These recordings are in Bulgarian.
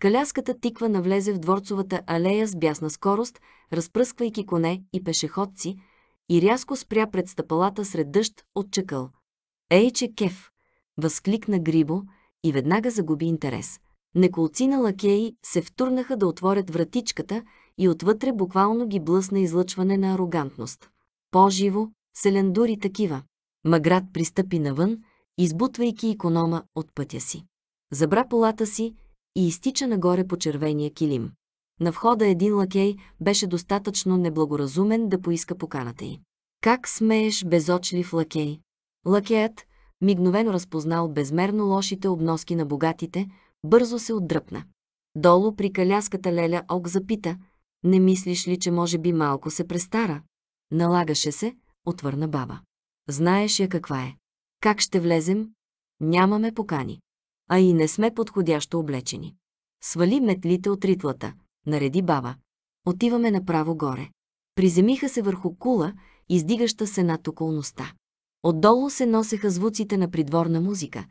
Каляската тиква навлезе в дворцовата алея с бясна скорост, разпръсквайки коне и пешеходци, и рязко спря пред стъпалата сред дъжд от чакъл. Ейче кеф! възкликна Грибо и веднага загуби интерес. Неколци на лакеи се втурнаха да отворят вратичката и отвътре буквално ги блъсна излъчване на арогантност. По-живо, селендури такива. Маград пристъпи навън, избутвайки иконома от пътя си. Забра полата си и изтича нагоре по червения килим. На входа един лакей беше достатъчно неблагоразумен да поиска поканата й. Как смееш безочлив лакей? Лакеят, мигновено разпознал безмерно лошите обноски на богатите, бързо се отдръпна. Долу при каляската леля Ок запита, не мислиш ли, че може би малко се престара? Налагаше се, отвърна баба. Знаеш я каква е. Как ще влезем? Нямаме покани а и не сме подходящо облечени. Свали метлите от ритлата, нареди баба. Отиваме направо горе. Приземиха се върху кула, издигаща се над околността. Отдолу се носеха звуците на придворна музика,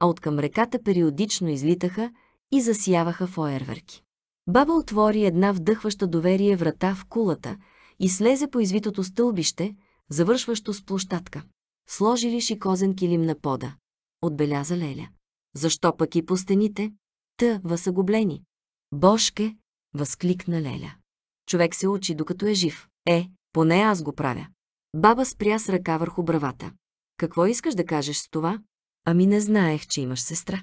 а от към реката периодично излитаха и засияваха фойерверки. Баба отвори една вдъхваща доверие врата в кулата и слезе по извитото стълбище, завършващо с площадка. Сложили шикозен килим на пода. Отбеляза Леля. Защо пък и по стените? Та, възъгублени. Бошке, възкликна Леля. Човек се учи, докато е жив. Е, поне аз го правя. Баба спря с ръка върху бравата. Какво искаш да кажеш с това? Ами не знаех, че имаш сестра.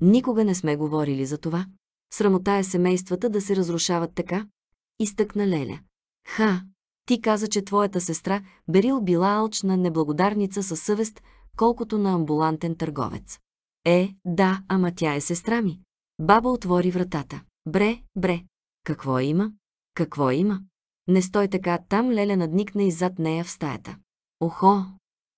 Никога не сме говорили за това. Срамота е семействата да се разрушават така. Изтъкна Леля. Ха, ти каза, че твоята сестра Берил била алчна неблагодарница със съвест, колкото на амбулантен търговец. Е, да, ама тя е сестра ми. Баба отвори вратата. Бре, бре. Какво има? Какво има? Не стой така, там Леля надникна и зад нея в стаята. Охо!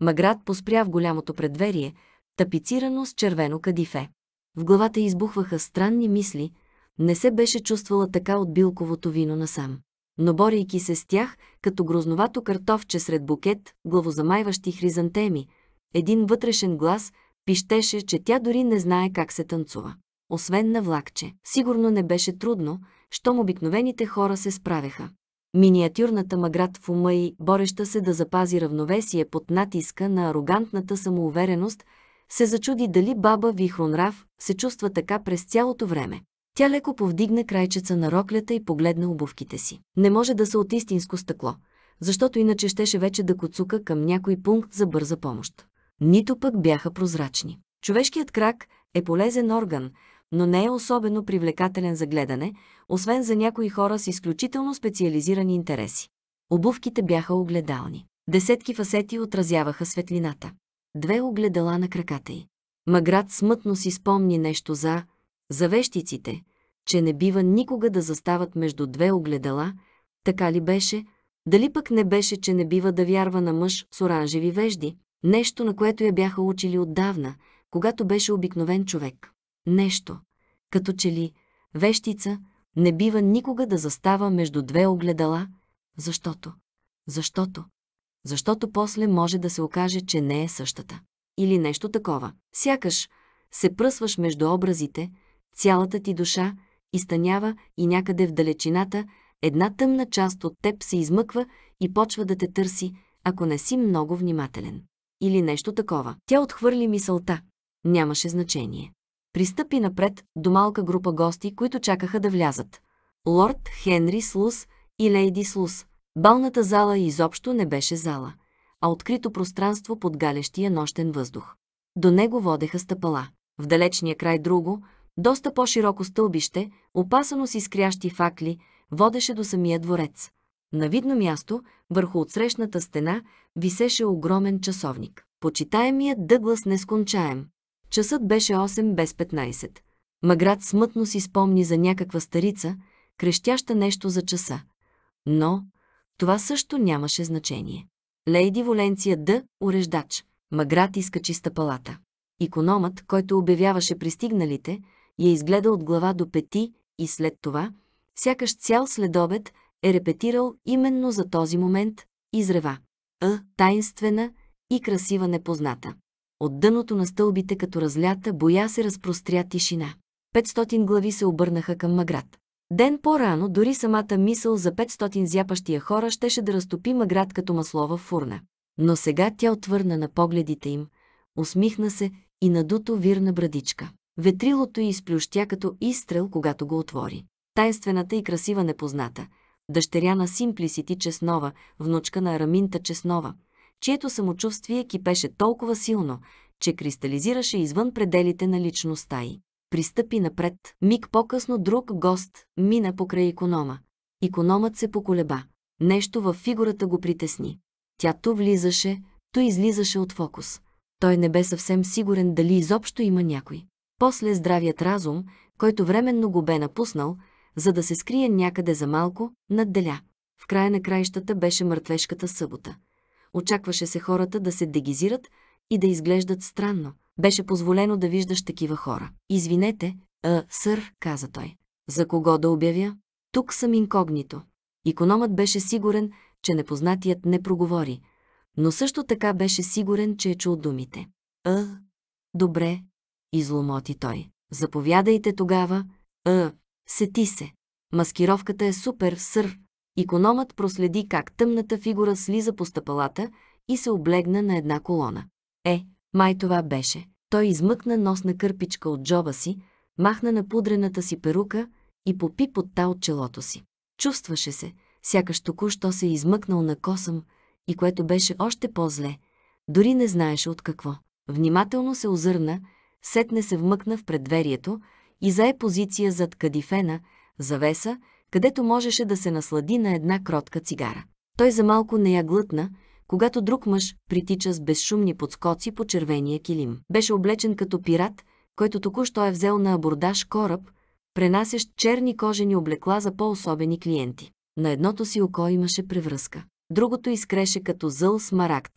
Маград поспря в голямото предверие, тапицирано с червено кадифе. В главата избухваха странни мисли, не се беше чувствала така от билковото вино насам. Но борейки се с тях, като грозновато картофче сред букет, главозамайващи хризантеми, един вътрешен глас – Пищеше, че тя дори не знае как се танцува. Освен на влакче, сигурно не беше трудно, щом обикновените хора се справяха. Миниатюрната маград в ума и, бореща се да запази равновесие под натиска на арогантната самоувереност, се зачуди дали баба Вихронрав се чувства така през цялото време. Тя леко повдигна крайчеца на роклята и погледна обувките си. Не може да са от истинско стъкло, защото иначе щеше вече да коцука към някой пункт за бърза помощ нито пък бяха прозрачни. Човешкият крак е полезен орган, но не е особено привлекателен за гледане, освен за някои хора с изключително специализирани интереси. Обувките бяха огледални. Десетки фасети отразяваха светлината. Две огледала на краката й. Маград смътно си спомни нещо за завещиците, че не бива никога да застават между две огледала, така ли беше, дали пък не беше, че не бива да вярва на мъж с оранжеви вежди, Нещо, на което я бяха учили отдавна, когато беше обикновен човек. Нещо, като че ли вещица не бива никога да застава между две огледала, защото, защото, защото после може да се окаже, че не е същата. Или нещо такова. Сякаш се пръсваш между образите, цялата ти душа изтънява и някъде в далечината една тъмна част от теб се измъква и почва да те търси, ако не си много внимателен или нещо такова. Тя отхвърли мисълта. Нямаше значение. Пристъпи напред до малка група гости, които чакаха да влязат. Лорд Хенри Слус и Лейди Слус. Балната зала изобщо не беше зала, а открито пространство под галещия нощен въздух. До него водеха стъпала. В далечния край друго, доста по-широко стълбище, опасано с изкрящи факли, водеше до самия дворец. На видно място, върху отсрещната стена, висеше огромен часовник. Почитаемият Дъглас нескончаем. Часът беше 8 без 15. Маград смътно си спомни за някаква старица, крещяща нещо за часа. Но това също нямаше значение. Лейди Воленция Д. Уреждач. Маград изкачи стъпалата. Икономът, който обявяваше пристигналите, я изгледа от глава до пети и след това, сякаш цял следобед, е репетирал именно за този момент, изрева. А, таинствена и красива непозната. От дъното на стълбите като разлята боя се разпростря тишина. 500 глави се обърнаха към Маград. Ден по-рано дори самата мисъл за 500 зяпащия хора щеше да разтопи Маград като масло в фурна. Но сега тя отвърна на погледите им, усмихна се и надуто вирна брадичка. Ветрилото й изплющя като изстрел, когато го отвори. Тайнствената и красива непозната – дъщеря на Симплисити Чеснова, внучка на Раминта Чеснова, чието самочувствие кипеше толкова силно, че кристализираше извън пределите на личността й. Пристъпи напред. Миг по-късно друг гост мина покрай иконома. Икономът се поколеба. Нещо във фигурата го притесни. Тя то влизаше, то излизаше от фокус. Той не бе съвсем сигурен дали изобщо има някой. После здравият разум, който временно го бе напуснал, за да се скрие някъде за малко, надделя. В края на краищата беше мъртвешката събота. Очакваше се хората да се дегизират и да изглеждат странно. Беше позволено да виждаш такива хора. Извинете, а, сър, каза той. За кого да обявя? Тук съм инкогнито. Икономът беше сигурен, че непознатият не проговори, но също така беше сигурен, че е чул думите. А, добре, изломоти той. Заповядайте тогава, а, Сети се. Маскировката е супер, сър. Икономът проследи как тъмната фигура слиза по стъпалата и се облегна на една колона. Е, май това беше. Той измъкна носна кърпичка от джоба си, махна на пудрената си перука и попи та от челото си. Чувстваше се, сякаш току-що се е измъкнал на косъм и което беше още по-зле, дори не знаеше от какво. Внимателно се озърна, сетне се вмъкна в предверието, и зае позиция зад кадифена, завеса, където можеше да се наслади на една кротка цигара. Той за малко не я глътна, когато друг мъж притича с безшумни подскоци по червения килим. Беше облечен като пират, който току-що е взел на абордаж кораб, пренасящ черни кожени облекла за по-особени клиенти. На едното си око имаше превръзка. Другото изкреше като зъл смарагд.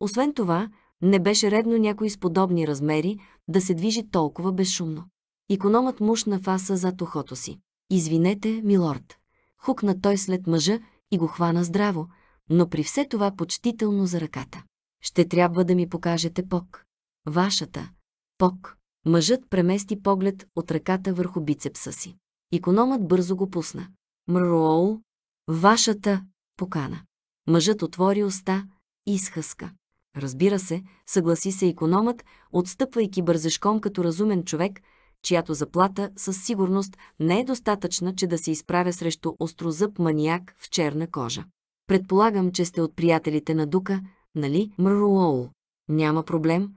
Освен това, не беше редно някой с подобни размери да се движи толкова безшумно. Икономът мушна фаса зад ухото си. Извинете, милорд. Хукна той след мъжа и го хвана здраво, но при все това почтително за ръката. Ще трябва да ми покажете пок. Вашата. Пок. Мъжът премести поглед от ръката върху бицепса си. Икономът бързо го пусна. Мрол. Вашата. Покана. Мъжът отвори уста и изхъска. Разбира се, съгласи се икономът, отстъпвайки бързешком като разумен човек – чиято заплата със сигурност не е достатъчна, че да се изправя срещу острозъб маниак в черна кожа. Предполагам, че сте от приятелите на Дука, нали, мрруол. Няма проблем,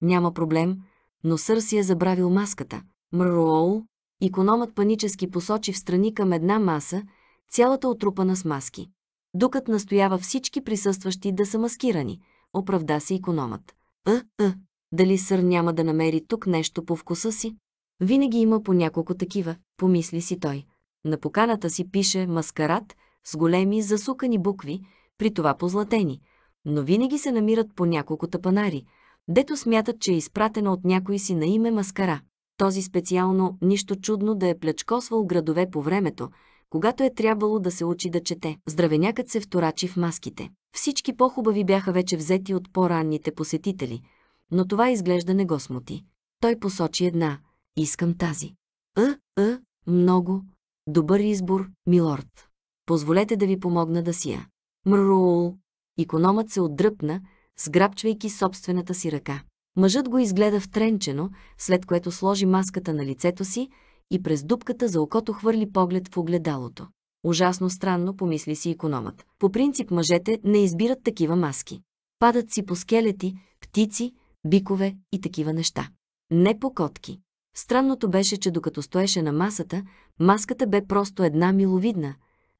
няма проблем, но сър си е забравил маската. Мрроул, икономът панически посочи в страни към една маса, цялата отрупана с маски. Дукът настоява всички присъстващи да са маскирани, оправда се икономът. А, а, дали сър няма да намери тук нещо по вкуса си? Винаги има по няколко такива, помисли си той. На поканата си пише «Маскарад» с големи засукани букви, при това позлатени, но винаги се намират по няколко тапанари, дето смятат, че е изпратена от някой си на име Маскара. Този специално нищо чудно да е плечкосвал градове по времето, когато е трябвало да се учи да чете. Здравенякът се вторачи в маските. Всички по-хубави бяха вече взети от по-ранните посетители, но това изглежда не го смути. Той посочи една – Искам тази. А, а, много. Добър избор, милорд. Позволете да ви помогна да си я. Мрул. Икономът се отдръпна, сграбчвайки собствената си ръка. Мъжът го изгледа втренчено, след което сложи маската на лицето си и през дупката за окото хвърли поглед в огледалото. Ужасно странно, помисли си икономът. По принцип мъжете не избират такива маски. Падат си по скелети, птици, бикове и такива неща. Не по котки. Странното беше, че докато стоеше на масата, маската бе просто една миловидна,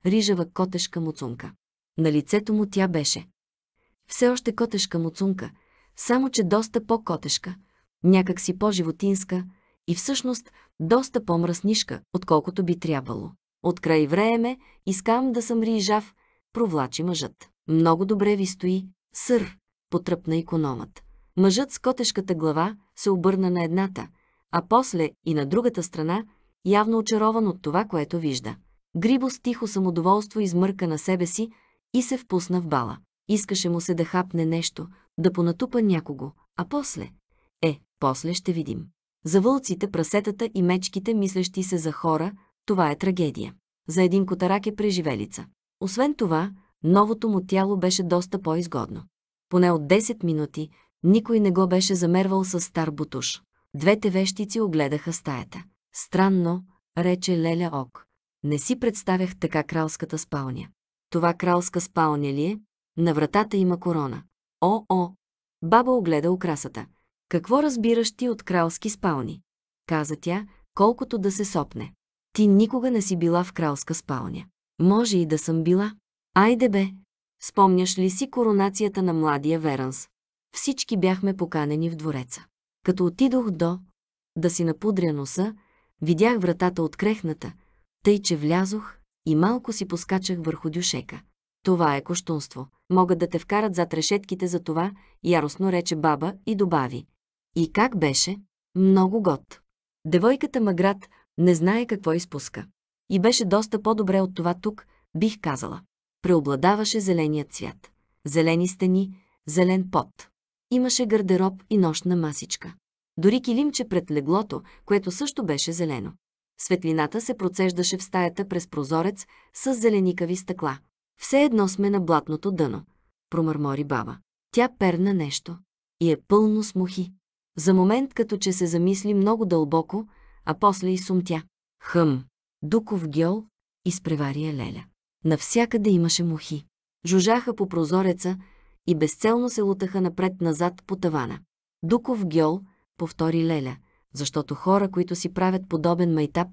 рижава котешка муцунка. На лицето му тя беше. Все още котешка муцунка, само че доста по-котешка, някак си по-животинска и всъщност доста по-мръснишка, отколкото би трябвало. От край време искам да съм рижав, провлачи мъжът. Много добре ви стои, сър, потръпна икономът. Мъжът с котешката глава се обърна на едната – а после и на другата страна, явно очарован от това, което вижда. Грибо с тихо самодоволство измърка на себе си и се впусна в бала. Искаше му се да хапне нещо, да понатупа някого, а после... Е, после ще видим. За вълците, прасетата и мечките, мислещи се за хора, това е трагедия. За един котарак е преживелица. Освен това, новото му тяло беше доста по-изгодно. Поне от 10 минути никой не го беше замервал с стар бутуш. Двете вещици огледаха стаята. Странно, рече Леля Ок. Не си представях така кралската спалня. Това кралска спалня ли е? На вратата има корона. О, о! Баба огледа украсата. Какво разбираш ти от кралски спални? Каза тя, колкото да се сопне. Ти никога не си била в кралска спалня. Може и да съм била. Айде бе! Спомняш ли си коронацията на младия Веранс? Всички бяхме поканени в двореца. Като отидох до, да си напудря носа, видях вратата открехната, тъй че влязох и малко си поскачах върху дюшека. Това е коштунство. Могат да те вкарат зад решетките за това, яростно рече баба и добави. И как беше? Много год. Девойката Маград не знае какво изпуска. И беше доста по-добре от това тук, бих казала. Преобладаваше зеленият цвят. Зелени стени, зелен пот. Имаше гардероб и нощна масичка. Дори килимче пред леглото, което също беше зелено. Светлината се процеждаше в стаята през прозорец с зеленикави стъкла. Все едно сме на блатното дъно, промърмори баба. Тя перна нещо и е пълно с мухи. За момент като че се замисли много дълбоко, а после и сумтя. Хъм, Дуков гьол, изпревария Леля. Навсякъде имаше мухи. Жужаха по прозореца, и безцелно се лутаха напред-назад по тавана. Дуков гьол, повтори Леля, защото хора, които си правят подобен майтап,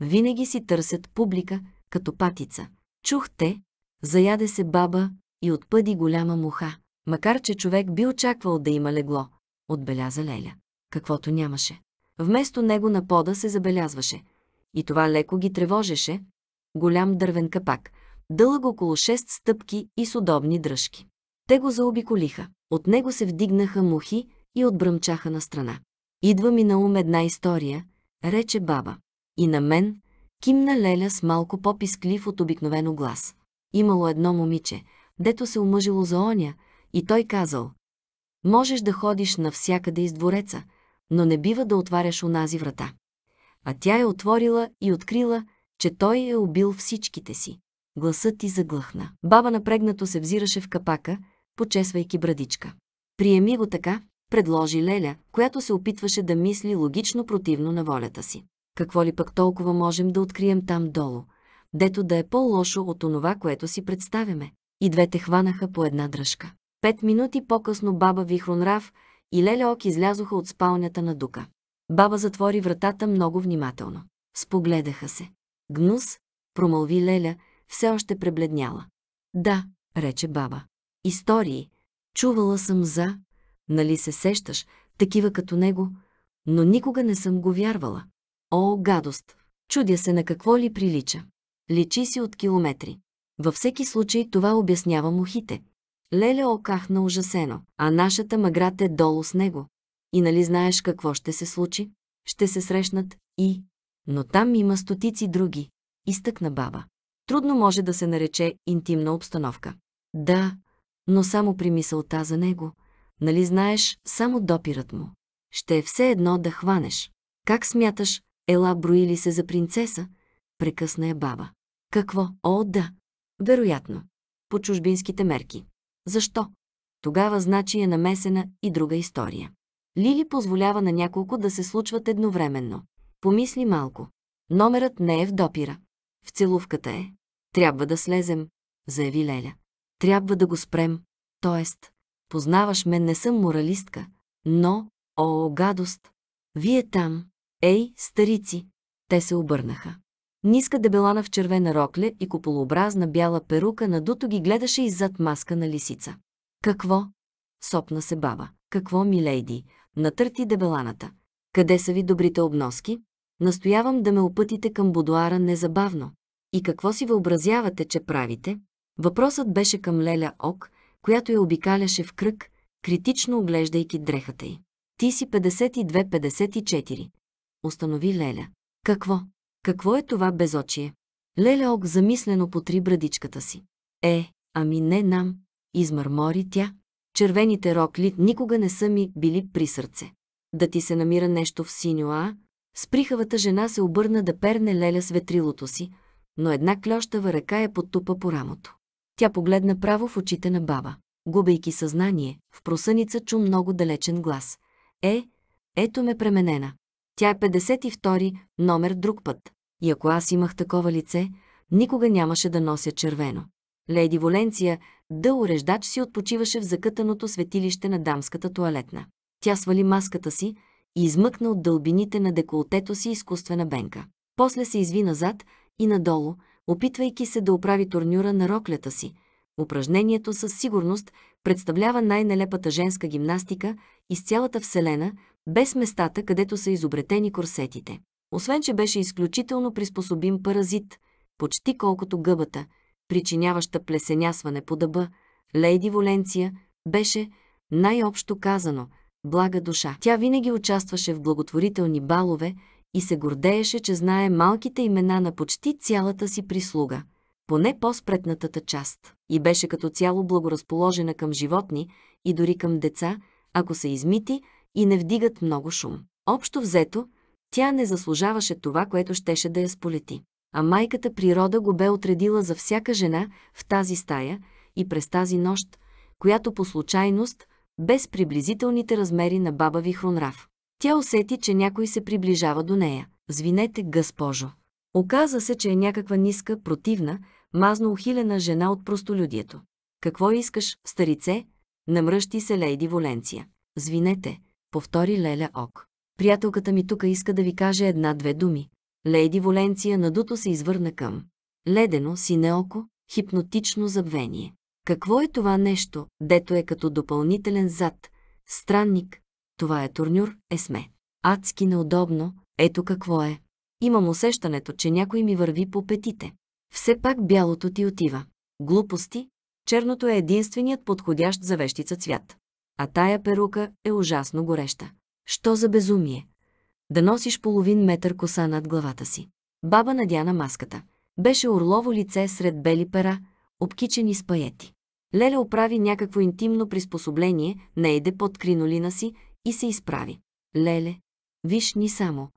винаги си търсят публика като патица. Чухте, заяде се баба и отпъди голяма муха. Макар, че човек би очаквал да има легло, отбеляза Леля, каквото нямаше. Вместо него на пода се забелязваше. И това леко ги тревожеше. Голям дървен капак, дълъг около 6 стъпки и с удобни дръжки. Те го заобиколиха. От него се вдигнаха мухи и отбръмчаха на страна. Идва ми на ум една история, рече баба. И на мен кимна Леля с малко по-писклив от обикновено глас. Имало едно момиче, дето се омъжило за оня, и той казал «Можеш да ходиш навсякъде из двореца, но не бива да отваряш унази врата». А тя е отворила и открила, че той е убил всичките си. Гласът ти заглъхна. Баба напрегнато се взираше в капака – почесвайки брадичка. Приеми го така, предложи Леля, която се опитваше да мисли логично противно на волята си. Какво ли пък толкова можем да открием там долу, дето да е по-лошо от онова, което си представяме? И двете хванаха по една дръжка. Пет минути по-късно баба Вихронрав и Леля Ок излязоха от спалнята на Дука. Баба затвори вратата много внимателно. Спогледаха се. Гнус, промълви Леля, все още пребледняла. Да, рече баба. Истории. Чувала съм за, нали се сещаш, такива като него, но никога не съм го вярвала. О, гадост! Чудя се на какво ли прилича. Личи си от километри. Във всеки случай това обяснява мухите. Леле окахна ужасено, а нашата маграт е долу с него. И нали знаеш какво ще се случи? Ще се срещнат и... Но там има стотици други. Изтъкна баба. Трудно може да се нарече интимна обстановка. Да, но само при мисълта за него, нали знаеш, само допират му. Ще е все едно да хванеш. Как смяташ, ела броили се за принцеса? Прекъсна я баба. Какво? О, да. Вероятно. По чужбинските мерки. Защо? Тогава значи е намесена и друга история. Лили позволява на няколко да се случват едновременно. Помисли малко. Номерът не е в допира. В целувката е. Трябва да слезем, заяви Леля. Трябва да го спрем. Тоест, познаваш мен, не съм моралистка, но, о, гадост! Вие там, ей, старици! Те се обърнаха. Ниска дебелана в червена рокля и куполообразна бяла перука на дуто ги гледаше иззад маска на лисица. Какво? Сопна се баба. Какво, милейди? Натърти дебеланата. Къде са ви добрите обноски? Настоявам да ме опътите към будуара незабавно. И какво си въобразявате, че правите? Въпросът беше към Леля Ок, която я обикаляше в кръг, критично оглеждайки дрехата й. Ти си 52-54, установи Леля. Какво? Какво е това безочие? Леля Ок замислено потри брадичката си. Е, ами не нам, измърмори тя. Червените рокли никога не са ми били при сърце. Да ти се намира нещо в синьо, а? Сприхавата жена се обърна да перне Леля с ветрилото си, но една клющава ръка я потупа по рамото. Тя погледна право в очите на баба. Губейки съзнание, в просъница чу много далечен глас. Е, ето ме пременена. Тя е 52-ри, номер друг път. И ако аз имах такова лице, никога нямаше да нося червено. Леди Воленция, да уреждач си отпочиваше в закътаното светилище на дамската туалетна. Тя свали маската си и измъкна от дълбините на деколтето си изкуствена бенка. После се изви назад и надолу, опитвайки се да оправи турнюра на роклята си. Упражнението със сигурност представлява най-нелепата женска гимнастика из цялата Вселена, без местата, където са изобретени корсетите. Освен, че беше изключително приспособим паразит, почти колкото гъбата, причиняваща плесенясване по дъба, Лейди Воленция беше, най-общо казано, блага душа. Тя винаги участваше в благотворителни балове и се гордееше, че знае малките имена на почти цялата си прислуга, поне по-спретнатата част, и беше като цяло благоразположена към животни и дори към деца, ако са измити и не вдигат много шум. Общо взето, тя не заслужаваше това, което щеше да я сполети. А майката природа го бе отредила за всяка жена в тази стая и през тази нощ, която по случайност без приблизителните размери на баба ви Хронрав. Тя усети, че някой се приближава до нея. Звинете, госпожо. Оказа се, че е някаква ниска, противна, мазно ухилена жена от простолюдието. Какво искаш, старице? Намръщи се лейди Воленция. Звинете, повтори Леля Ок. Приятелката ми тука иска да ви каже една-две думи. Лейди Воленция надуто се извърна към. Ледено, сине око, хипнотично забвение. Какво е това нещо, дето е като допълнителен зад, странник, това е турнюр, е сме. Адски неудобно, ето какво е. Имам усещането, че някой ми върви по петите. Все пак бялото ти отива. Глупости, черното е единственият подходящ за вещица цвят. А тая перука е ужасно гореща. Що за безумие? Да носиш половин метър коса над главата си. Баба надяна маската. Беше орлово лице сред бели пера, обкичени с паети. Леля оправи някакво интимно приспособление, не иде под кринолина си и се изправи. Леле, виж ни само,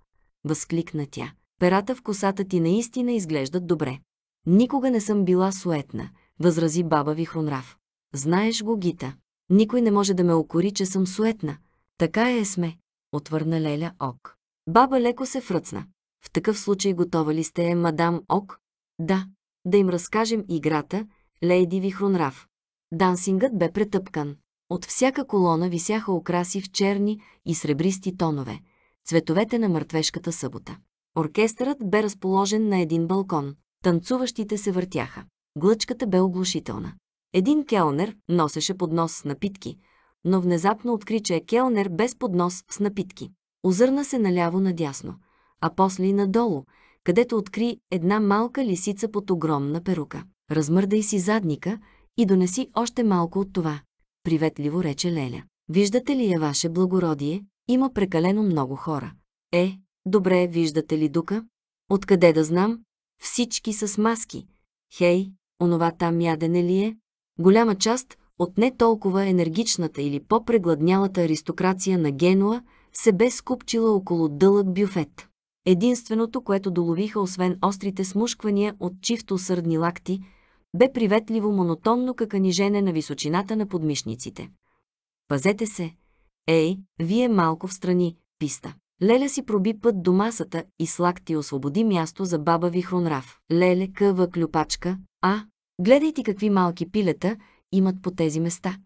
възкликна тя. Перата в косата ти наистина изглеждат добре. Никога не съм била суетна, възрази баба Вихронрав. Знаеш го, Гита. Никой не може да ме окори, че съм суетна. Така е сме, отвърна Леля Ок. Баба леко се фръцна. В такъв случай готова ли сте, мадам Ок? Да, да им разкажем играта, Лейди Вихронрав. Дансингът бе претъпкан. От всяка колона висяха украси в черни и сребристи тонове, цветовете на мъртвешката събота. Оркестърът бе разположен на един балкон. Танцуващите се въртяха. Глъчката бе оглушителна. Един келнер носеше поднос с напитки, но внезапно откри, че е келнер без поднос с напитки. Озърна се наляво-надясно, а после и надолу, където откри една малка лисица под огромна перука. Размърдай си задника и донеси още малко от това приветливо рече Леля. Виждате ли я, ваше благородие? Има прекалено много хора. Е, добре, виждате ли дука? Откъде да знам? Всички са с маски. Хей, онова там ядене ли е? Голяма част от не толкова енергичната или по-прегладнялата аристокрация на Генуа се бе скупчила около дълъг бюфет. Единственото, което доловиха освен острите смушквания от чифто сърдни лакти, бе приветливо монотонно каканижене на височината на подмишниците. Пазете се! Ей, вие малко в страни, писта! Леля си проби път до масата и слак ти освободи място за баба Вихронрав. Леле къва клюпачка, а? Гледайте какви малки пилета имат по тези места.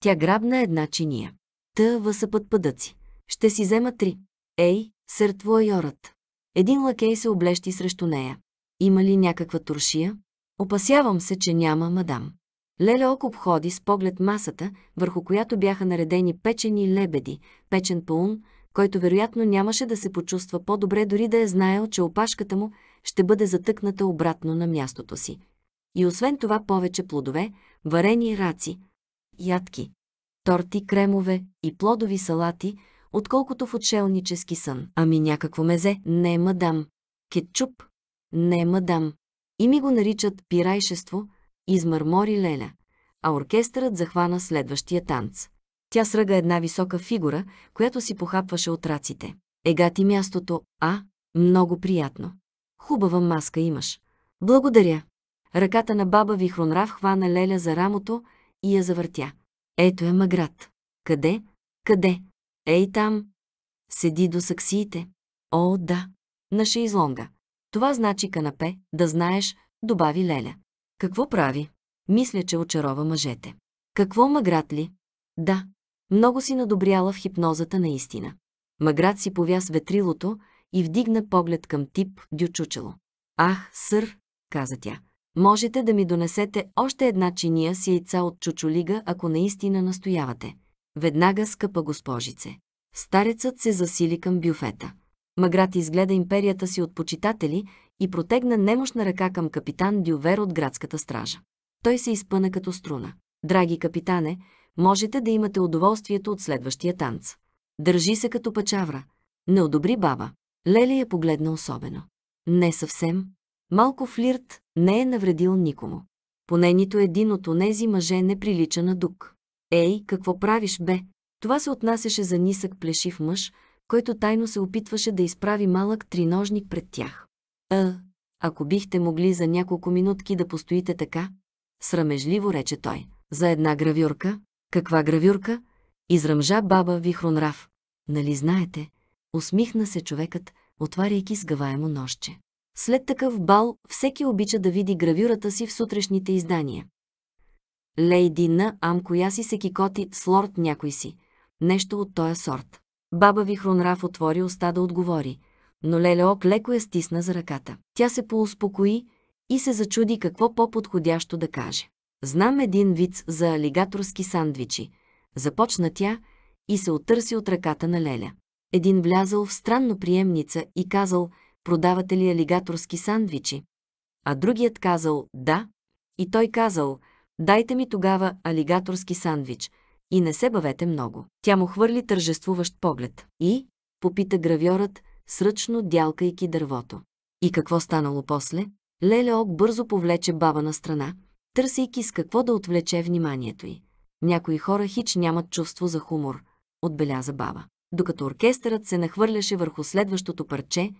Тя грабна една чиния. Тъва са път пъдъци. Ще си взема три. Ей, съртво орът. Един лакей се облещи срещу нея. Има ли някаква туршия? Опасявам се, че няма мадам. Окуп обходи с поглед масата, върху която бяха наредени печени лебеди, печен паун, който вероятно нямаше да се почувства по-добре, дори да е знаел, че опашката му ще бъде затъкната обратно на мястото си. И освен това повече плодове, варени раци, ядки, торти, кремове и плодови салати, отколкото в отшелнически сън. Ами някакво мезе, не мадам. Кетчуп, не мадам. И ми го наричат пирайшество, измърмори Леля, а оркестърът захвана следващия танц. Тя сръга една висока фигура, която си похапваше от раците. Ега ти мястото, а, много приятно. Хубава маска имаш. Благодаря. Ръката на баба Вихронрав хвана Леля за рамото и я завъртя. Ето е маград. Къде? Къде? Ей там. Седи до саксиите. О, да. На излонга. Това значи канапе, да знаеш, добави Леля. Какво прави? Мисля, че очарова мъжете. Какво маграт ли? Да, много си надобряла в хипнозата наистина. Маграт си повя ветрилото и вдигна поглед към тип Дючучело. Ах, сър, каза тя. Можете да ми донесете още една чиния с яйца от чучулига, ако наистина настоявате. Веднага, скъпа госпожице. Старецът се засили към бюфета. Маграт изгледа империята си от почитатели и протегна немощна ръка към капитан Дювер от градската стража. Той се изпъна като струна. Драги капитане, можете да имате удоволствието от следващия танц. Държи се като пачавра. Не одобри баба. Лели я погледна особено. Не съвсем. Малко флирт не е навредил никому. Поне нито един от онези мъже не прилича на дук. Ей, какво правиш бе? Това се отнасяше за нисък плешив мъж, който тайно се опитваше да изправи малък триножник пред тях. А, е, ако бихте могли за няколко минутки да постоите така, срамежливо рече той, за една гравюрка, каква гравюрка, изръмжа баба Вихронрав. Нали знаете? Усмихна се човекът, отваряйки сгъваемо нощче. След такъв бал всеки обича да види гравюрата си в сутрешните издания. Лейди на Амкоя си се кикоти с лорд някой си. Нещо от този сорт. Баба вихронраф отвори уста да отговори, но Лелеок леко я стисна за ръката. Тя се поуспокои и се зачуди какво по-подходящо да каже. Знам един виц за алигаторски сандвичи. Започна тя и се отърси от ръката на Леля. Един влязал в странно приемница и казал, продавате ли алигаторски сандвичи? А другият казал, да. И той казал, дайте ми тогава алигаторски сандвич – и не се бавете много. Тя му хвърли тържествуващ поглед. И? Попита гравьорът, сръчно дялкайки дървото. И какво станало после? Лелеок бързо повлече баба на страна, търсейки с какво да отвлече вниманието й. Някои хора хич нямат чувство за хумор, отбеляза баба. Докато оркестърът се нахвърляше върху следващото парче,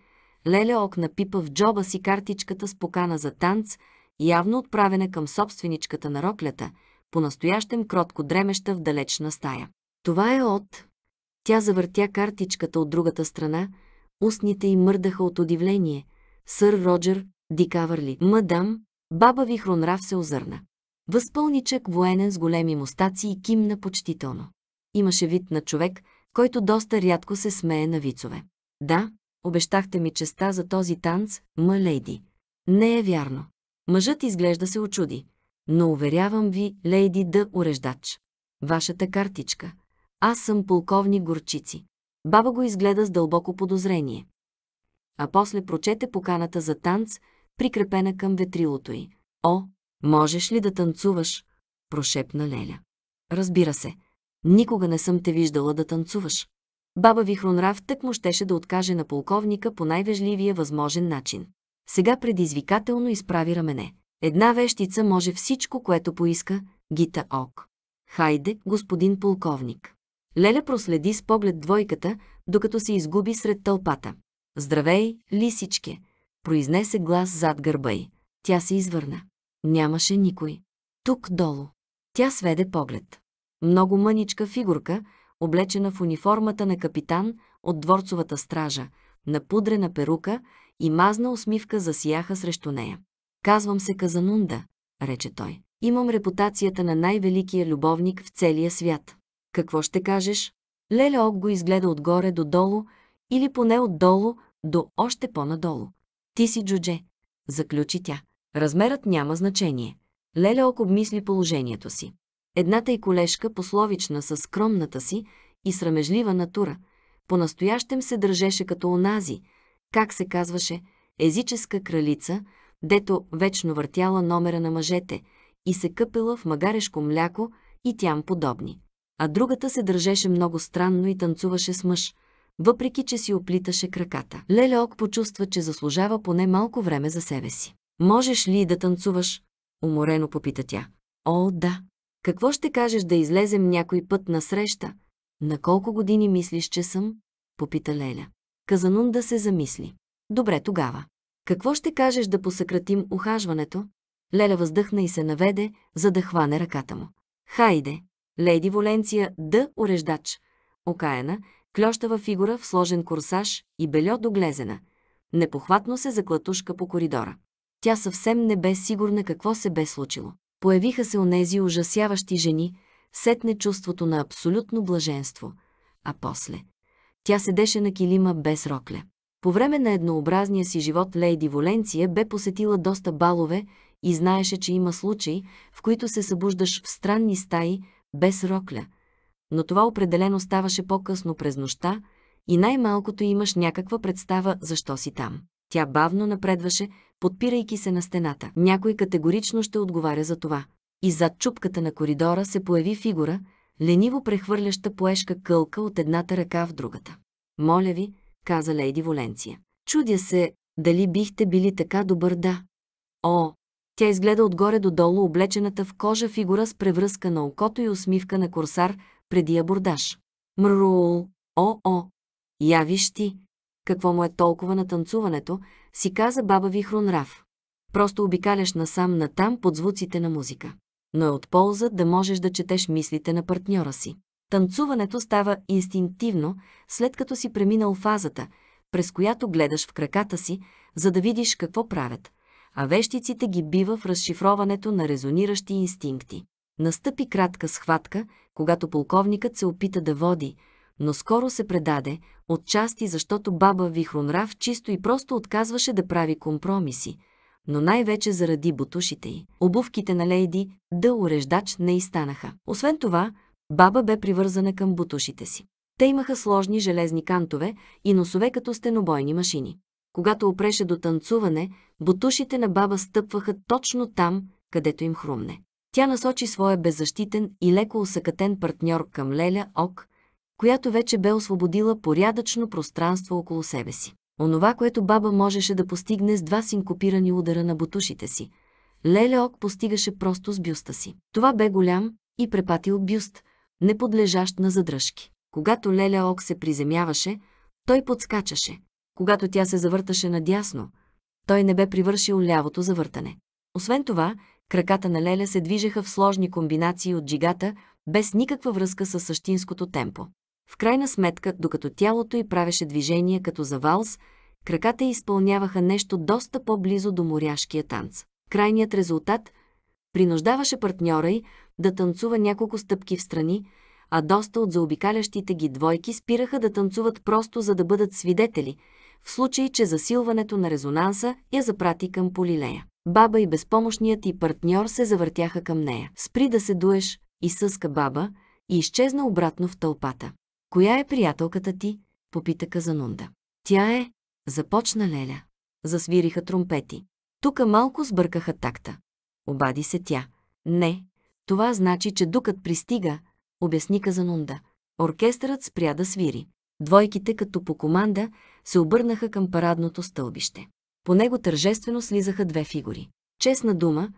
Лелеок напипа в джоба си картичката с покана за танц, явно отправена към собственичката на роклята – по-настоящем кротко дремеща в далечна стая. Това е от... Тя завъртя картичката от другата страна, устните й мърдаха от удивление. Сър Роджер, Дикавърли, мадам, баба хронрав се озърна. Възпълничък военен с големи мустаци и кимна почтително. Имаше вид на човек, който доста рядко се смее на вицове. Да, обещахте ми честа за този танц, ма лейди. Не е вярно. Мъжът изглежда се очуди. Но уверявам ви, лейди да Уреждач. Вашата картичка. Аз съм полковник Горчици. Баба го изгледа с дълбоко подозрение. А после прочете поканата за танц, прикрепена към ветрилото й. О, можеш ли да танцуваш? Прошепна Леля. Разбира се. Никога не съм те виждала да танцуваш. Баба Вихронрав тък му щеше да откаже на полковника по най-вежливия възможен начин. Сега предизвикателно изправи рамене. Една вещица може всичко, което поиска, Гита Ок. Хайде, господин полковник. Леля проследи с поглед двойката, докато се изгуби сред тълпата. Здравей, лисичке, произнесе глас зад гърба й. Тя се извърна. Нямаше никой. Тук долу. Тя сведе поглед. Много мъничка фигурка, облечена в униформата на капитан от дворцовата стража, напудрена перука и мазна усмивка засияха срещу нея. Казвам се Казанунда, рече той. Имам репутацията на най-великия любовник в целия свят. Какво ще кажеш? Леля Ок го изгледа отгоре до долу, или поне отдолу до още по-надолу. Ти си джудже, заключи тя. Размерът няма значение. Леля Ок обмисли положението си. Едната и колежка, пословична със скромната си и срамежлива натура, по-настоящем се държеше като онази, как се казваше, езическа кралица – дето вечно въртяла номера на мъжете и се къпела в магарешко мляко и тям подобни. А другата се държеше много странно и танцуваше с мъж, въпреки че си оплиташе краката. Леля Ок почувства, че заслужава поне малко време за себе си. «Можеш ли да танцуваш?» – уморено попита тя. «О, да! Какво ще кажеш да излезем някой път на среща? На колко години мислиш, че съм?» – попита Леля. Казанун да се замисли. «Добре тогава. Какво ще кажеш да посъкратим ухажването? Леля въздъхна и се наведе, за да хване ръката му. Хайде! Леди Воленция да Уреждач. Окаяна, клющава фигура в сложен корсаж и бельо доглезена. Непохватно се заклатушка по коридора. Тя съвсем не бе сигурна какво се бе случило. Появиха се онези ужасяващи жени, сетне чувството на абсолютно блаженство. А после... Тя седеше на килима без рокля. По време на еднообразния си живот Лейди Воленция бе посетила доста балове и знаеше, че има случаи, в които се събуждаш в странни стаи, без рокля. Но това определено ставаше по-късно през нощта и най-малкото имаш някаква представа защо си там. Тя бавно напредваше, подпирайки се на стената. Някой категорично ще отговаря за това. И зад чупката на коридора се появи фигура, лениво прехвърляща поешка кълка от едната ръка в другата. Моля ви, каза лейди Воленция. Чудя се, дали бихте били така добър да. О, тя изгледа отгоре додолу облечената в кожа фигура с превръзка на окото и усмивка на курсар преди абордаж. Мрул, о-о, явиш ти, какво му е толкова на танцуването, си каза баба ви хрунрав. Просто обикаляш насам натам под звуците на музика. Но е от полза да можеш да четеш мислите на партньора си. Танцуването става инстинктивно, след като си преминал фазата, през която гледаш в краката си, за да видиш какво правят, а вещиците ги бива в разшифроването на резониращи инстинкти. Настъпи кратка схватка, когато полковникът се опита да води, но скоро се предаде, отчасти защото баба Вихронрав чисто и просто отказваше да прави компромиси, но най-вече заради бутушите й. Обувките на Лейди да уреждач не изстанаха. Освен това, Баба бе привързана към бутушите си. Те имаха сложни железни кантове и носове като стенобойни машини. Когато опреше до танцуване, бутушите на баба стъпваха точно там, където им хрумне. Тя насочи своя беззащитен и леко усъкатен партньор към Леля Ок, която вече бе освободила порядъчно пространство около себе си. Онова, което баба можеше да постигне с два синкопирани удара на бутушите си, Леля Ок постигаше просто с бюста си. Това бе голям и препатил бюст – не подлежащ на задръжки. Когато Леля Ок се приземяваше, той подскачаше. Когато тя се завърташе надясно, той не бе привършил лявото завъртане. Освен това, краката на Леля се движеха в сложни комбинации от джигата, без никаква връзка с същинското темпо. В крайна сметка, докато тялото й правеше движение като за валс, краката й изпълняваха нещо доста по-близо до моряшкия танц. Крайният резултат принуждаваше партньора й да танцува няколко стъпки в страни, а доста от заобикалящите ги двойки спираха да танцуват просто за да бъдат свидетели, в случай, че засилването на резонанса я запрати към Полилея. Баба и безпомощният и партньор се завъртяха към нея. Спри да се дуеш, и съска баба, и изчезна обратно в тълпата. Коя е приятелката ти? попита Казанунда. Тя е, започна Леля. Засвириха тромпети. Тука малко сбъркаха такта. Обади се тя. Не, това значи, че дукът пристига, обясни Казанунда. Оркестърът спря да свири. Двойките, като по команда, се обърнаха към парадното стълбище. По него тържествено слизаха две фигури. Честна дума,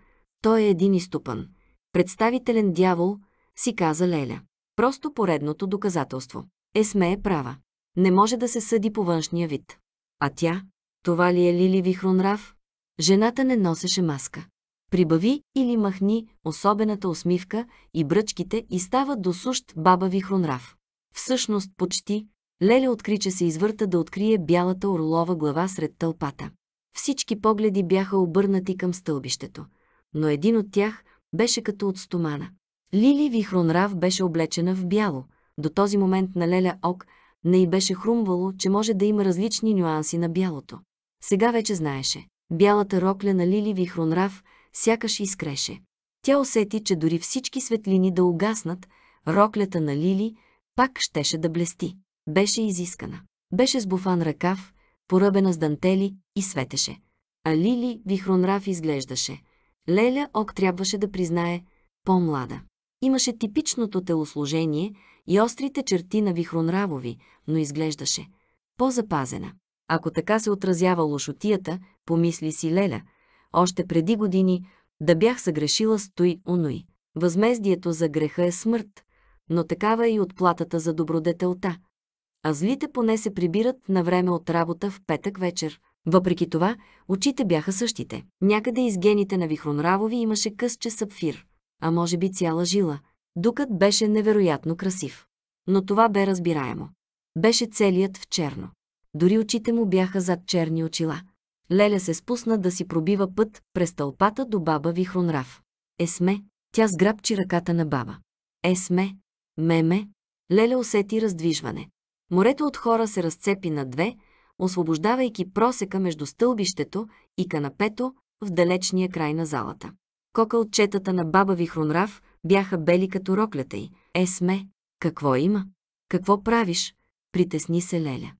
той е един изтупан. Представителен дявол, си каза Леля. Просто поредното доказателство. Есме е права. Не може да се съди по външния вид. А тя? Това ли е Лили Вихронрав? Жената не носеше маска. Прибави или махни особената усмивка и бръчките и става до сущ баба Вихронрав. Всъщност почти, Леля открича се извърта да открие бялата орлова глава сред тълпата. Всички погледи бяха обърнати към стълбището, но един от тях беше като от стомана. Лили Вихронрав беше облечена в бяло. До този момент на Леля Ок не й беше хрумвало, че може да има различни нюанси на бялото. Сега вече знаеше. Бялата рокля на Лили Вихронрав – сякаш изкреше. Тя усети, че дори всички светлини да угаснат, роклята на Лили пак щеше да блести. Беше изискана. Беше с буфан ръкав, поръбена с дантели и светеше. А Лили вихронрав изглеждаше. Леля Ок трябваше да признае по-млада. Имаше типичното телосложение и острите черти на вихронравови, но изглеждаше по-запазена. Ако така се отразява лошотията, помисли си Леля – още преди години, да бях съгрешила с той уной. Възмездието за греха е смърт, но такава е и отплатата за добродетелта. А злите поне се прибират на време от работа в петък вечер. Въпреки това, очите бяха същите. Някъде из гените на Вихронравови имаше късче сапфир, а може би цяла жила. Дукът беше невероятно красив. Но това бе разбираемо. Беше целият в черно. Дори очите му бяха зад черни очила. Леля се спусна да си пробива път през тълпата до баба Вихронрав. Есме, тя сграбчи ръката на баба. Есме, меме, Леля усети раздвижване. Морето от хора се разцепи на две, освобождавайки просека между стълбището и канапето в далечния край на залата. Кокълчетата на баба Вихронрав бяха бели като роклята й. Есме, какво има? Какво правиш? Притесни се Леля.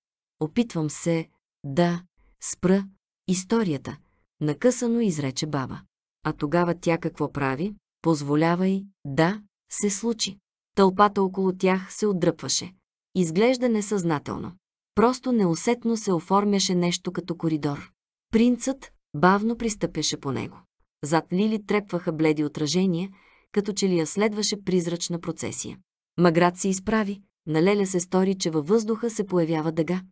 Опитвам се да спра Историята, накъсано изрече баба. А тогава тя какво прави? Позволявай, да, се случи. Тълпата около тях се отдръпваше. Изглежда несъзнателно. Просто неусетно се оформяше нещо като коридор. Принцът бавно пристъпеше по него. Зад Лили трепваха бледи отражения, като че ли я следваше призрачна процесия. Маград се изправи, на Леля се стори, че във въздуха се появява дъга.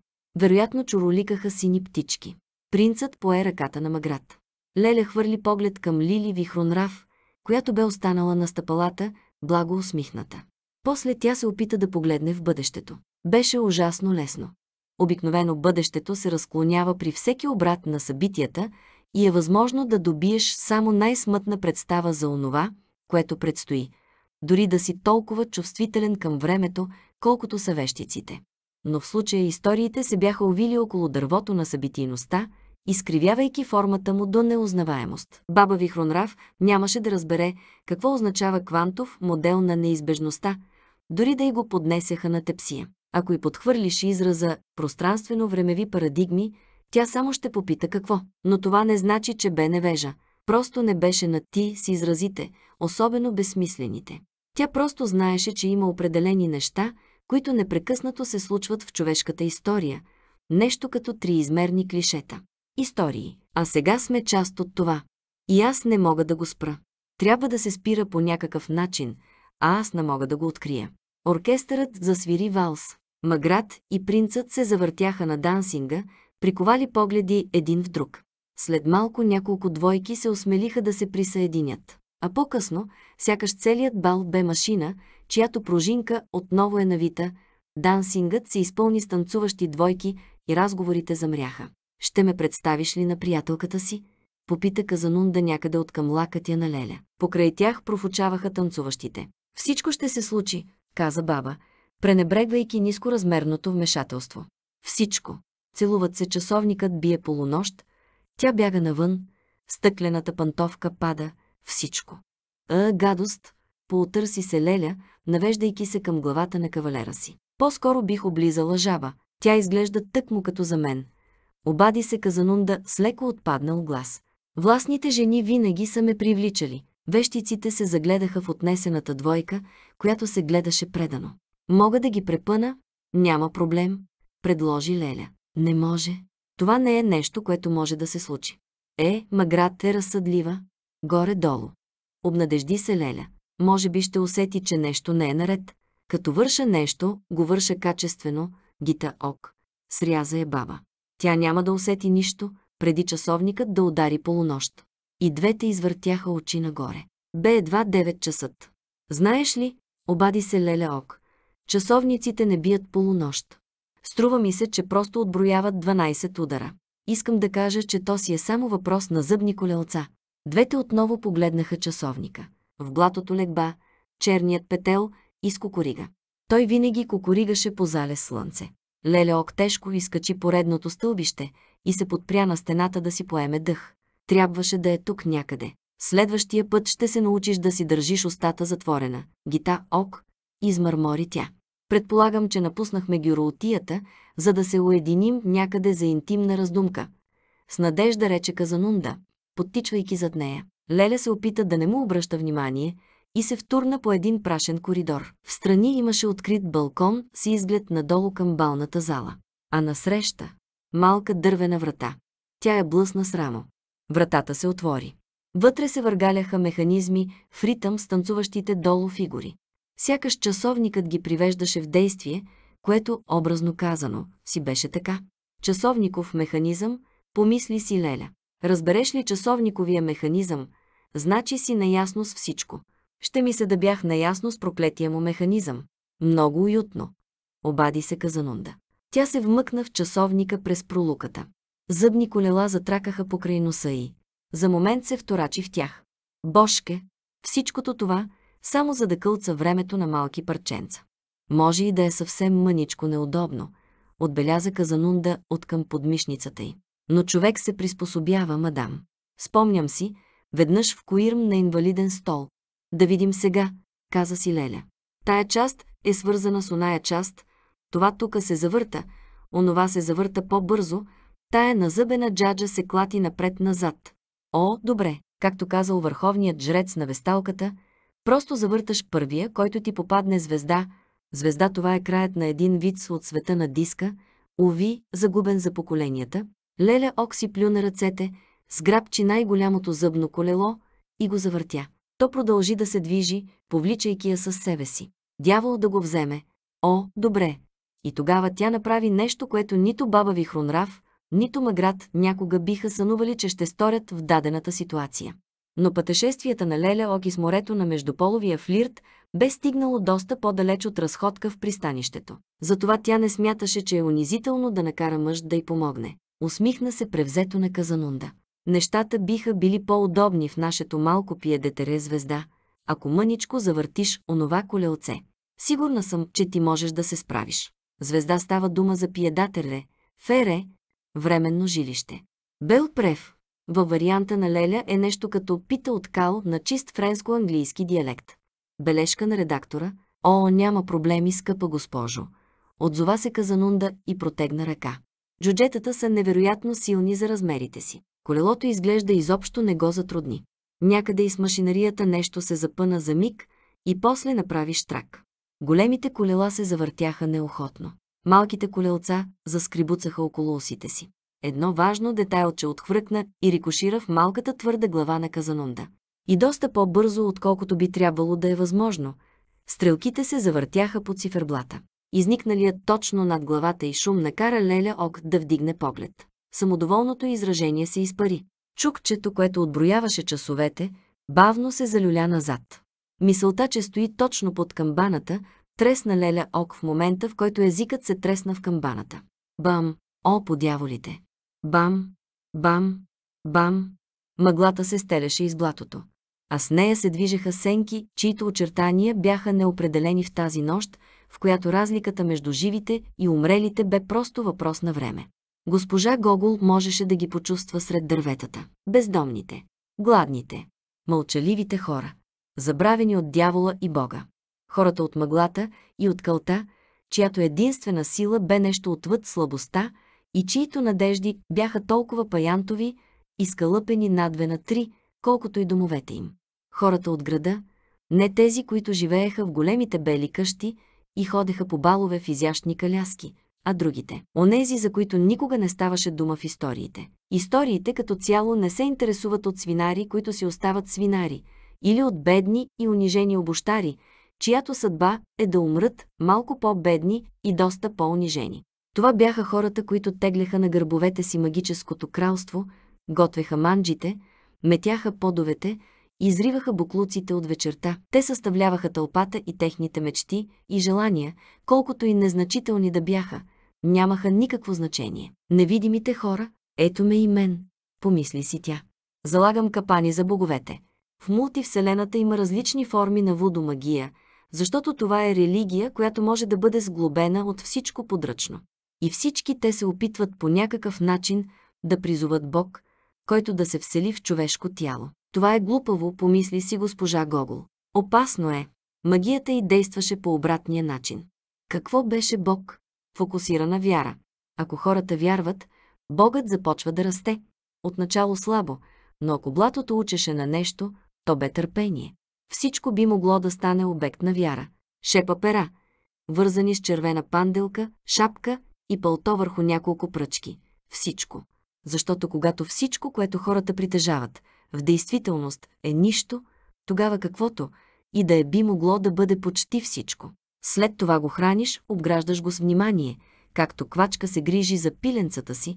Вероятно чороликаха сини птички. Принцът пое ръката на Маград. Леля хвърли поглед към Лили Вихронрав, която бе останала на стъпалата, благо усмихната. После тя се опита да погледне в бъдещето. Беше ужасно лесно. Обикновено бъдещето се разклонява при всеки обрат на събитията и е възможно да добиеш само най-смътна представа за онова, което предстои, дори да си толкова чувствителен към времето, колкото са вещиците. Но в случая историите се бяха увили около дървото на събитийността – изкривявайки формата му до неузнаваемост. Баба Вихронрав нямаше да разбере какво означава квантов модел на неизбежността, дори да й го поднесяха на тепсия. Ако и подхвърлиш израза пространствено-времеви парадигми, тя само ще попита какво. Но това не значи, че бе невежа. Просто не беше на ти с изразите, особено безсмислените. Тя просто знаеше, че има определени неща, които непрекъснато се случват в човешката история, нещо като триизмерни клишета истории. А сега сме част от това. И аз не мога да го спра. Трябва да се спира по някакъв начин, а аз не мога да го открия. Оркестърът засвири валс. Маград и принцът се завъртяха на дансинга, приковали погледи един в друг. След малко няколко двойки се осмелиха да се присъединят. А по-късно, сякаш целият бал бе машина, чиято пружинка отново е навита, дансингът се изпълни с танцуващи двойки и разговорите замряха. Ще ме представиш ли на приятелката си? Попита Казанунда някъде от към лакътя на Леля. Покрай тях профучаваха танцуващите. Всичко ще се случи, каза баба, пренебрегвайки нискоразмерното вмешателство. Всичко. Целуват се часовникът бие полунощ, тя бяга навън, стъклената пантовка пада, всичко. А, гадост, поотърси се Леля, навеждайки се към главата на кавалера си. По-скоро бих облизала жаба. Тя изглежда тъкмо като за мен обади се Казанунда с леко отпаднал глас. Властните жени винаги са ме привличали. Вещиците се загледаха в отнесената двойка, която се гледаше предано. Мога да ги препъна? Няма проблем, предложи Леля. Не може. Това не е нещо, което може да се случи. Е, маград е разсъдлива. Горе-долу. Обнадежди се Леля. Може би ще усети, че нещо не е наред. Като върша нещо, го върша качествено, гита ок. Сряза е баба. Тя няма да усети нищо, преди часовникът да удари полунощ. И двете извъртяха очи нагоре. Бе едва 9 часът. Знаеш ли, обади се Леля Ок, часовниците не бият полунощ. Струва ми се, че просто отброяват 12 удара. Искам да кажа, че то си е само въпрос на зъбни колелца. Двете отново погледнаха часовника. В блатото легба, черният петел и с кукурига. Той винаги кукуригаше по зале слънце. Лелеок тежко изкачи поредното стълбище и се подпря на стената да си поеме дъх. Трябваше да е тук някъде. Следващия път ще се научиш да си държиш устата затворена. Гита Ок, измърмори тя. Предполагам, че напуснахме гюроотията, за да се уединим някъде за интимна раздумка. С надежда рече Казанунда, подтичвайки зад нея. Леля се опита да не му обръща внимание, и се втурна по един прашен коридор. Встрани имаше открит балкон с изглед надолу към балната зала. А насреща – малка дървена врата. Тя е блъсна с рамо. Вратата се отвори. Вътре се въргаляха механизми в ритъм с танцуващите долу фигури. Сякаш часовникът ги привеждаше в действие, което, образно казано, си беше така. Часовников механизъм, помисли си Леля. Разбереш ли часовниковия механизъм, значи си наясно с всичко. Ще ми се да бях наясно с проклетия му механизъм. Много уютно. Обади се Казанунда. Тя се вмъкна в часовника през пролуката. Зъбни колела затракаха покрай носа й. За момент се вторачи в тях. Бошке, всичкото това, само за да кълца времето на малки парченца. Може и да е съвсем мъничко неудобно, отбеляза Казанунда от към подмишницата й. Но човек се приспособява, мадам. Спомням си, веднъж в коирм на инвалиден стол, да видим сега, каза си Леля. Тая част е свързана с оная част, това тук се завърта, онова се завърта по-бързо, тая назъбена джаджа се клати напред-назад. О, добре, както казал върховният жрец на весталката, просто завърташ първия, който ти попадне звезда. Звезда това е краят на един вид от света на диска, уви, загубен за поколенията. Леля Окси плю на ръцете, сграбчи най-голямото зъбно колело и го завъртя то продължи да се движи, повличайки я със себе си. Дявол да го вземе. О, добре. И тогава тя направи нещо, което нито баба ви Хронрав, нито Маград някога биха сънували, че ще сторят в дадената ситуация. Но пътешествията на Леля Оки с морето на междуполовия флирт бе стигнало доста по-далеч от разходка в пристанището. Затова тя не смяташе, че е унизително да накара мъж да й помогне. Усмихна се превзето на Казанунда. Нещата биха били по-удобни в нашето малко пиедетере звезда, ако мъничко завъртиш онова колелце. Сигурна съм, че ти можеш да се справиш. Звезда става дума за пиедателе, фере, временно жилище. Бел Прев във варианта на Леля е нещо като пита от кал на чист френско-английски диалект. Бележка на редактора «О, няма проблеми, скъпа госпожо!» Отзова се Казанунда и протегна ръка. Джуджетата са невероятно силни за размерите си. Колелото изглежда изобщо не го затрудни. Някъде и с машинарията нещо се запъна за миг и после направи штрак. Големите колела се завъртяха неохотно. Малките колелца заскрибуцаха около усите си. Едно важно детайлче отхвъркна и рикошира в малката твърда глава на Казанунда. И доста по-бързо, отколкото би трябвало да е възможно. Стрелките се завъртяха по циферблата. Изникналият точно над главата и шум накара Леля Ок да вдигне поглед самодоволното изражение се изпари. Чукчето, което отброяваше часовете, бавно се залюля назад. Мисълта, че стои точно под камбаната, тресна Леля Ок в момента, в който езикът се тресна в камбаната. Бам! О, подяволите! Бам! Бам! Бам! Мъглата се стелеше из блатото. А с нея се движеха сенки, чието очертания бяха неопределени в тази нощ, в която разликата между живите и умрелите бе просто въпрос на време. Госпожа Гогол можеше да ги почувства сред дърветата. Бездомните, гладните, мълчаливите хора, забравени от дявола и Бога. Хората от мъглата и от кълта, чиято единствена сила бе нещо отвъд слабостта и чието надежди бяха толкова паянтови и скалъпени надве на три, колкото и домовете им. Хората от града, не тези, които живееха в големите бели къщи и ходеха по балове в изящни каляски – а другите – онези, за които никога не ставаше дума в историите. Историите като цяло не се интересуват от свинари, които си остават свинари, или от бедни и унижени обощари, чиято съдба е да умрат малко по-бедни и доста по-унижени. Това бяха хората, които теглеха на гърбовете си магическото кралство, готвеха манджите, метяха подовете, изриваха буклуците от вечерта. Те съставляваха тълпата и техните мечти и желания, колкото и незначителни да бяха – нямаха никакво значение. Невидимите хора, ето ме и мен, помисли си тя. Залагам капани за боговете. В мултивселената има различни форми на вудомагия, защото това е религия, която може да бъде сглобена от всичко подръчно. И всички те се опитват по някакъв начин да призуват Бог, който да се всели в човешко тяло. Това е глупаво, помисли си госпожа Гогол. Опасно е. Магията й действаше по обратния начин. Какво беше Бог? фокусирана вяра. Ако хората вярват, Богът започва да расте. Отначало слабо, но ако блатото учеше на нещо, то бе търпение. Всичко би могло да стане обект на вяра. Шепа пера, вързани с червена панделка, шапка и пълто върху няколко пръчки. Всичко. Защото когато всичко, което хората притежават, в действителност е нищо, тогава каквото и да е би могло да бъде почти всичко. След това го храниш, обграждаш го с внимание, както квачка се грижи за пиленцата си,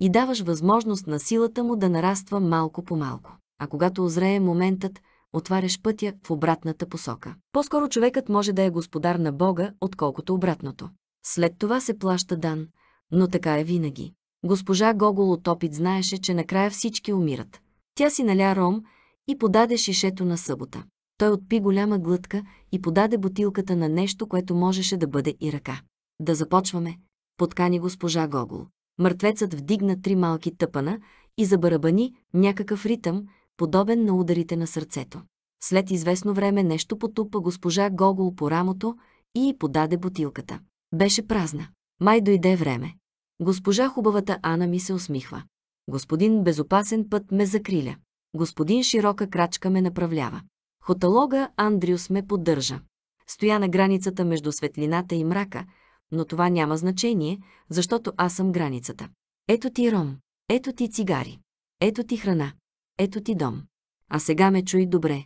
и даваш възможност на силата му да нараства малко по малко. А когато озрее моментът, отваряш пътя в обратната посока. По-скоро човекът може да е господар на Бога, отколкото обратното. След това се плаща дан, но така е винаги. Госпожа Гогол от опит знаеше, че накрая всички умират. Тя си наля ром и подаде шишето на събота. Той отпи голяма глътка и подаде бутилката на нещо, което можеше да бъде и ръка. Да започваме, подкани госпожа Гогол. Мъртвецът вдигна три малки тъпана и забарабани някакъв ритъм, подобен на ударите на сърцето. След известно време нещо потупа госпожа Гогол по рамото и подаде бутилката. Беше празна. Май дойде време. Госпожа хубавата Ана ми се усмихва. Господин безопасен път ме закриля. Господин широка крачка ме направлява. Хоталога Андрюс ме поддържа. Стоя на границата между светлината и мрака, но това няма значение, защото аз съм границата. Ето ти ром, ето ти цигари, ето ти храна, ето ти дом. А сега ме чуй добре.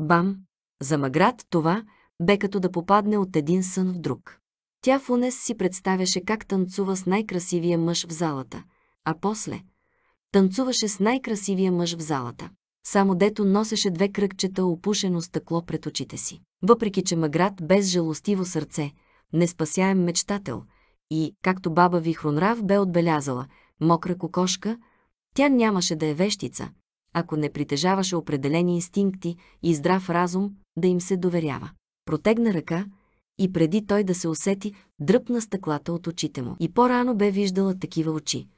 Бам! За Маград това бе като да попадне от един сън в друг. Тя в унес си представяше как танцува с най-красивия мъж в залата, а после танцуваше с най-красивия мъж в залата само дето носеше две кръгчета опушено стъкло пред очите си. Въпреки, че Маград без жалостиво сърце, неспасяем мечтател и, както баба Вихронрав бе отбелязала, мокра кокошка, тя нямаше да е вещица, ако не притежаваше определени инстинкти и здрав разум да им се доверява. Протегна ръка и преди той да се усети, дръпна стъклата от очите му. И по-рано бе виждала такива очи,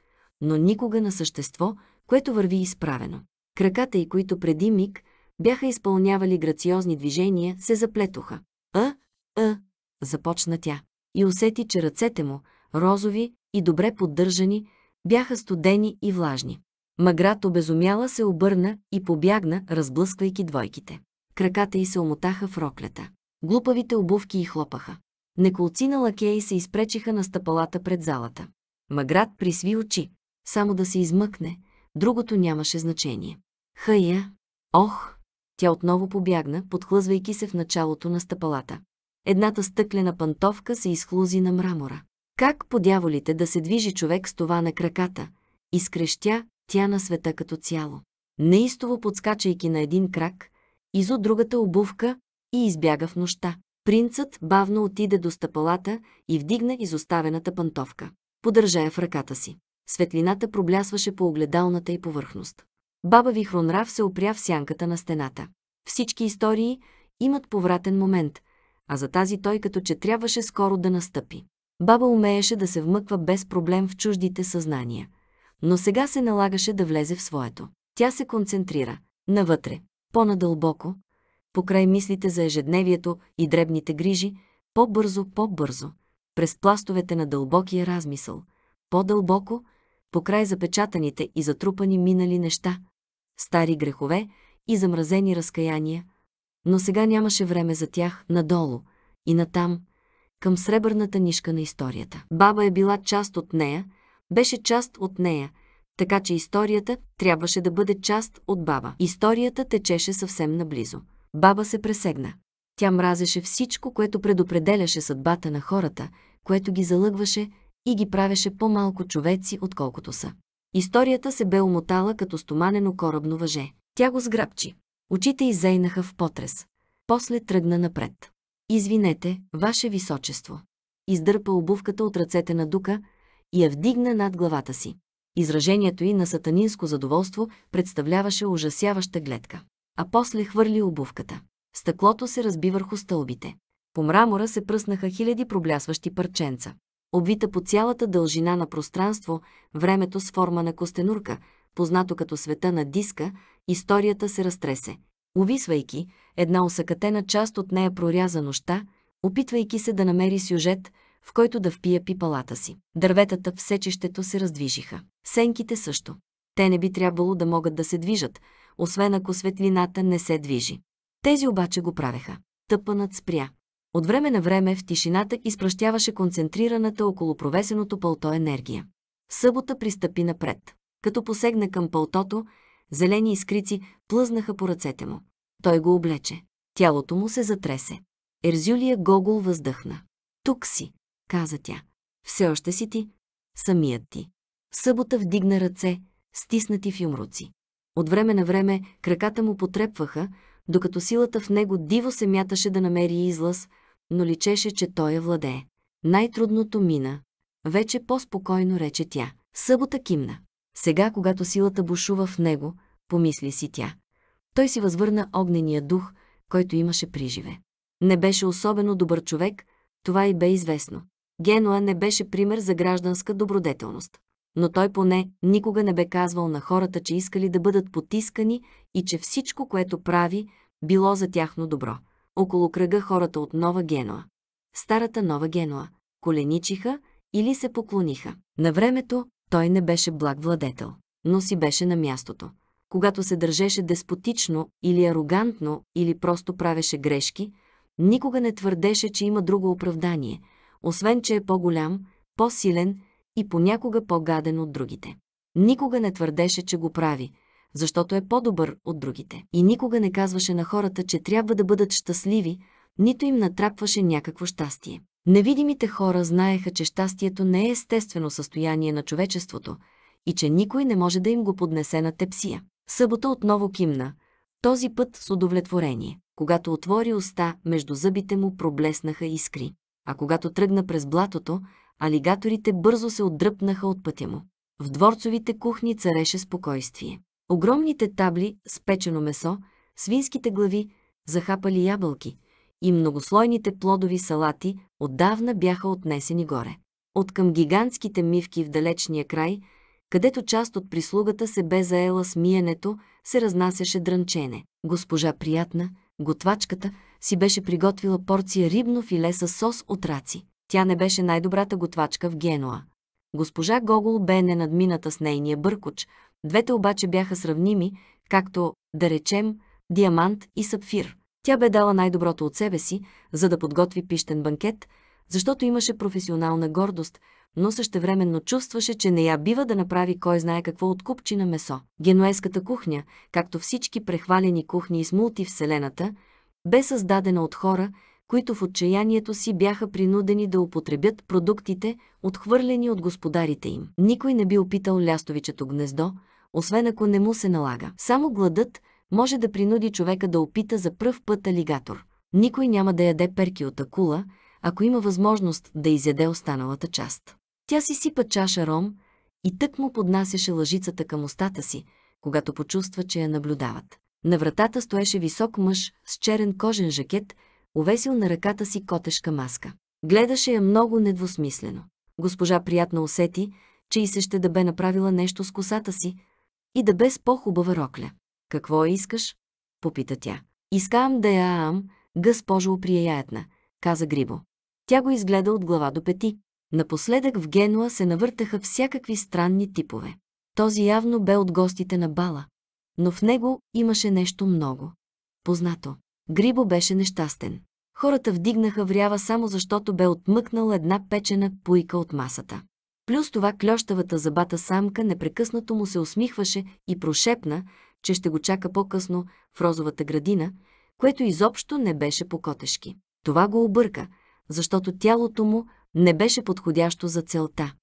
но никога на същество, което върви изправено. Краката й, които преди миг бяха изпълнявали грациозни движения, се заплетоха. А, а, започна тя. И усети, че ръцете му, розови и добре поддържани, бяха студени и влажни. Маграт обезумяла се обърна и побягна, разблъсквайки двойките. Краката й се омотаха в роклята. Глупавите обувки й хлопаха. Неколци на лакеи се изпречиха на стъпалата пред залата. Маград присви очи. Само да се измъкне, другото нямаше значение. Хая, е. ох, тя отново побягна, подхлъзвайки се в началото на стъпалата. Едната стъклена пантовка се изхлузи на мрамора. Как по дяволите да се движи човек с това на краката? Изкрещя тя на света като цяло. Неистово подскачайки на един крак, изо другата обувка и избяга в нощта. Принцът бавно отиде до стъпалата и вдигна изоставената пантовка. Подържа я в ръката си. Светлината проблясваше по огледалната и повърхност. Баба Вихронрав се опря в сянката на стената. Всички истории имат повратен момент, а за тази той като че трябваше скоро да настъпи. Баба умееше да се вмъква без проблем в чуждите съзнания, но сега се налагаше да влезе в своето. Тя се концентрира, навътре, по-надълбоко, покрай мислите за ежедневието и дребните грижи, по-бързо, по-бързо, през пластовете на дълбокия размисъл, по-дълбоко, покрай запечатаните и затрупани минали неща, стари грехове и замразени разкаяния, но сега нямаше време за тях надолу и натам, към сребърната нишка на историята. Баба е била част от нея, беше част от нея, така че историята трябваше да бъде част от баба. Историята течеше съвсем наблизо. Баба се пресегна. Тя мразеше всичко, което предопределяше съдбата на хората, което ги залъгваше и ги правеше по-малко човеци, отколкото са. Историята се бе омотала като стоманено корабно въже. Тя го сграбчи. Очите изейнаха в потрес. После тръгна напред. Извинете, ваше височество. Издърпа обувката от ръцете на дука и я вдигна над главата си. Изражението й на сатанинско задоволство представляваше ужасяваща гледка. А после хвърли обувката. Стъклото се разби върху стълбите. По мрамора се пръснаха хиляди проблясващи парченца обвита по цялата дължина на пространство, времето с форма на костенурка, познато като света на диска, историята се разтресе. Увисвайки, една усъкатена част от нея проряза нощта, опитвайки се да намери сюжет, в който да впие пипалата си. Дърветата в сечището се раздвижиха. Сенките също. Те не би трябвало да могат да се движат, освен ако светлината не се движи. Тези обаче го правеха. Тъпанът спря. От време на време в тишината изпращяваше концентрираната около провесеното пълто енергия. Събота пристъпи напред. Като посегна към пълтото, зелени искрици плъзнаха по ръцете му. Той го облече. Тялото му се затресе. Ерзюлия Гогол въздъхна. Тук си, каза тя. Все още си ти, самият ти. Събота вдигна ръце, стиснати в юмруци. От време на време краката му потрепваха, докато силата в него диво се мяташе да намери излъз, но личеше, че той я владее. Най-трудното мина. Вече по-спокойно рече тя. Събота кимна. Сега, когато силата бушува в него, помисли си тя. Той си възвърна огнения дух, който имаше при живе. Не беше особено добър човек, това и бе известно. Генуа не беше пример за гражданска добродетелност. Но той поне никога не бе казвал на хората, че искали да бъдат потискани и че всичко, което прави, било за тяхно добро около кръга хората от Нова Генуа. Старата Нова Генуа. Коленичиха или се поклониха. На времето той не беше благ владетел, но си беше на мястото. Когато се държеше деспотично или арогантно, или просто правеше грешки, никога не твърдеше, че има друго оправдание, освен, че е по-голям, по-силен и понякога по-гаден от другите. Никога не твърдеше, че го прави – защото е по-добър от другите. И никога не казваше на хората, че трябва да бъдат щастливи, нито им натрапваше някакво щастие. Невидимите хора знаеха, че щастието не е естествено състояние на човечеството и че никой не може да им го поднесе на тепсия. Събота отново кимна, този път с удовлетворение. Когато отвори уста, между зъбите му проблеснаха искри, а когато тръгна през блатото, алигаторите бързо се отдръпнаха от пътя му. В дворцовите кухни цареше спокойствие. Огромните табли с печено месо, свинските глави, захапали ябълки и многослойните плодови салати отдавна бяха отнесени горе. От към гигантските мивки в далечния край, където част от прислугата се бе заела с миенето, се разнасяше дрънчене. Госпожа Приятна, готвачката, си беше приготвила порция рибно филе с сос от раци. Тя не беше най-добрата готвачка в Генуа. Госпожа Гогол бе ненадмината с нейния бъркоч, Двете обаче бяха сравними, както, да речем, диамант и сапфир. Тя бе дала най-доброто от себе си, за да подготви пищен банкет, защото имаше професионална гордост, но същевременно чувстваше, че не я бива да направи кой знае какво от купчина месо. Генуеската кухня, както всички прехвалени кухни из вселената, бе създадена от хора, които в отчаянието си бяха принудени да употребят продуктите, отхвърлени от господарите им. Никой не би опитал лястовичето гнездо, освен ако не му се налага. Само гладът може да принуди човека да опита за пръв път алигатор. Никой няма да яде перки от акула, ако има възможност да изяде останалата част. Тя си сипа чаша ром и тък му поднасяше лъжицата към устата си, когато почувства, че я наблюдават. На вратата стоеше висок мъж с черен кожен жакет, увесил на ръката си котешка маска. Гледаше я много недвусмислено. Госпожа приятно усети, че и се ще да бе направила нещо с косата си, и да без по-хубава рокля. Какво искаш? попита тя. Искам да я Ам, госпожо прияятна, каза Грибо. Тя го изгледа от глава до пети. Напоследък в Генуа се навъртаха всякакви странни типове. Този явно бе от гостите на бала, но в него имаше нещо много. Познато. Грибо беше нещастен. Хората вдигнаха врява само защото бе отмъкнал една печена пуйка от масата. Плюс това клющавата забата самка непрекъснато му се усмихваше и прошепна, че ще го чака по-късно в розовата градина, което изобщо не беше по-котешки. Това го обърка, защото тялото му не беше подходящо за целта,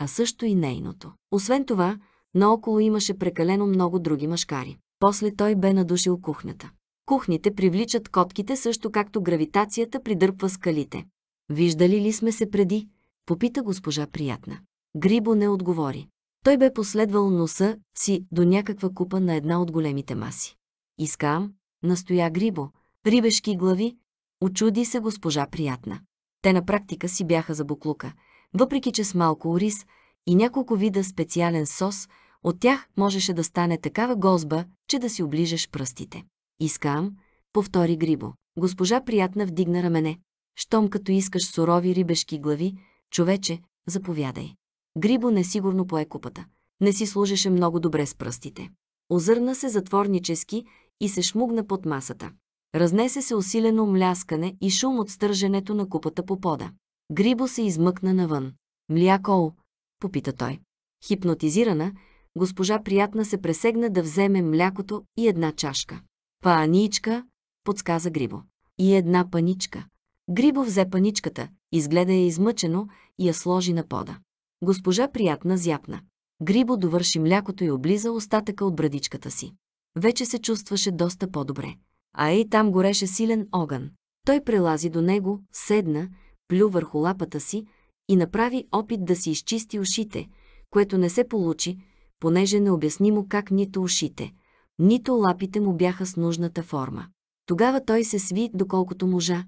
а също и нейното. Освен това, наоколо имаше прекалено много други машкари. После той бе надушил кухнята. Кухните привличат котките също както гравитацията придърпва скалите. Виждали ли сме се преди, Попита госпожа приятна. Грибо не отговори. Той бе последвал носа си до някаква купа на една от големите маси. Искам, настоя Грибо, рибешки глави, очуди се госпожа приятна. Те на практика си бяха за буклука, въпреки че с малко ориз и няколко вида специален сос, от тях можеше да стане такава гозба, че да си оближеш пръстите. Искам, повтори Грибо. Госпожа приятна вдигна рамене. Щом като искаш сурови рибешки глави, Човече, заповядай. Грибо несигурно пое купата. Не си служеше много добре с пръстите. Озърна се затворнически и се шмугна под масата. Разнесе се усилено мляскане и шум от стърженето на купата по пода. Грибо се измъкна навън. Мляко, попита той. Хипнотизирана, госпожа приятна се пресегна да вземе млякото и една чашка. Паничка, подсказа Грибо. И една паничка. Грибо взе паничката, Изгледа я измъчено и я сложи на пода. Госпожа приятна зяпна. Грибо довърши млякото и облиза остатъка от брадичката си. Вече се чувстваше доста по-добре. А ей там гореше силен огън. Той прелази до него, седна, плю върху лапата си и направи опит да си изчисти ушите, което не се получи, понеже е необяснимо как нито ушите, нито лапите му бяха с нужната форма. Тогава той се сви доколкото можа,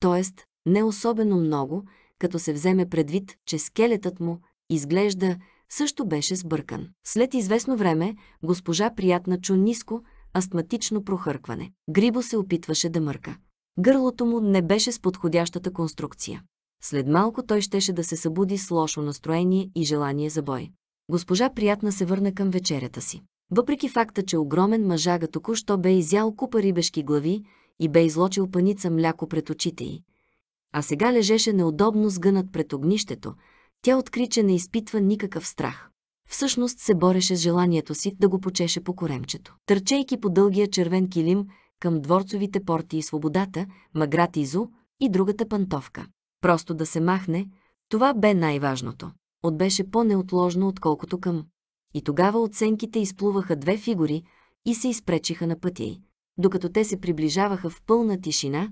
т.е. Не особено много, като се вземе предвид, че скелетът му, изглежда, също беше сбъркан. След известно време, госпожа приятна чу ниско, астматично прохъркване. Грибо се опитваше да мърка. Гърлото му не беше с подходящата конструкция. След малко той щеше да се събуди с лошо настроение и желание за бой. Госпожа приятна се върна към вечерята си. Въпреки факта, че огромен мъжага току-що бе изял купа рибешки глави и бе излочил паница мляко пред очите й, а сега лежеше неудобно сгънат пред огнището, тя откри, че не изпитва никакъв страх. Всъщност се бореше с желанието си да го почеше по коремчето. Търчейки по дългия червен килим към дворцовите порти и свободата, маграт изо и другата пантовка. Просто да се махне, това бе най-важното. Отбеше по-неотложно, отколкото към. И тогава оценките изплуваха две фигури и се изпречиха на пътя й. Докато те се приближаваха в пълна тишина,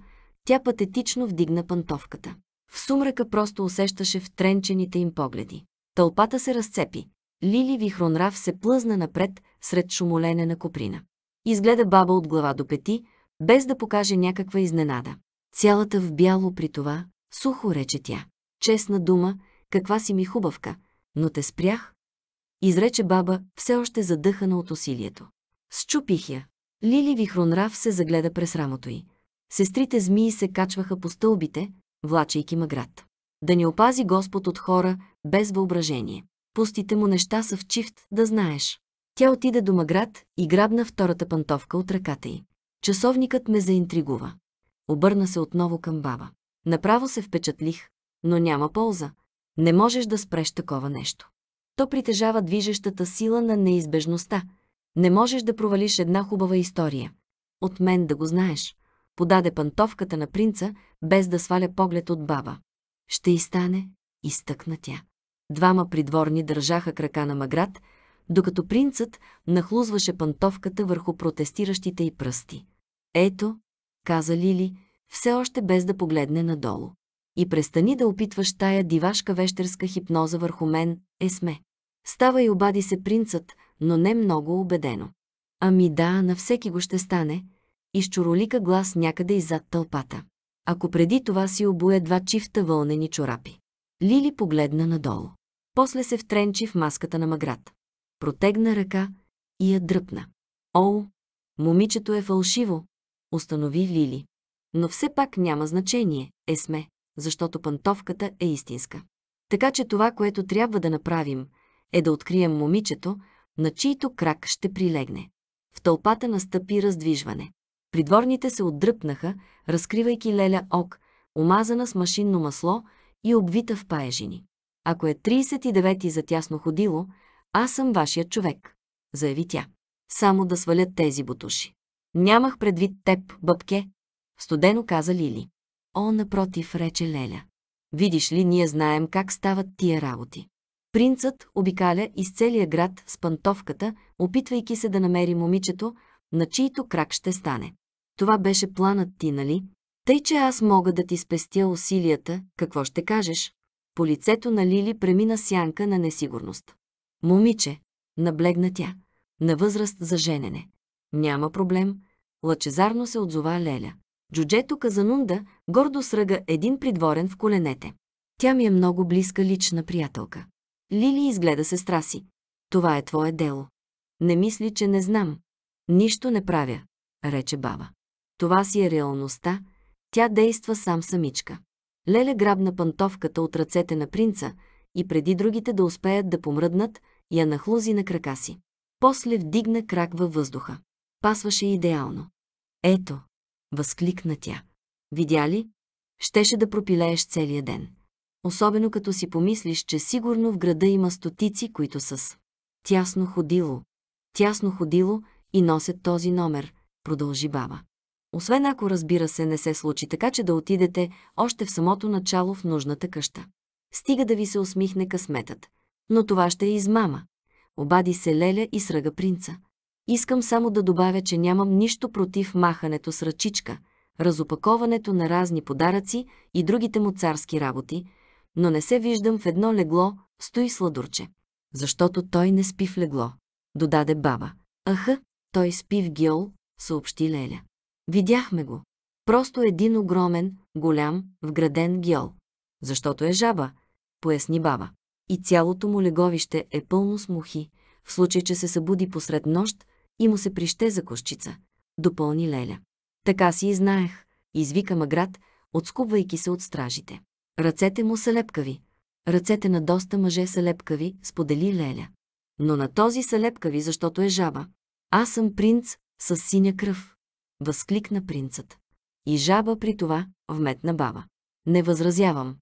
тя патетично вдигна пантовката. В сумрака просто усещаше втренчените им погледи. Тълпата се разцепи. Лили Вихронрав се плъзна напред сред шумолене на коприна. Изгледа баба от глава до пети, без да покаже някаква изненада. Цялата в бяло при това, сухо рече тя. Честна дума, каква си ми хубавка, но те спрях. Изрече баба, все още задъхана от усилието. Счупих я. Лили Вихронрав се загледа през рамото й сестрите змии се качваха по стълбите, влачейки маград. Да ни опази Господ от хора без въображение. Пустите му неща са в чифт, да знаеш. Тя отиде до маград и грабна втората пантовка от ръката й. Часовникът ме заинтригува. Обърна се отново към баба. Направо се впечатлих, но няма полза. Не можеш да спреш такова нещо. То притежава движещата сила на неизбежността. Не можеш да провалиш една хубава история. От мен да го знаеш подаде пантовката на принца, без да сваля поглед от баба. Ще и стане, изтъкна тя. Двама придворни държаха крака на Маград, докато принцът нахлузваше пантовката върху протестиращите й пръсти. Ето, каза Лили, все още без да погледне надолу. И престани да опитваш тая дивашка вещерска хипноза върху мен, Есме. Става и обади се принцът, но не много убедено. Ами да, на всеки го ще стане, изчоролика глас някъде иззад тълпата. Ако преди това си обуя два чифта вълнени чорапи. Лили погледна надолу. После се втренчи в маската на маград. Протегна ръка и я дръпна. О, момичето е фалшиво, установи Лили. Но все пак няма значение, е сме, защото пантовката е истинска. Така че това, което трябва да направим, е да открием момичето, на чийто крак ще прилегне. В тълпата настъпи раздвижване. Придворните се отдръпнаха, разкривайки леля ок, омазана с машинно масло и обвита в паежини. Ако е 39-ти за тясно ходило, аз съм вашия човек, заяви тя. Само да свалят тези бутуши. Нямах предвид теб, бъбке, студено каза Лили. О, напротив, рече Леля. Видиш ли, ние знаем как стават тия работи. Принцът обикаля из целия град с пантовката, опитвайки се да намери момичето, на чийто крак ще стане. Това беше планът ти, нали? Тъй, че аз мога да ти спестя усилията, какво ще кажеш? По лицето на Лили премина сянка на несигурност. Момиче, наблегна тя, на възраст за женене. Няма проблем, лъчезарно се отзова Леля. Джуджето Казанунда гордо сръга един придворен в коленете. Тя ми е много близка лична приятелка. Лили изгледа сестра си. Това е твое дело. Не мисли, че не знам. Нищо не правя, рече баба. Това си е реалността, тя действа сам самичка. Леля грабна пантовката от ръцете на принца и преди другите да успеят да помръднат, я нахлузи на крака си. После вдигна крак във въздуха. Пасваше идеално. Ето, възкликна тя. Видя ли? Щеше да пропилееш целия ден. Особено като си помислиш, че сигурно в града има стотици, които са с. Тясно ходило. Тясно ходило и носят този номер, продължи баба. Освен ако разбира се не се случи така, че да отидете още в самото начало в нужната къща. Стига да ви се усмихне късметът. Но това ще е измама. Обади се Леля и сръга принца. Искам само да добавя, че нямам нищо против махането с ръчичка, разопаковането на разни подаръци и другите му царски работи, но не се виждам в едно легло, стои сладурче. Защото той не спи в легло, додаде баба. Аха, той спи в гьол, съобщи Леля. Видяхме го. Просто един огромен, голям, вграден гьол. Защото е жаба, поясни баба. И цялото му леговище е пълно с мухи, в случай, че се събуди посред нощ и му се прище за кошчица, допълни Леля. Така си и знаех, извика Маград, отскубвайки се от стражите. Ръцете му са лепкави. Ръцете на доста мъже са лепкави, сподели Леля. Но на този са лепкави, защото е жаба. Аз съм принц с синя кръв възкликна принцът. И жаба при това вметна баба. Не възразявам.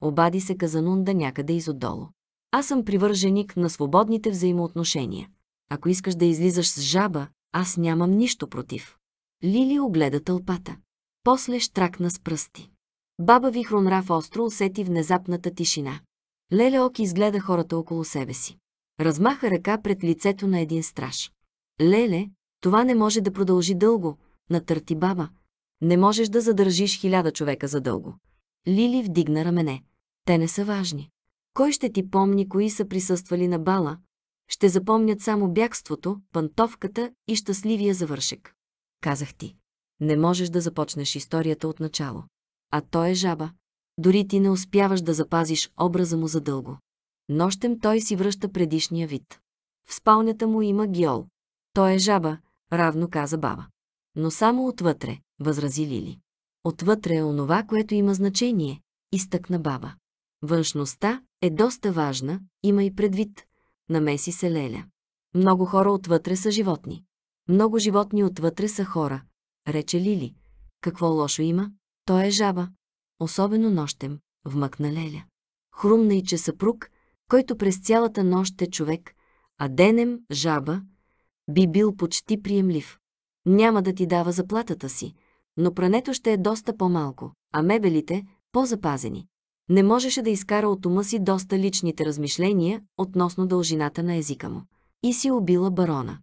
Обади се Казанунда някъде изодолу. Аз съм привърженик на свободните взаимоотношения. Ако искаш да излизаш с жаба, аз нямам нищо против. Лили огледа тълпата. После штракна с пръсти. Баба Вихронрав остро усети внезапната тишина. Леле оки изгледа хората около себе си. Размаха ръка пред лицето на един страж. Леле, това не може да продължи дълго, на Търтибаба. Не можеш да задържиш хиляда човека задълго. Лили вдигна рамене. Те не са важни. Кой ще ти помни кои са присъствали на бала? Ще запомнят само бягството, пантовката и щастливия завършек. Казах ти. Не можеш да започнеш историята от начало. А той е жаба. Дори ти не успяваш да запазиш образа му задълго. Нощем той си връща предишния вид. В спалнята му има гиол. Той е жаба, равно каза баба. Но само отвътре, възрази Лили. Отвътре е онова, което има значение, изтъкна баба. Външността е доста важна, има и предвид. Намеси се Леля. Много хора отвътре са животни. Много животни отвътре са хора, рече Лили. Какво лошо има? Той е жаба. Особено нощем, вмъкна Леля. Хрумна и че съпруг, който през цялата нощ е човек, а денем жаба, би бил почти приемлив. Няма да ти дава заплатата си, но прането ще е доста по-малко, а мебелите – по-запазени. Не можеше да изкара от ума си доста личните размишления относно дължината на езика му. И си убила барона.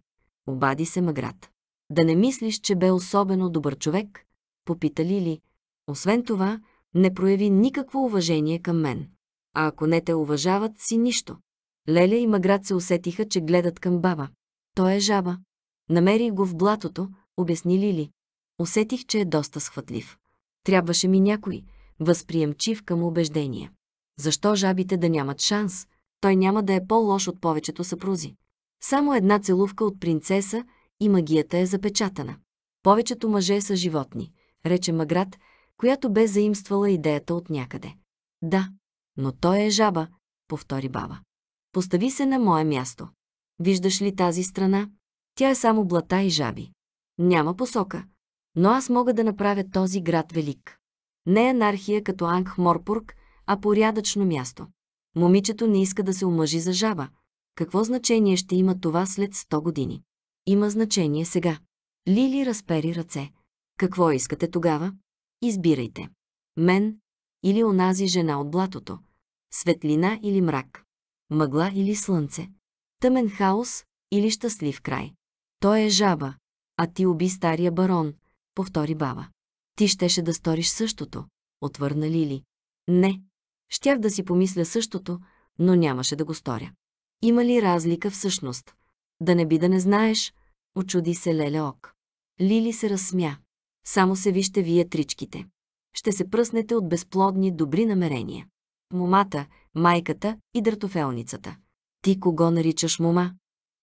Обади се Маград. Да не мислиш, че бе особено добър човек? Попита Лили. Освен това, не прояви никакво уважение към мен. А ако не те уважават, си нищо. Леля и Маград се усетиха, че гледат към баба. Той е жаба. Намерих го в блатото, обясни Лили. Усетих, че е доста схватлив. Трябваше ми някой, възприемчив към убеждение. Защо жабите да нямат шанс? Той няма да е по-лош от повечето съпрузи. Само една целувка от принцеса и магията е запечатана. Повечето мъже са животни, рече Маград, която бе заимствала идеята от някъде. Да, но той е жаба, повтори баба. Постави се на мое място. Виждаш ли тази страна? Тя е само блата и жаби. Няма посока. Но аз мога да направя този град велик. Не анархия като Анг Морпург, а порядъчно място. Момичето не иска да се омъжи за жаба. Какво значение ще има това след 100 години? Има значение сега. Лили разпери ръце. Какво искате тогава? Избирайте. Мен или онази жена от блатото. Светлина или мрак. Мъгла или слънце. Тъмен хаос или щастлив край. Той е жаба, а ти уби стария барон, повтори баба. Ти щеше да сториш същото, отвърна Лили. Не, щях да си помисля същото, но нямаше да го сторя. Има ли разлика всъщност? Да не би да не знаеш, очуди се Леле Ок. Лили се разсмя. Само се вижте вие тричките. Ще се пръснете от безплодни добри намерения. Момата, майката и дъртофелницата. Ти кого наричаш мома?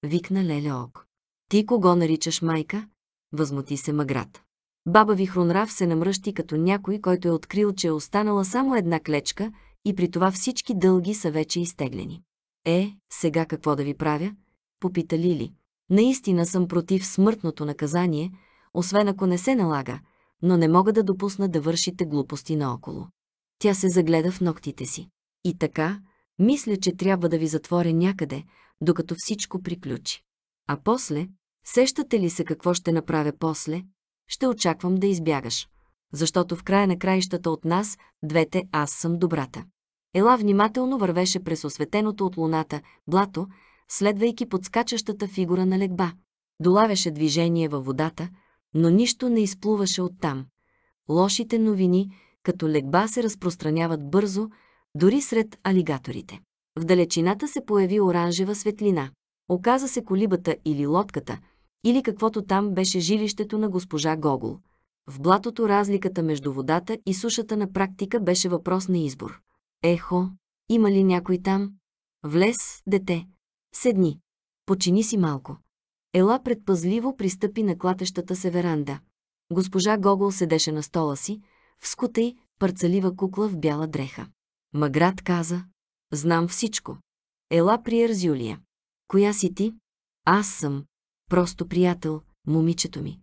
Викна Леле Ок. Ти кого наричаш майка? Възмути се маград. Баба Вихронрав се намръщи като някой, който е открил, че е останала само една клечка и при това всички дълги са вече изтеглени. Е, сега какво да ви правя? Попита Лили. Наистина съм против смъртното наказание, освен ако не се налага, но не мога да допусна да вършите глупости наоколо. Тя се загледа в ногтите си. И така, мисля, че трябва да ви затворя някъде, докато всичко приключи. А после, Сещате ли се какво ще направя после? Ще очаквам да избягаш. Защото в края на краищата от нас, двете, аз съм добрата. Ела внимателно вървеше през осветеното от луната блато, следвайки подскачащата фигура на легба. Долавяше движение във водата, но нищо не изплуваше оттам. Лошите новини, като легба, се разпространяват бързо, дори сред алигаторите. В далечината се появи оранжева светлина. Оказа се колибата или лодката – или каквото там беше жилището на госпожа Гогол. В блатото разликата между водата и сушата на практика беше въпрос на избор. Ехо, има ли някой там? Влез, дете. Седни. Почини си малко. Ела предпазливо пристъпи на клатещата се веранда. Госпожа Гогол седеше на стола си, в скута й парцалива кукла в бяла дреха. Маград каза, знам всичко. Ела при Ерзюлия. Коя си ти? Аз съм, Просто приятел, момичето ми.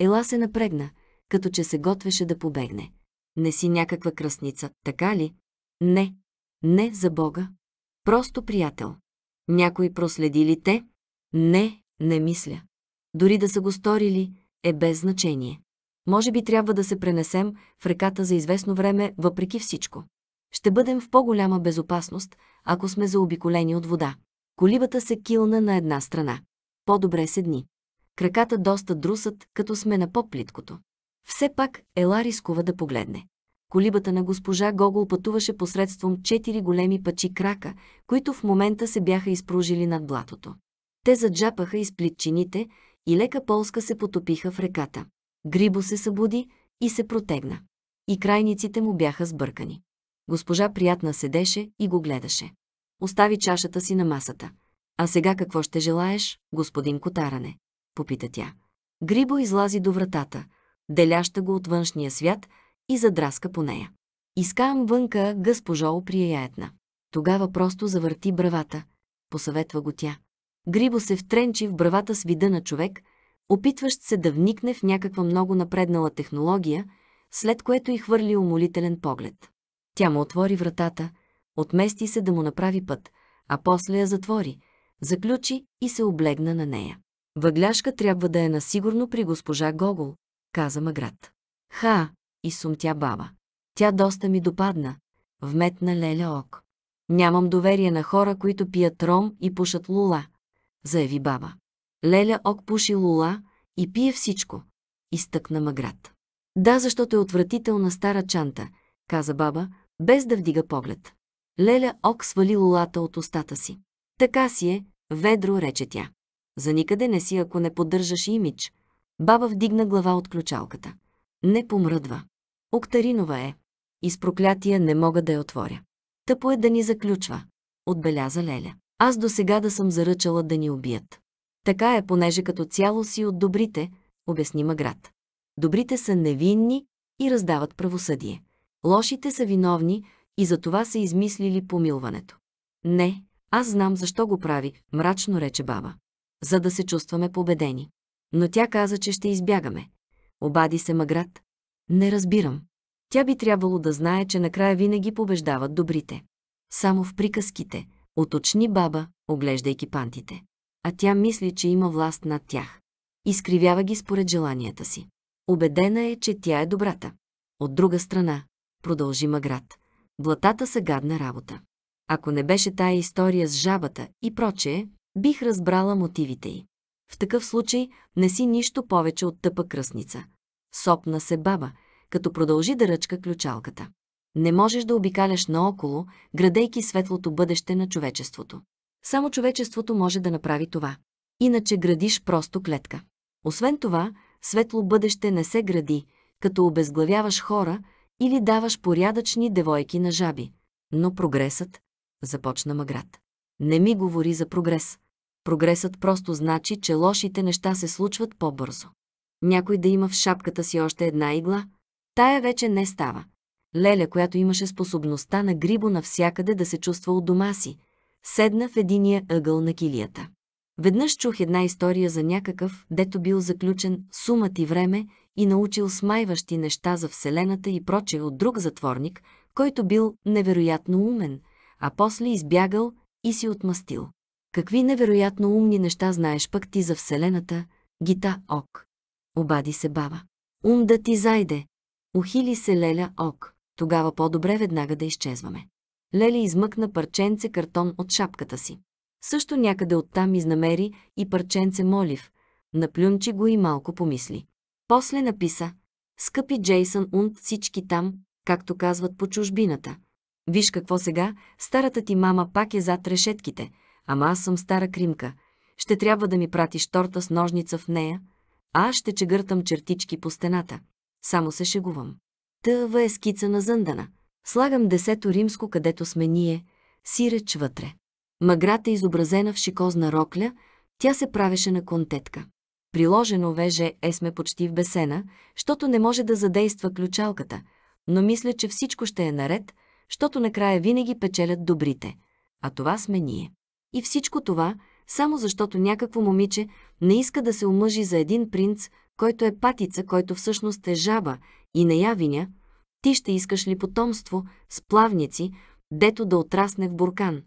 Ела се напрегна, като че се готвеше да побегне. Не си някаква красница, така ли? Не. Не за Бога. Просто приятел. Някой проследи ли те? Не, не мисля. Дори да са го сторили, е без значение. Може би трябва да се пренесем в реката за известно време, въпреки всичко. Ще бъдем в по-голяма безопасност, ако сме заобиколени от вода. Колибата се килна на една страна. По-добре седни. Краката доста друсат, като сме на по-плиткото. Все пак ела рискува да погледне. Колибата на госпожа Гогол пътуваше посредством четири големи пъчи крака, които в момента се бяха изпружили над блатото. Те заджапаха из плитчините и лека полска се потопиха в реката. Грибо се събуди и се протегна. И крайниците му бяха сбъркани. Госпожа приятна седеше и го гледаше. Остави чашата си на масата. А сега какво ще желаеш, господин Котаране? Попита тя. Грибо излази до вратата, деляща го от външния свят и задраска по нея. Искам вънка госпожо приятна. Тогава просто завърти бравата, посъветва го тя. Грибо се втренчи в бравата с вида на човек, опитващ се да вникне в някаква много напреднала технология, след което и хвърли умолителен поглед. Тя му отвори вратата, отмести се да му направи път, а после я затвори – заключи и се облегна на нея. Въгляшка трябва да е насигурно при госпожа Гогол, каза Маград. Ха, и сумтя баба. Тя доста ми допадна, вметна Леля Ок. Нямам доверие на хора, които пият ром и пушат лула, заяви баба. Леля Ок пуши лула и пие всичко, изтъкна Маград. Да, защото е отвратителна стара чанта, каза баба, без да вдига поглед. Леля Ок свали лулата от устата си. Така си е, ведро рече тя. За никъде не си, ако не поддържаш имидж. Баба вдигна глава от ключалката. Не помръдва. Октаринова е. Из проклятия не мога да я отворя. Тъпо е да ни заключва. Отбеляза Леля. Аз до сега да съм заръчала да ни убият. Така е, понеже като цяло си от добрите, обясни Маград. Добрите са невинни и раздават правосъдие. Лошите са виновни и за това са измислили помилването. Не, аз знам защо го прави, мрачно рече баба. За да се чувстваме победени. Но тя каза, че ще избягаме. Обади се Маград. Не разбирам. Тя би трябвало да знае, че накрая винаги побеждават добрите. Само в приказките, уточни баба, оглеждайки пантите. А тя мисли, че има власт над тях. Изкривява ги според желанията си. Обедена е, че тя е добрата. От друга страна, продължи Маград. Блатата са гадна работа. Ако не беше тая история с жабата и прочее, бих разбрала мотивите й. В такъв случай не си нищо повече от тъпа кръсница. Сопна се баба, като продължи да ръчка ключалката. Не можеш да обикаляш наоколо, градейки светлото бъдеще на човечеството. Само човечеството може да направи това. Иначе градиш просто клетка. Освен това, светло бъдеще не се гради, като обезглавяваш хора или даваш порядъчни девойки на жаби. Но прогресът, започна Маград. Не ми говори за прогрес. Прогресът просто значи, че лошите неща се случват по-бързо. Някой да има в шапката си още една игла, тая вече не става. Леля, която имаше способността на грибо навсякъде да се чувства от дома си, седна в единия ъгъл на килията. Веднъж чух една история за някакъв, дето бил заключен сумът и време и научил смайващи неща за Вселената и прочее от друг затворник, който бил невероятно умен – а после избягал и си отмъстил. Какви невероятно умни неща знаеш пък ти за Вселената, Гита Ок. Обади се баба. Ум да ти зайде. Ухили се Леля Ок. Тогава по-добре веднага да изчезваме. Лели измъкна парченце картон от шапката си. Също някъде оттам изнамери и парченце молив. Наплюнчи го и малко помисли. После написа «Скъпи Джейсън Унт всички там, както казват по чужбината. Виж какво сега, старата ти мама пак е зад решетките, ама аз съм стара кримка. Ще трябва да ми пратиш торта с ножница в нея, а аз ще чегъртам чертички по стената. Само се шегувам. Тъва е скица на зъндана. Слагам десето римско, където сме ние, сиреч вътре. Маграта е изобразена в шикозна рокля, тя се правеше на контетка. Приложено веже е сме почти в бесена, защото не може да задейства ключалката, но мисля, че всичко ще е наред – защото накрая винаги печелят добрите. А това сме ние. И всичко това, само защото някакво момиче не иска да се омъжи за един принц, който е патица, който всъщност е жаба и наявиня, ти ще искаш ли потомство с плавници, дето да отрасне в буркан,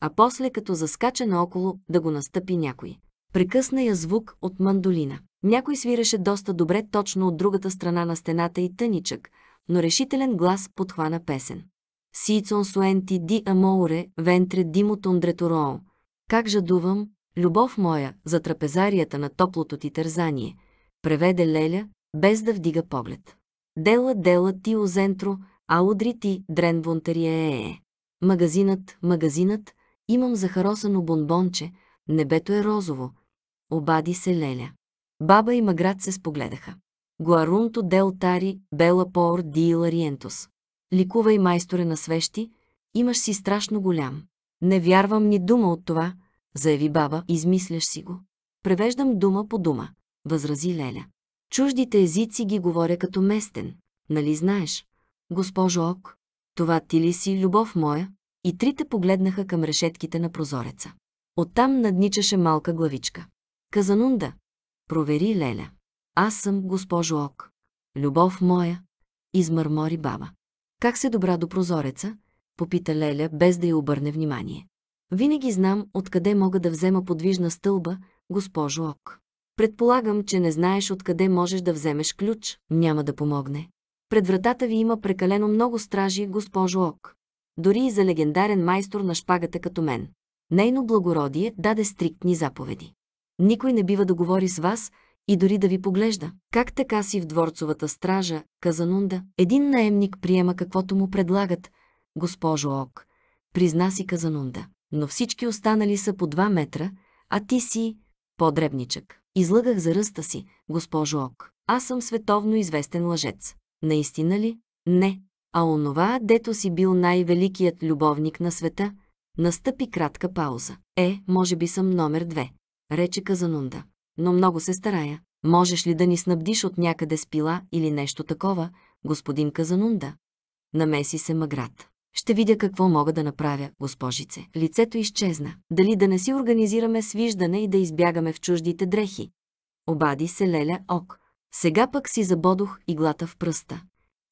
а после като заскача наоколо да го настъпи някой. Прекъсна я звук от мандолина. Някой свиреше доста добре точно от другата страна на стената и тъничък, но решителен глас подхвана песен. Сийцон суенти ди амоуре, вентре димо тондретороо. Как жадувам, любов моя, за трапезарията на топлото ти тързание, преведе Леля, без да вдига поглед. Дела, дела ти озентро, удри ти дрен е. Магазинът, магазинът, имам захаросано бонбонче, небето е розово. Обади се Леля. Баба и Маград се спогледаха. Гуарунто дел тари, бела пор лариентус. Ликувай, майсторе на свещи, имаш си страшно голям. Не вярвам ни дума от това, заяви баба, измисляш си го. Превеждам дума по дума, възрази Леля. Чуждите езици ги говоря като местен. Нали знаеш? Госпожо Ок, това ти ли си, любов моя? И трите погледнаха към решетките на прозореца. Оттам надничаше малка главичка. Казанунда, провери Леля. Аз съм госпожо Ок. Любов моя, измърмори баба. Как се добра до прозореца? Попита Леля, без да й обърне внимание. Винаги знам откъде мога да взема подвижна стълба, госпожо Ок. Предполагам, че не знаеш откъде можеш да вземеш ключ, няма да помогне. Пред вратата ви има прекалено много стражи, госпожо Ок. Дори и за легендарен майстор на шпагата като мен. Нейно благородие даде стриктни заповеди. Никой не бива да говори с вас, и дори да ви поглежда. Как така си в дворцовата стража, Казанунда, един наемник приема каквото му предлагат, госпожо Ок, призна си Казанунда. Но всички останали са по два метра, а ти си по-дребничък. Излъгах за ръста си, госпожо Ок. Аз съм световно известен лъжец. Наистина ли? Не. А онова, дето си бил най-великият любовник на света, настъпи кратка пауза. Е, може би съм номер две, рече Казанунда но много се старая. Можеш ли да ни снабдиш от някъде с пила или нещо такова, господин Казанунда? Намеси се Маград. Ще видя какво мога да направя, госпожице. Лицето изчезна. Дали да не си организираме свиждане и да избягаме в чуждите дрехи? Обади се Леля Ок. Сега пък си забодох иглата в пръста.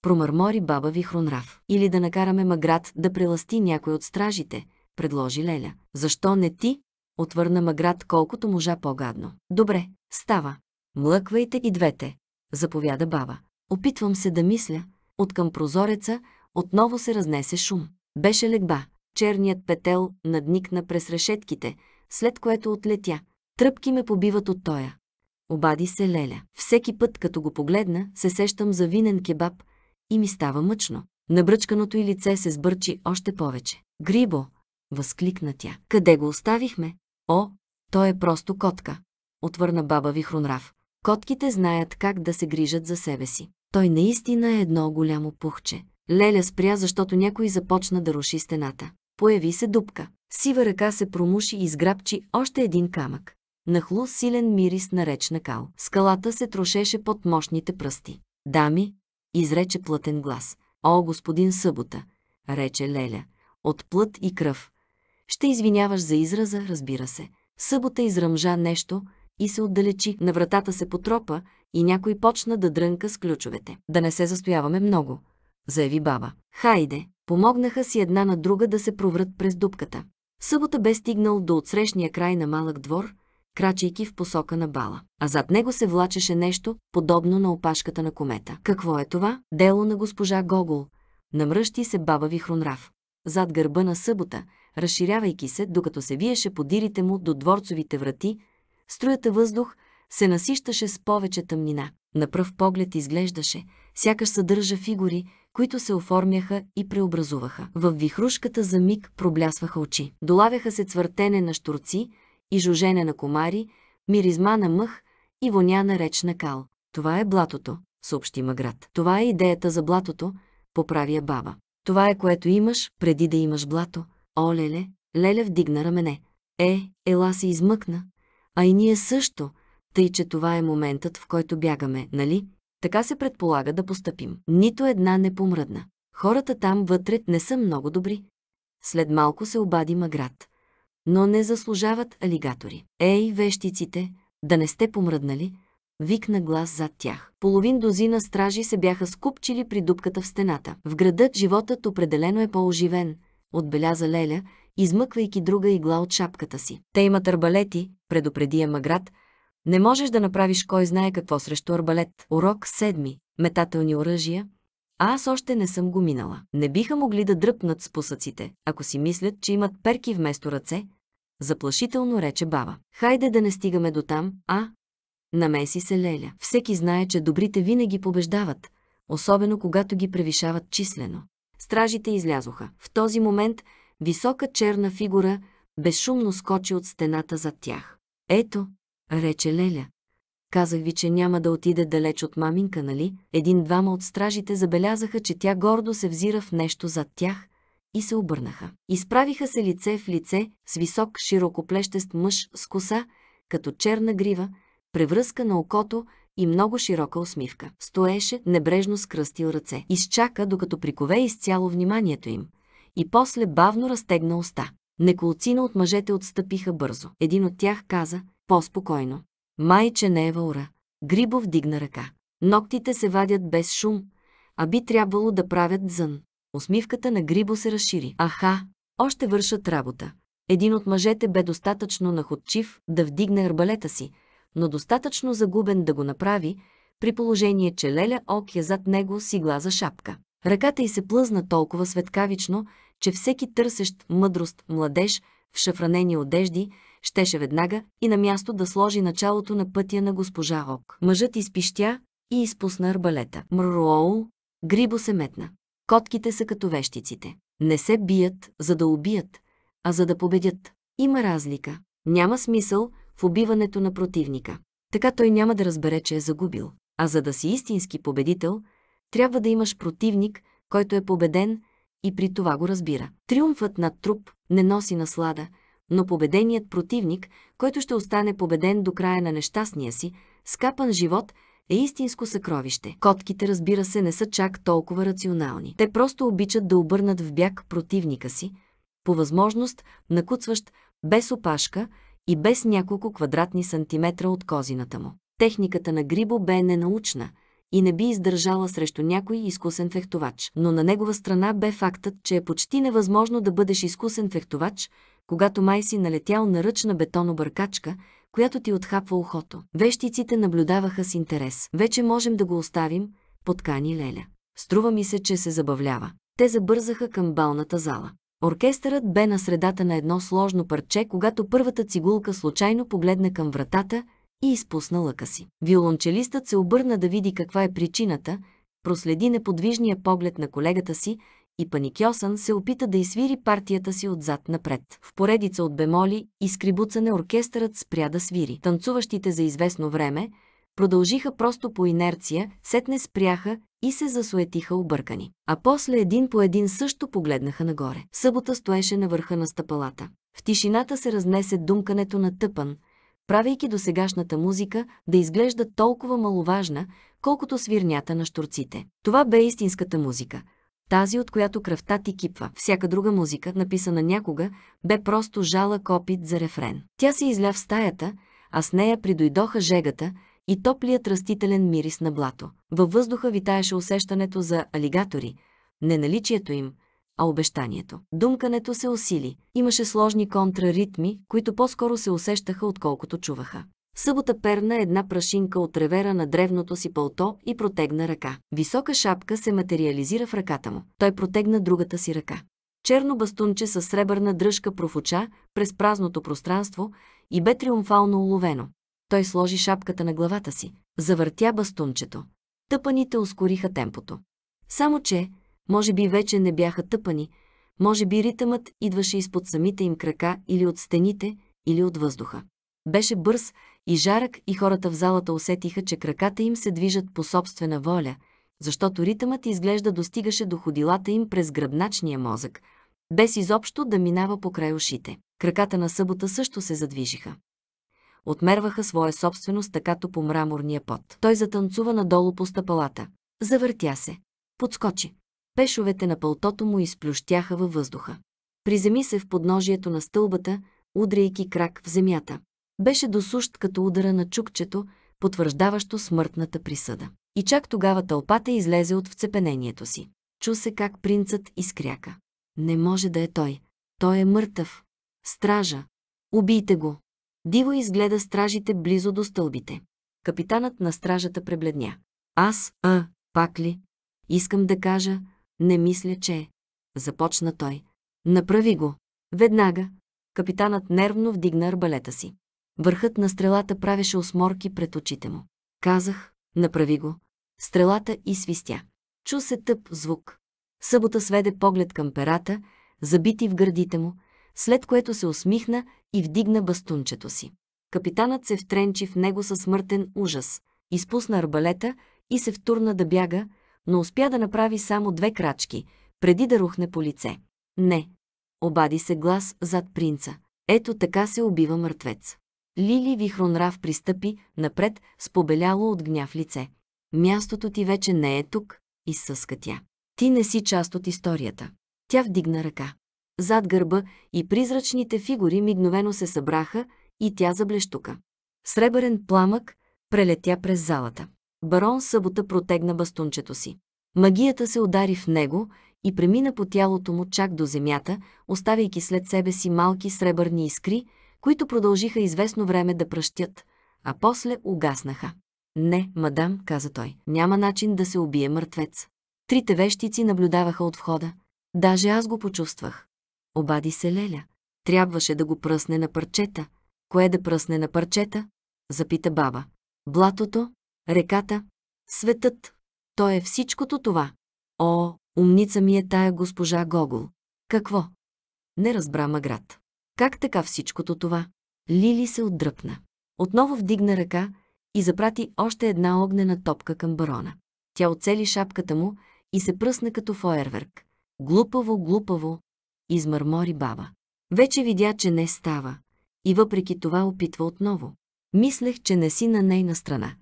Промърмори баба Вихронрав. Или да накараме Маград да преласти някой от стражите, предложи Леля. Защо не ти, отвърна Маград колкото можа по-гадно. Добре, става. Млъквайте и двете, заповяда баба. Опитвам се да мисля. От към прозореца отново се разнесе шум. Беше легба. Черният петел надникна през решетките, след което отлетя. Тръпки ме побиват от тоя. Обади се Леля. Всеки път, като го погледна, се сещам за винен кебаб и ми става мъчно. Набръчканото й лице се сбърчи още повече. Грибо, възкликна тя. Къде го оставихме? О, той е просто котка, отвърна баба Вихрунрав. Котките знаят как да се грижат за себе си. Той наистина е едно голямо пухче. Леля спря, защото някой започна да руши стената. Появи се дупка. Сива ръка се промуши и сграбчи още един камък. Нахлу силен мирис на речна кал. Скалата се трошеше под мощните пръсти. «Дами!» – изрече плътен глас. «О, господин Събота!» – рече Леля. «От плът и кръв. Ще извиняваш за израза, разбира се. Събота изръмжа нещо и се отдалечи. На вратата се потропа и някой почна да дрънка с ключовете. Да не се застояваме много, заяви баба. Хайде, помогнаха си една на друга да се проврат през дупката. Събота бе стигнал до отсрещния край на малък двор, крачейки в посока на бала. А зад него се влачеше нещо, подобно на опашката на комета. Какво е това? Дело на госпожа Гогол. Намръщи се баба Вихронрав. Зад гърба на събота – разширявайки се, докато се виеше по дирите му до дворцовите врати, струята въздух се насищаше с повече тъмнина. На пръв поглед изглеждаше, сякаш съдържа фигури, които се оформяха и преобразуваха. В вихрушката за миг проблясваха очи. Долавяха се цвъртене на штурци и жужене на комари, миризма на мъх и воня на на кал. Това е блатото, съобщи Маград. Това е идеята за блатото, поправя баба. Това е което имаш преди да имаш блато, О, Леле, Леля вдигна рамене. Е, ела се измъкна. А и ние също, тъй че това е моментът, в който бягаме, нали? Така се предполага да постъпим. Нито една не помръдна. Хората там вътре не са много добри. След малко се обади Маград. Но не заслужават алигатори. Ей, вещиците, да не сте помръднали, викна глас зад тях. Половин дозина стражи се бяха скупчили при дупката в стената. В градът животът определено е по-оживен, отбеляза Леля, измъквайки друга игла от шапката си. Те имат арбалети, предупреди Маград. Не можеш да направиш кой знае какво срещу арбалет. Урок 7. Метателни оръжия. А аз още не съм го минала. Не биха могли да дръпнат спусъците, ако си мислят, че имат перки вместо ръце. Заплашително рече баба. Хайде да не стигаме до там, а? Намеси се Леля. Всеки знае, че добрите винаги побеждават, особено когато ги превишават числено. Стражите излязоха. В този момент висока черна фигура безшумно скочи от стената зад тях. Ето, рече Леля. Казах ви, че няма да отиде далеч от маминка, нали? Един-двама от стражите забелязаха, че тя гордо се взира в нещо зад тях и се обърнаха. Изправиха се лице в лице с висок, широкоплещест мъж с коса, като черна грива, превръзка на окото и много широка усмивка. Стоеше, небрежно скръстил ръце. Изчака, докато прикове изцяло вниманието им. И после бавно разтегна уста. Неколцина от мъжете отстъпиха бързо. Един от тях каза, по-спокойно. Майче не е въура. Грибов дигна ръка. Ноктите се вадят без шум, а би трябвало да правят зън. Усмивката на Грибо се разшири. Аха, още вършат работа. Един от мъжете бе достатъчно находчив да вдигне арбалета си, но достатъчно загубен да го направи, при положение, че Леля Ок е зад него с игла за шапка. Ръката й се плъзна толкова светкавично, че всеки търсещ мъдрост младеж в шафранени одежди щеше веднага и на място да сложи началото на пътя на госпожа Ок. Мъжът изпищя и изпусна арбалета. Мроу, грибо се метна. Котките са като вещиците. Не се бият, за да убият, а за да победят. Има разлика. Няма смисъл, в убиването на противника. Така той няма да разбере, че е загубил. А за да си истински победител, трябва да имаш противник, който е победен и при това го разбира. Триумфът над труп не носи наслада, но победеният противник, който ще остане победен до края на нещастния си, скапан живот – е истинско съкровище. Котките, разбира се, не са чак толкова рационални. Те просто обичат да обърнат в бяг противника си, по възможност накуцващ без опашка и без няколко квадратни сантиметра от козината му. Техниката на Грибо бе ненаучна и не би издържала срещу някой изкусен фехтовач, но на негова страна бе фактът, че е почти невъзможно да бъдеш изкусен фехтовач, когато май си налетял на ръчна бетонобъркачка, която ти отхапва ухото. Вещиците наблюдаваха с интерес. Вече можем да го оставим, поткани Леля. Струва ми се, че се забавлява. Те забързаха към балната зала. Оркестърът бе на средата на едно сложно парче, когато първата цигулка случайно погледна към вратата и изпусна лъка си. Виолончелистът се обърна да види каква е причината, проследи неподвижния поглед на колегата си и паникьосан се опита да изсвири партията си отзад напред. В поредица от бемоли и скрибуцане оркестърът спря да свири. Танцуващите за известно време продължиха просто по инерция, сетне спряха и се засуетиха объркани. А после един по един също погледнаха нагоре. Събота стоеше на върха на стъпалата. В тишината се разнесе думкането на тъпан, правейки досегашната музика да изглежда толкова маловажна, колкото свирнята на штурците. Това бе истинската музика. Тази, от която кръвта ти кипва. Всяка друга музика, написана някога, бе просто жалък опит за рефрен. Тя се изля в стаята, а с нея придойдоха жегата, и топлият растителен мирис на блато. Във въздуха витаеше усещането за алигатори, не наличието им, а обещанието. Думкането се усили. Имаше сложни контраритми, които по-скоро се усещаха, отколкото чуваха. Събота перна една прашинка от ревера на древното си пълто и протегна ръка. Висока шапка се материализира в ръката му. Той протегна другата си ръка. Черно бастунче с сребърна дръжка профуча през празното пространство и бе триумфално уловено. Той сложи шапката на главата си, завъртя бастунчето. Тъпаните ускориха темпото. Само че, може би вече не бяха тъпани, може би ритъмът идваше изпод самите им крака или от стените, или от въздуха. Беше бърз и жарък и хората в залата усетиха, че краката им се движат по собствена воля, защото ритъмът изглежда достигаше до ходилата им през гръбначния мозък, без изобщо да минава покрай ушите. Краката на събота също се задвижиха отмерваха своя собственост такато по мраморния пот. Той затанцува надолу по стъпалата. Завъртя се. Подскочи. Пешовете на пълтото му изплющяха във въздуха. Приземи се в подножието на стълбата, удряйки крак в земята. Беше досущ като удара на чукчето, потвърждаващо смъртната присъда. И чак тогава тълпата излезе от вцепенението си. Чу се как принцът изкряка. Не може да е той. Той е мъртъв. Стража. Убийте го. Диво изгледа стражите близо до стълбите. Капитанът на стражата пребледня. Аз, а, пак ли? Искам да кажа, не мисля, че Започна той. Направи го. Веднага. Капитанът нервно вдигна арбалета си. Върхът на стрелата правеше осморки пред очите му. Казах, направи го. Стрелата и свистя. Чу се тъп звук. Събота сведе поглед към перата, забити в гърдите му, след което се усмихна и вдигна бастунчето си. Капитанът се втренчи в него със смъртен ужас, изпусна арбалета и се втурна да бяга, но успя да направи само две крачки, преди да рухне по лице. Не, обади се глас зад принца. Ето така се убива мъртвец. Лили вихронрав пристъпи напред с побеляло от гняв лице. Мястото ти вече не е тук, изсъска тя. Ти не си част от историята. Тя вдигна ръка зад гърба и призрачните фигури мигновено се събраха и тя заблещука. Сребърен пламък прелетя през залата. Барон Събота протегна бастунчето си. Магията се удари в него и премина по тялото му чак до земята, оставяйки след себе си малки сребърни искри, които продължиха известно време да пръщят, а после угаснаха. «Не, мадам», каза той, «няма начин да се убие мъртвец». Трите вещици наблюдаваха от входа. Даже аз го почувствах. Обади се Леля. Трябваше да го пръсне на парчета. Кое да пръсне на парчета? Запита баба. Блатото, реката, светът. То е всичкото това. О, умница ми е тая госпожа Гогол. Какво? Не разбра Маград. Как така всичкото това? Лили се отдръпна. Отново вдигна ръка и запрати още една огнена топка към барона. Тя оцели шапката му и се пръсна като фойерверк. Глупаво, глупаво, измърмори баба. Вече видя, че не става и въпреки това опитва отново. Мислех, че не си на нейна страна.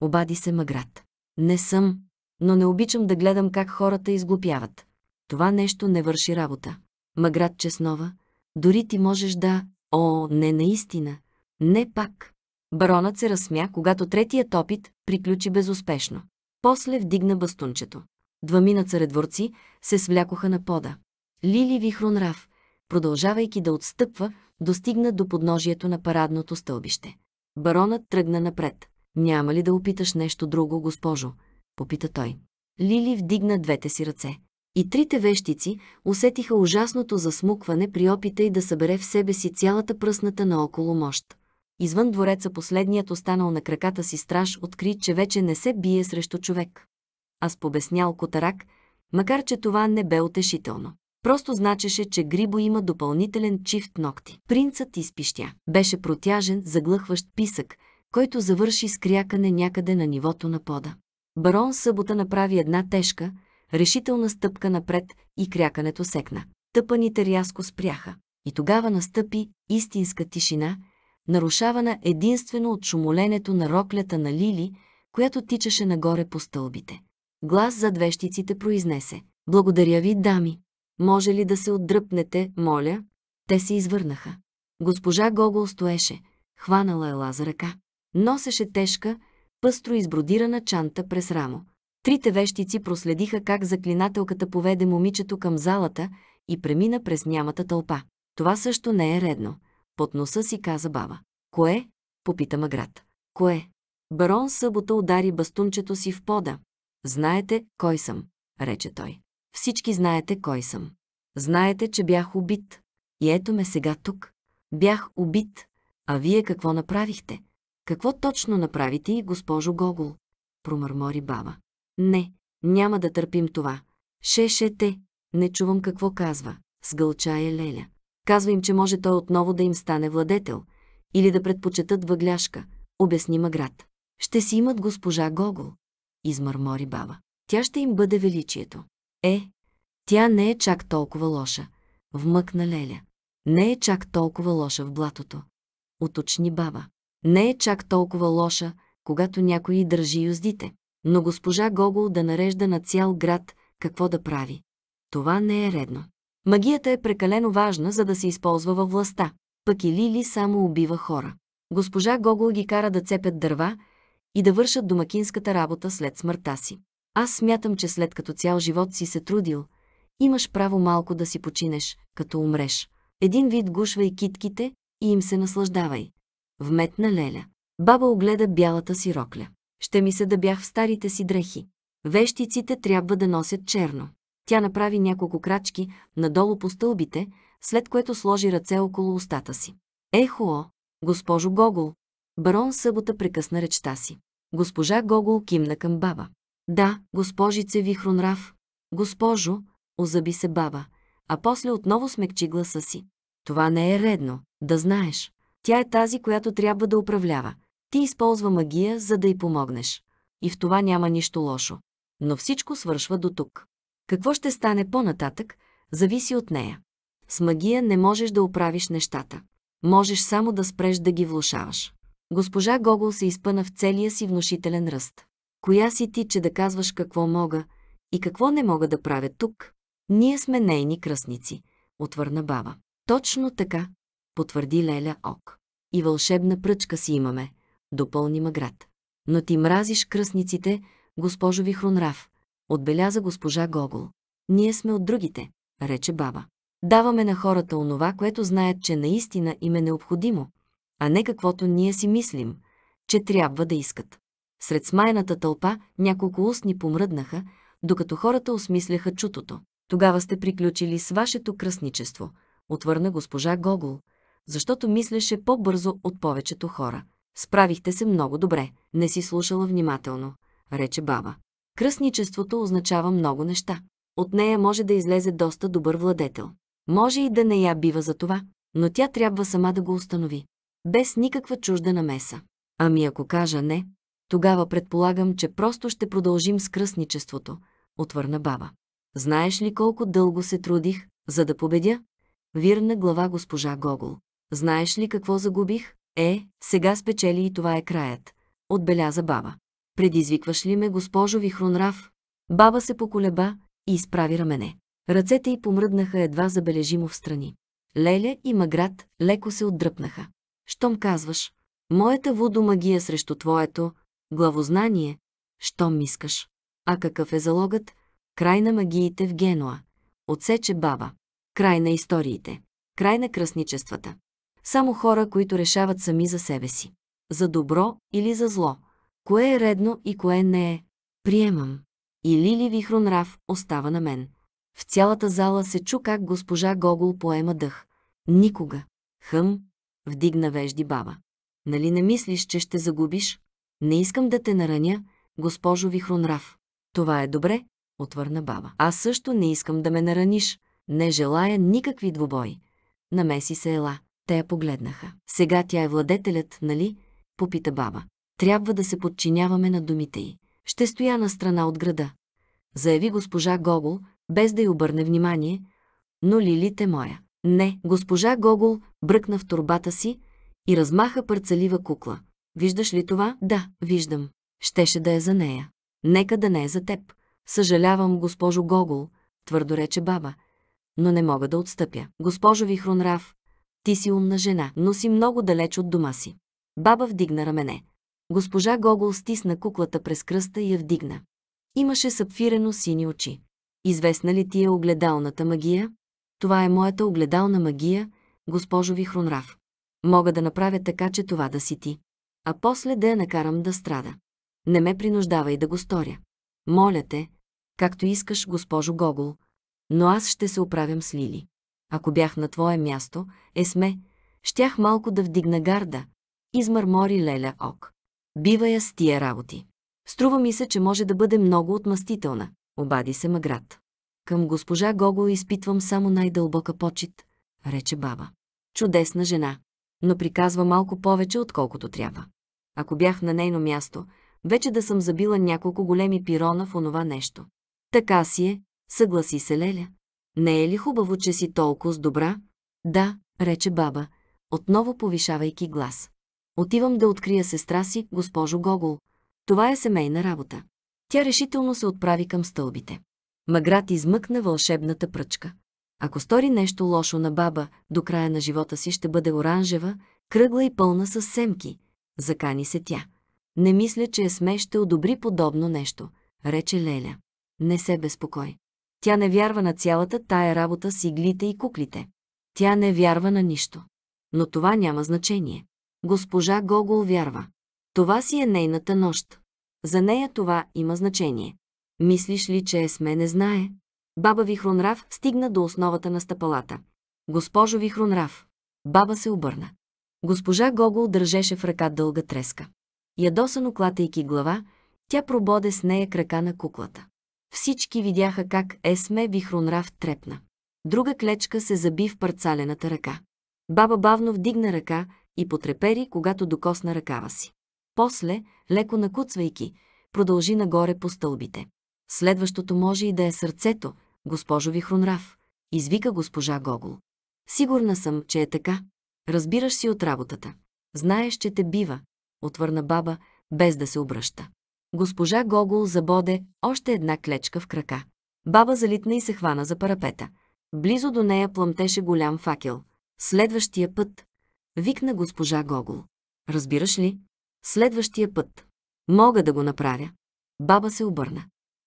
Обади се Маград. Не съм, но не обичам да гледам как хората изглупяват. Това нещо не върши работа. Маград Чеснова, дори ти можеш да... О, не наистина. Не пак. Баронът се разсмя, когато третият опит приключи безуспешно. После вдигна бастунчето. Двамина царедворци се свлякоха на пода. Лили Вихронрав, продължавайки да отстъпва, достигна до подножието на парадното стълбище. Баронът тръгна напред. «Няма ли да опиташ нещо друго, госпожо?» – попита той. Лили вдигна двете си ръце. И трите вещици усетиха ужасното засмукване при опита й да събере в себе си цялата пръсната наоколо мощ. Извън двореца последният останал на краката си страж откри, че вече не се бие срещу човек. Аз побеснял котарак, макар че това не бе утешително. Просто значеше, че Грибо има допълнителен чифт ногти. Принцът изпищя. Беше протяжен, заглъхващ писък, който завърши с крякане някъде на нивото на пода. Барон Събота направи една тежка, решителна стъпка напред и крякането секна. Тъпаните рязко спряха. И тогава настъпи истинска тишина, нарушавана единствено от шумоленето на роклята на Лили, която тичаше нагоре по стълбите. Глас зад вещиците произнесе. Благодаря ви, дами. Може ли да се отдръпнете, моля? Те се извърнаха. Госпожа Гогол стоеше, хванала ела за ръка. Носеше тежка, пъстро избродирана чанта през рамо. Трите вещици проследиха как заклинателката поведе момичето към залата и премина през нямата тълпа. Това също не е редно. Под носа си каза баба. Кое? Попита Маград. Кое? Барон Събота удари бастунчето си в пода. Знаете кой съм, рече той. Всички знаете кой съм. Знаете, че бях убит. И ето ме сега тук. Бях убит. А вие какво направихте? Какво точно направите, госпожо Гогол? Промърмори баба. Не, няма да търпим това. Шеше те. Не чувам какво казва. Сгълча е Леля. Казва им, че може той отново да им стане владетел. Или да предпочитат въгляшка. Обясни Маград. Ще си имат госпожа Гогол. Измърмори баба. Тя ще им бъде величието. Е, тя не е чак толкова лоша, вмъкна Леля. Не е чак толкова лоша в блатото. Уточни баба. Не е чак толкова лоша, когато някой държи юздите. Но госпожа Гогол да нарежда на цял град какво да прави. Това не е редно. Магията е прекалено важна, за да се използва във властта. Пък и Лили само убива хора. Госпожа Гогол ги кара да цепят дърва и да вършат домакинската работа след смъртта си. Аз смятам, че след като цял живот си се трудил, имаш право малко да си починеш, като умреш. Един вид гушвай китките и им се наслаждавай. Вметна Леля. Баба огледа бялата си рокля. Ще ми се да бях в старите си дрехи. Вещиците трябва да носят черно. Тя направи няколко крачки надолу по стълбите, след което сложи ръце около устата си. Ехо, госпожо Гогол! Барон събота прекъсна речта си. Госпожа Гогол кимна към баба. Да, госпожице Вихронрав. Госпожо, озъби се баба, а после отново смекчи гласа си. Това не е редно, да знаеш. Тя е тази, която трябва да управлява. Ти използва магия, за да й помогнеш. И в това няма нищо лошо. Но всичко свършва до тук. Какво ще стане по-нататък, зависи от нея. С магия не можеш да оправиш нещата. Можеш само да спреш да ги влушаваш. Госпожа Гогол се изпъна в целия си внушителен ръст. Коя си ти, че да казваш какво мога и какво не мога да правя тук? Ние сме нейни кръсници, отвърна баба. Точно така, потвърди Леля Ок. И вълшебна пръчка си имаме, допълни Маград. Но ти мразиш кръсниците, госпожо Вихронрав, отбеляза госпожа Гогол. Ние сме от другите, рече баба. Даваме на хората онова, което знаят, че наистина им е необходимо, а не каквото ние си мислим, че трябва да искат. Сред смайната тълпа няколко устни помръднаха, докато хората осмисляха чутото. Тогава сте приключили с вашето кръсничество, отвърна госпожа Гогол, защото мислеше по-бързо от повечето хора. Справихте се много добре, не си слушала внимателно, рече баба. Кръсничеството означава много неща. От нея може да излезе доста добър владетел. Може и да не я бива за това, но тя трябва сама да го установи. Без никаква чужда намеса. Ами ако кажа не, тогава предполагам, че просто ще продължим с кръсничеството, отвърна баба. Знаеш ли колко дълго се трудих, за да победя? Вирна глава госпожа Гогол. Знаеш ли какво загубих? Е, сега спечели и това е краят. Отбеляза баба. Предизвикваш ли ме, госпожо Вихронрав? Баба се поколеба и изправи рамене. Ръцете й помръднаха едва забележимо в страни. Леля и Маград леко се отдръпнаха. Щом казваш, моята водомагия срещу твоето, главознание, щом искаш. А какъв е залогът? Край на магиите в Генуа. Отсече баба. Край на историите. Край на кръсничествата. Само хора, които решават сами за себе си. За добро или за зло. Кое е редно и кое не е. Приемам. И Лили Вихронрав остава на мен. В цялата зала се чу как госпожа Гогол поема дъх. Никога. Хъм, вдигна вежди баба. Нали не мислиш, че ще загубиш? Не искам да те нараня, госпожо Вихронрав. Това е добре, отвърна баба. Аз също не искам да ме нараниш. Не желая никакви двубой. Намеси се Ела. Те я погледнаха. Сега тя е владетелят, нали? Попита баба. Трябва да се подчиняваме на думите й. Ще стоя на страна от града. Заяви госпожа Гогол, без да й обърне внимание. Но Лилит е моя. Не, госпожа Гогол бръкна в турбата си и размаха парцелива кукла. Виждаш ли това? Да, виждам. Щеше да е за нея. Нека да не е за теб. Съжалявам, госпожо Гогол, твърдо рече баба. Но не мога да отстъпя. Госпожо Вихронрав, ти си умна жена, но си много далеч от дома си. Баба вдигна рамене. Госпожа Гогол стисна куклата през кръста и я вдигна. Имаше сапфирено сини очи. Известна ли ти е огледалната магия? Това е моята огледална магия, госпожо Вихронрав. Мога да направя така, че това да си ти а после да я накарам да страда. Не ме принуждавай да го сторя. Моля те, както искаш, госпожо Гогол, но аз ще се оправям с Лили. Ако бях на твое място, Есме, щях малко да вдигна гарда, измърмори Леля Ок. Бива я с тия работи. Струва ми се, че може да бъде много отмъстителна, обади се Маград. Към госпожа Гого изпитвам само най-дълбока почет, рече баба. Чудесна жена, но приказва малко повече, отколкото трябва ако бях на нейно място, вече да съм забила няколко големи пирона в онова нещо. Така си е, съгласи се Леля. Не е ли хубаво, че си толкова с добра? Да, рече баба, отново повишавайки глас. Отивам да открия сестра си, госпожо Гогол. Това е семейна работа. Тя решително се отправи към стълбите. Маград измъкна вълшебната пръчка. Ако стори нещо лошо на баба, до края на живота си ще бъде оранжева, кръгла и пълна с семки, Закани се тя. Не мисля, че Есме ще одобри подобно нещо, рече Леля. Не се безпокой. Тя не вярва на цялата тая работа с иглите и куклите. Тя не вярва на нищо. Но това няма значение. Госпожа Гогол вярва. Това си е нейната нощ. За нея това има значение. Мислиш ли, че Есме не знае? Баба Вихронрав стигна до основата на стъпалата. Госпожо Вихронрав. Баба се обърна. Госпожа Гогол държеше в ръка дълга треска. Ядосано клатейки глава, тя прободе с нея крака на куклата. Всички видяха как Есме Вихронрав трепна. Друга клечка се заби в парцалената ръка. Баба бавно вдигна ръка и потрепери, когато докосна ръкава си. После, леко накуцвайки, продължи нагоре по стълбите. Следващото може и да е сърцето, госпожо Вихронрав, извика госпожа Гогол. Сигурна съм, че е така. Разбираш си от работата. Знаеш, че те бива, отвърна баба, без да се обръща. Госпожа Гогол забоде още една клечка в крака. Баба залитна и се хвана за парапета. Близо до нея пламтеше голям факел. Следващия път, викна госпожа Гогол. Разбираш ли? Следващия път. Мога да го направя. Баба се обърна.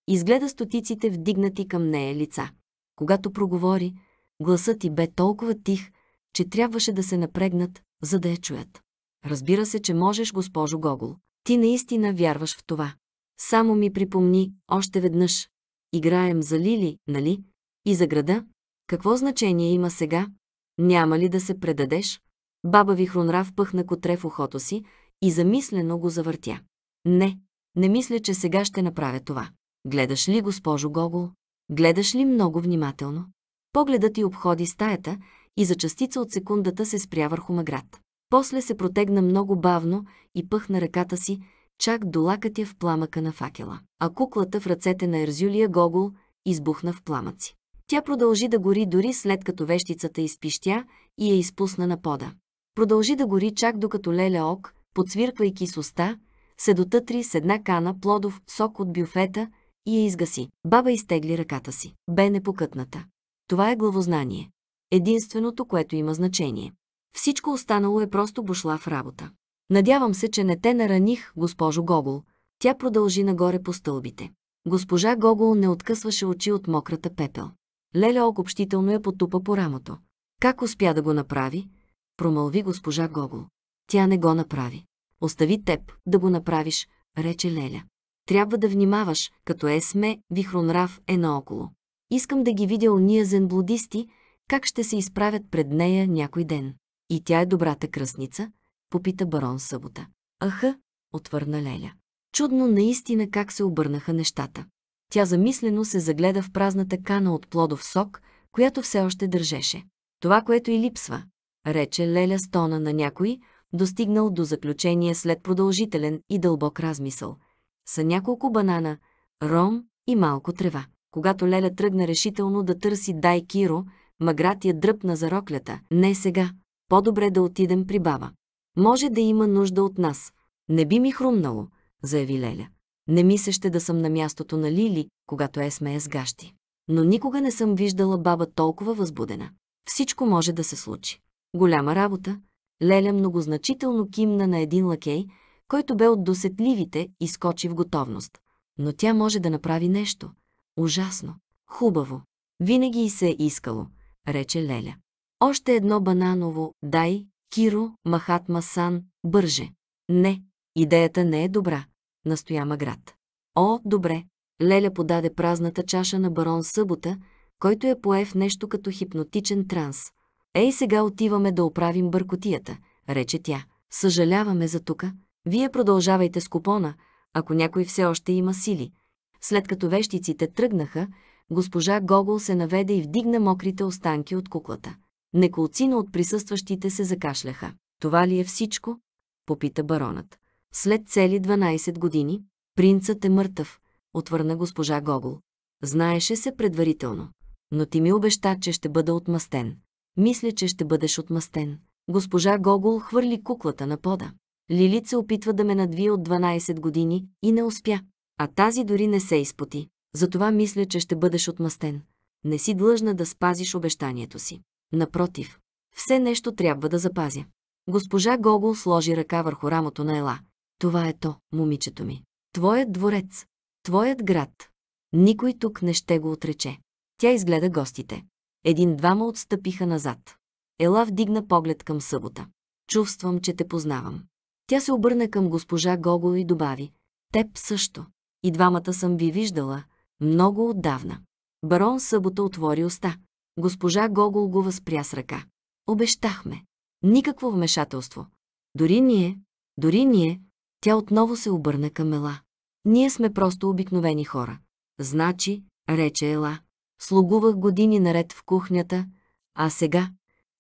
Изгледа стотиците вдигнати към нея лица. Когато проговори, гласът ти бе толкова тих, че трябваше да се напрегнат, за да я чуят. Разбира се, че можеш, госпожо Гогол. Ти наистина вярваш в това. Само ми припомни още веднъж. Играем за Лили, нали? И за града? Какво значение има сега? Няма ли да се предадеш? Баба Вихронра впъхна котре в ухото си и замислено го завъртя. Не, не мисля, че сега ще направя това. Гледаш ли, госпожо Гогол? Гледаш ли много внимателно? Погледът ти обходи стаята и за частица от секундата се спря върху маград. После се протегна много бавно и пъхна ръката си, чак до лакътя в пламъка на факела. А куклата в ръцете на Ерзюлия Гогол избухна в пламъци. Тя продължи да гори дори след като вещицата изпищя и я изпусна на пода. Продължи да гори чак докато Леля Ок, подсвирквайки с уста, се дотътри с една кана плодов сок от бюфета и я изгаси. Баба изтегли ръката си. Бе непокътната. Това е главознание единственото, което има значение. Всичко останало е просто бушла в работа. Надявам се, че не те нараних, госпожо Гогол. Тя продължи нагоре по стълбите. Госпожа Гогол не откъсваше очи от мократа пепел. Леля окопщително я потупа по рамото. Как успя да го направи? Промълви госпожа Гогол. Тя не го направи. Остави теб да го направиш, рече Леля. Трябва да внимаваш, като Есме, вихронрав е наоколо. Искам да ги видя ония зенблудисти, как ще се изправят пред нея някой ден. И тя е добрата кръсница, попита барон Събота. Аха, отвърна Леля. Чудно наистина как се обърнаха нещата. Тя замислено се загледа в празната кана от плодов сок, която все още държеше. Това, което и липсва, рече Леля стона на някой, достигнал до заключение след продължителен и дълбок размисъл. Са няколко банана, ром и малко трева. Когато Леля тръгна решително да търси Дай Киро, Маграт я дръпна за роклята. Не сега. По-добре да отидем при баба. Може да има нужда от нас. Не би ми хрумнало, заяви Леля. Не ми се ще да съм на мястото на Лили, когато е смея с гащи. Но никога не съм виждала баба толкова възбудена. Всичко може да се случи. Голяма работа. Леля многозначително кимна на един лакей, който бе от досетливите и скочи в готовност. Но тя може да направи нещо. Ужасно. Хубаво. Винаги и се е искало рече Леля. Още едно бананово, дай, Киро, Махатма Сан, бърже. Не, идеята не е добра, настоя Маград. О, добре. Леля подаде празната чаша на барон Събота, който я поев нещо като хипнотичен транс. Ей, сега отиваме да оправим бъркотията, рече тя. Съжаляваме за тука. Вие продължавайте с купона, ако някой все още има сили. След като вещиците тръгнаха, Госпожа Гогол се наведе и вдигна мокрите останки от куклата. Неколцина от присъстващите се закашляха. Това ли е всичко? Попита баронът. След цели 12 години, принцът е мъртъв, отвърна госпожа Гогол. Знаеше се предварително. Но ти ми обеща, че ще бъда отмъстен. Мисля, че ще бъдеш отмъстен. Госпожа Гогол хвърли куклата на пода. Лилит се опитва да ме надвие от 12 години и не успя. А тази дори не се изпоти. Затова мисля, че ще бъдеш отмъстен. Не си длъжна да спазиш обещанието си. Напротив, все нещо трябва да запазя. Госпожа Гогол сложи ръка върху рамото на Ела. Това е то, момичето ми. Твоят дворец, твоят град. Никой тук не ще го отрече. Тя изгледа гостите. Един-двама отстъпиха назад. Ела вдигна поглед към събота. Чувствам, че те познавам. Тя се обърна към госпожа Гогол и добави. Теб също. И двамата съм ви виждала, много отдавна. Барон събота отвори уста. Госпожа Гогол го възпря с ръка. Обещахме. Никакво вмешателство. Дори ние, дори ние, тя отново се обърна към Ела. Ние сме просто обикновени хора. Значи, рече Ела, слугувах години наред в кухнята, а сега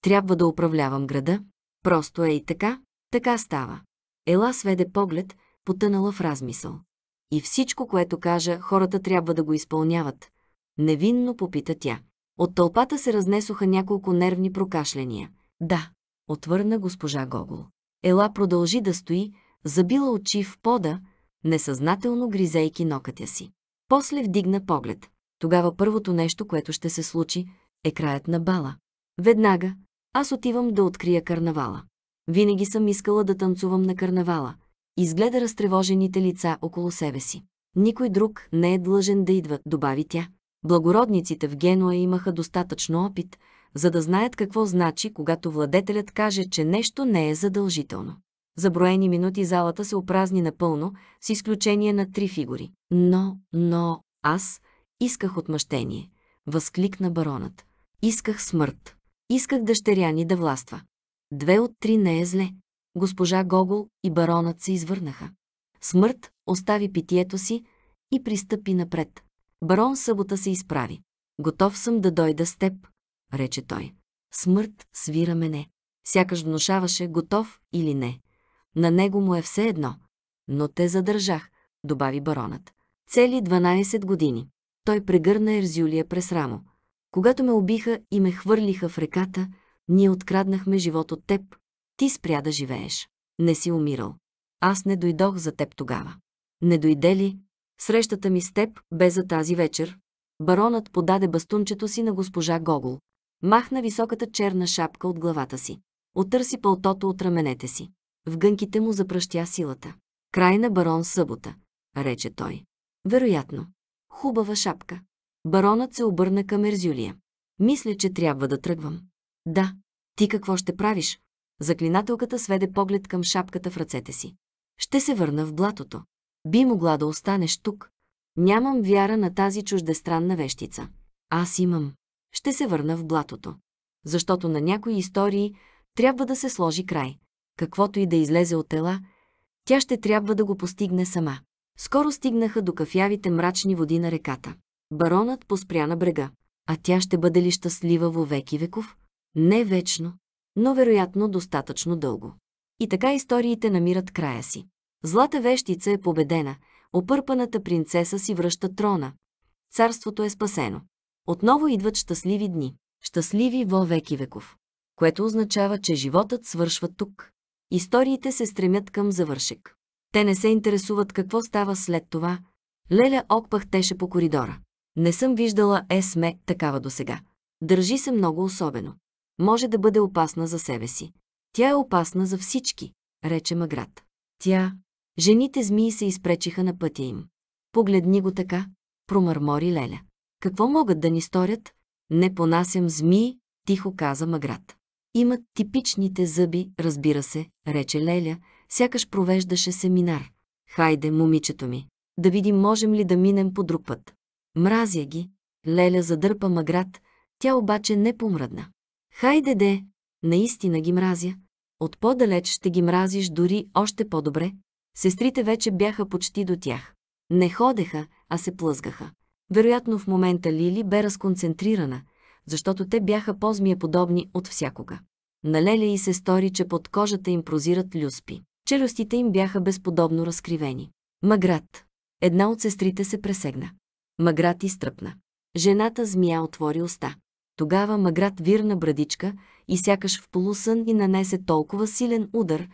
трябва да управлявам града. Просто е и така, така става. Ела сведе поглед, потънала в размисъл. И всичко, което кажа, хората трябва да го изпълняват. Невинно попита тя. От тълпата се разнесоха няколко нервни прокашляния. Да, отвърна госпожа Гогол. Ела продължи да стои, забила очи в пода, несъзнателно гризейки нокътя си. После вдигна поглед. Тогава първото нещо, което ще се случи, е краят на бала. Веднага, аз отивам да открия карнавала. Винаги съм искала да танцувам на карнавала. Изгледа разтревожените лица около себе си. Никой друг не е длъжен да идва, добави тя. Благородниците в Генуа имаха достатъчно опит, за да знаят какво значи, когато владетелят каже, че нещо не е задължително. За броени минути залата се опразни напълно, с изключение на три фигури. Но, но, аз исках отмъщение, възкликна баронът. Исках смърт. Исках дъщеря ни да властва. Две от три не е зле госпожа Гогол и баронът се извърнаха. Смърт остави питието си и пристъпи напред. Барон събота се изправи. Готов съм да дойда с теб, рече той. Смърт свира мене. Сякаш внушаваше готов или не. На него му е все едно. Но те задържах, добави баронът. Цели 12 години. Той прегърна Ерзюлия през рамо. Когато ме убиха и ме хвърлиха в реката, ние откраднахме живот от теб, ти спря да живееш. Не си умирал. Аз не дойдох за теб тогава. Не дойде ли? Срещата ми с теб бе за тази вечер. Баронът подаде бастунчето си на госпожа Гогол. Махна високата черна шапка от главата си. Отърси пълтото от раменете си. В гънките му запръщя силата. Край на барон събота, рече той. Вероятно. Хубава шапка. Баронът се обърна към Ерзюлия. Мисля, че трябва да тръгвам. Да. Ти какво ще правиш? Заклинателката сведе поглед към шапката в ръцете си. Ще се върна в блатото. Би могла да останеш тук. Нямам вяра на тази чуждестранна вещица. Аз имам. Ще се върна в блатото. Защото на някои истории трябва да се сложи край. Каквото и да излезе от тела, тя ще трябва да го постигне сама. Скоро стигнаха до кафявите мрачни води на реката. Баронът поспря на брега. А тя ще бъде ли щастлива во веки веков? Не вечно но вероятно достатъчно дълго. И така историите намират края си. Злата вещица е победена, опърпаната принцеса си връща трона. Царството е спасено. Отново идват щастливи дни, щастливи во веки веков, което означава, че животът свършва тук. Историите се стремят към завършек. Те не се интересуват какво става след това. Леля Окпах теше по коридора. Не съм виждала Есме такава досега. Държи се много особено може да бъде опасна за себе си. Тя е опасна за всички, рече Маград. Тя. Жените змии се изпречиха на пътя им. Погледни го така, промърмори Леля. Какво могат да ни сторят? Не понасям змии, тихо каза Маград. Имат типичните зъби, разбира се, рече Леля, сякаш провеждаше семинар. Хайде, момичето ми, да видим можем ли да минем по друг път. Мразя ги. Леля задърпа Маград, тя обаче не помръдна. Хайде де, наистина ги мразя. От по-далеч ще ги мразиш дори още по-добре. Сестрите вече бяха почти до тях. Не ходеха, а се плъзгаха. Вероятно в момента Лили бе разконцентрирана, защото те бяха по подобни от всякога. На Леля и се стори, че под кожата им прозират люспи. Челюстите им бяха безподобно разкривени. Маграт. Една от сестрите се пресегна. Маграт изтръпна. Жената змия отвори уста. Тогава Маград вирна брадичка и сякаш в полусън и нанесе толкова силен удар,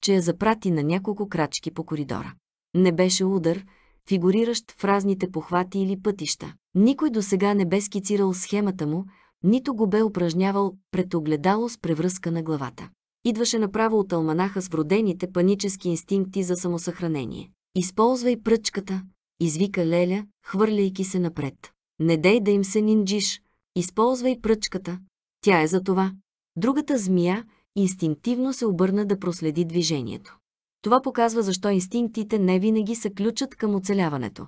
че я запрати на няколко крачки по коридора. Не беше удар, фигуриращ в разните похвати или пътища. Никой до сега не бе скицирал схемата му, нито го бе упражнявал пред огледало с превръзка на главата. Идваше направо от алманаха с вродените панически инстинкти за самосъхранение. Използвай пръчката, извика Леля, хвърляйки се напред. Не дей да им се нинджиш, Използвай пръчката. Тя е за това. Другата змия инстинктивно се обърна да проследи движението. Това показва защо инстинктите не винаги се ключат към оцеляването.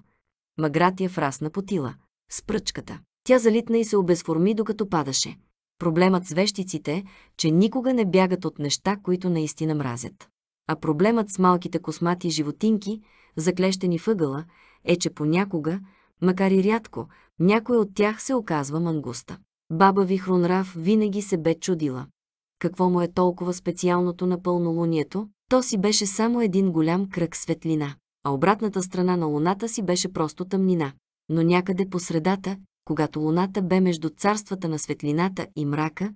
Магратия фрасна потила. С пръчката. Тя залитна и се обезформи, докато падаше. Проблемът с вещиците е, че никога не бягат от неща, които наистина мразят. А проблемът с малките космати животинки, заклещени въгъла, е, че понякога, макар и рядко, някой от тях се оказва мангуста. Баба ви винаги се бе чудила. Какво му е толкова специалното на пълнолунието? То си беше само един голям кръг светлина, а обратната страна на луната си беше просто тъмнина. Но някъде по средата, когато луната бе между царствата на светлината и мрака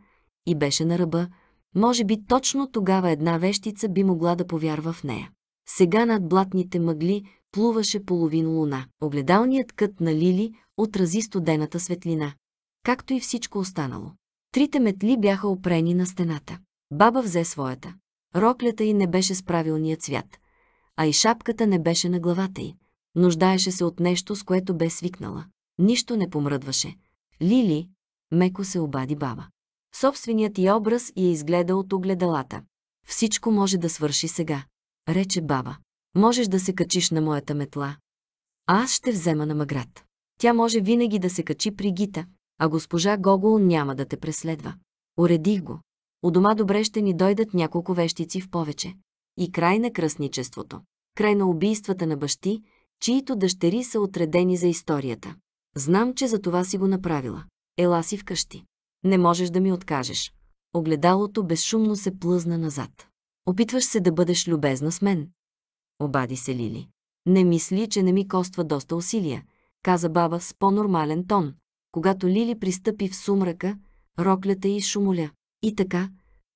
и беше на ръба, може би точно тогава една вещица би могла да повярва в нея. Сега над блатните мъгли плуваше половин луна. Огледалният кът на Лили отрази студената светлина, както и всичко останало. Трите метли бяха опрени на стената. Баба взе своята. Роклята й не беше с правилния цвят, а и шапката не беше на главата й. Нуждаеше се от нещо, с което бе свикнала. Нищо не помръдваше. Лили, меко се обади баба. Собственият й образ я изгледа от огледалата. Всичко може да свърши сега, рече баба. Можеш да се качиш на моята метла, а аз ще взема на маград. Тя може винаги да се качи при Гита, а госпожа Гогол няма да те преследва. Уредих го. У дома добре ще ни дойдат няколко вещици в повече. И край на кръсничеството. Край на убийствата на бащи, чието дъщери са отредени за историята. Знам, че за това си го направила. Ела си вкъщи. Не можеш да ми откажеш. Огледалото безшумно се плъзна назад. Опитваш се да бъдеш любезна с мен. Обади се Лили. Не мисли, че не ми коства доста усилия каза баба с по-нормален тон, когато Лили пристъпи в сумрака, роклята и шумоля. И така,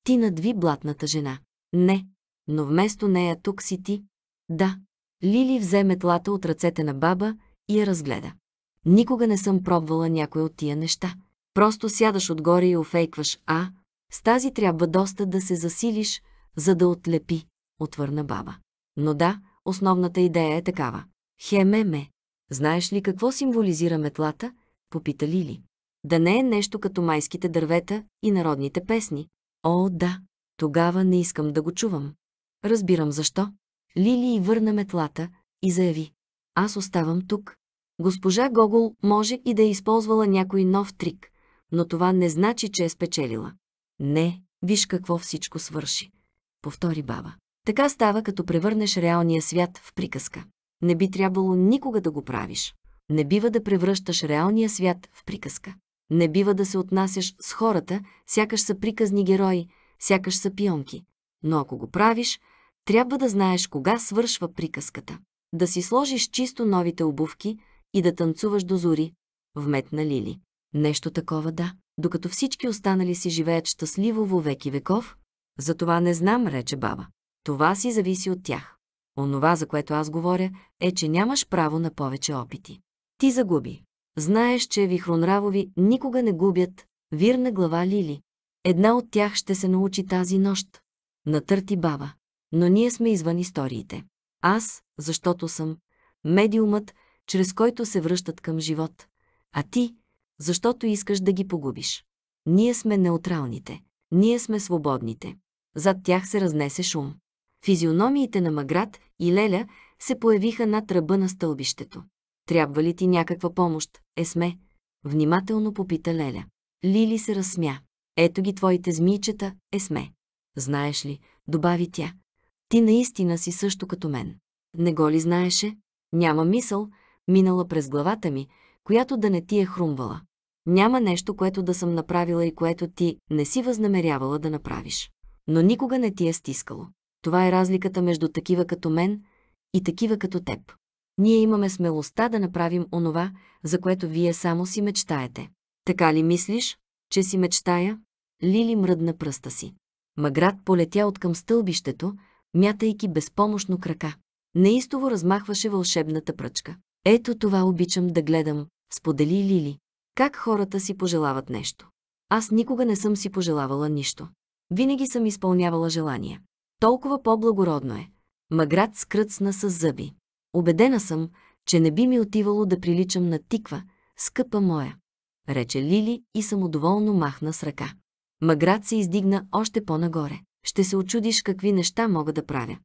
ти надви блатната жена. Не, но вместо нея тук си ти. Да. Лили взе метлата от ръцете на баба и я разгледа. Никога не съм пробвала някой от тия неща. Просто сядаш отгоре и офейкваш, а с тази трябва доста да се засилиш, за да отлепи, отвърна баба. Но да, основната идея е такава. Хемеме. Знаеш ли какво символизира метлата? Попита Лили. Да не е нещо като майските дървета и народните песни. О, да, тогава не искам да го чувам. Разбирам защо. Лили и върна метлата и заяви. Аз оставам тук. Госпожа Гогол може и да е използвала някой нов трик, но това не значи, че е спечелила. Не, виж какво всичко свърши. Повтори баба. Така става, като превърнеш реалния свят в приказка. Не би трябвало никога да го правиш. Не бива да превръщаш реалния свят в приказка. Не бива да се отнасяш с хората, сякаш са приказни герои, сякаш са пионки. Но ако го правиш, трябва да знаеш кога свършва приказката. Да си сложиш чисто новите обувки и да танцуваш до зори. Вметна Лили. Нещо такова да, докато всички останали си живеят щастливо во веки веков. За това не знам, рече баба. Това си зависи от тях. Онова, за което аз говоря, е, че нямаш право на повече опити. Ти загуби. Знаеш, че вихронравови никога не губят, вирна глава Лили. Една от тях ще се научи тази нощ. Натърти баба. Но ние сме извън историите. Аз, защото съм медиумът, чрез който се връщат към живот. А ти, защото искаш да ги погубиш. Ние сме неутралните. Ние сме свободните. Зад тях се разнесе шум. Физиономиите на Маград и Леля се появиха над ръба на стълбището. Трябва ли ти някаква помощ, Есме? Внимателно попита Леля. Лили се разсмя. Ето ги твоите змийчета, Есме. Знаеш ли, добави тя. Ти наистина си също като мен. Не го ли знаеше? Няма мисъл, минала през главата ми, която да не ти е хрумвала. Няма нещо, което да съм направила и което ти не си възнамерявала да направиш. Но никога не ти е стискало. Това е разликата между такива като мен и такива като теб. Ние имаме смелостта да направим онова, за което вие само си мечтаете. Така ли мислиш, че си мечтая? Лили мръдна пръста си. Маград полетя от към стълбището, мятайки безпомощно крака. Неистово размахваше вълшебната пръчка. Ето това обичам да гледам, сподели Лили. Как хората си пожелават нещо. Аз никога не съм си пожелавала нищо. Винаги съм изпълнявала желания толкова по-благородно е. Маград скръцна с зъби. Обедена съм, че не би ми отивало да приличам на тиква, скъпа моя, рече Лили и самодоволно махна с ръка. Маград се издигна още по-нагоре. Ще се очудиш какви неща мога да правя.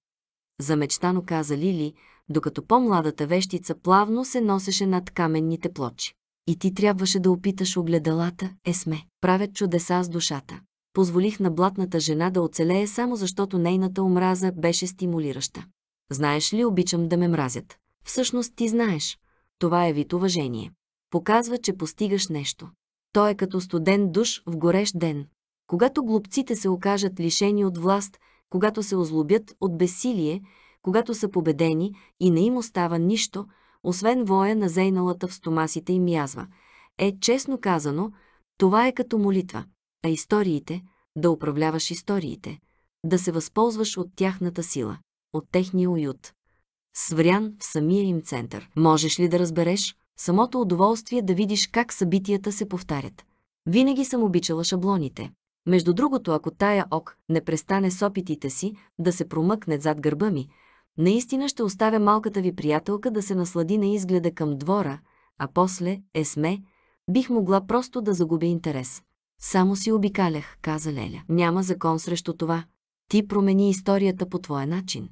Замечтано каза Лили, докато по-младата вещица плавно се носеше над каменните плочи. И ти трябваше да опиташ огледалата, Есме. Правят чудеса с душата позволих на блатната жена да оцелее само защото нейната омраза беше стимулираща. Знаеш ли, обичам да ме мразят. Всъщност ти знаеш. Това е вид уважение. Показва, че постигаш нещо. Той е като студен душ в горещ ден. Когато глупците се окажат лишени от власт, когато се озлобят от бесилие, когато са победени и не им остава нищо, освен воя на зейналата в стомасите им язва. Е, честно казано, това е като молитва а историите, да управляваш историите, да се възползваш от тяхната сила, от техния уют. Сврян в самия им център. Можеш ли да разбереш самото удоволствие да видиш как събитията се повтарят? Винаги съм обичала шаблоните. Между другото, ако тая ок не престане с опитите си да се промъкне зад гърба ми, наистина ще оставя малката ви приятелка да се наслади на изгледа към двора, а после, есме, бих могла просто да загубя интерес. Само си обикалях, каза Леля. Няма закон срещу това. Ти промени историята по твоя начин.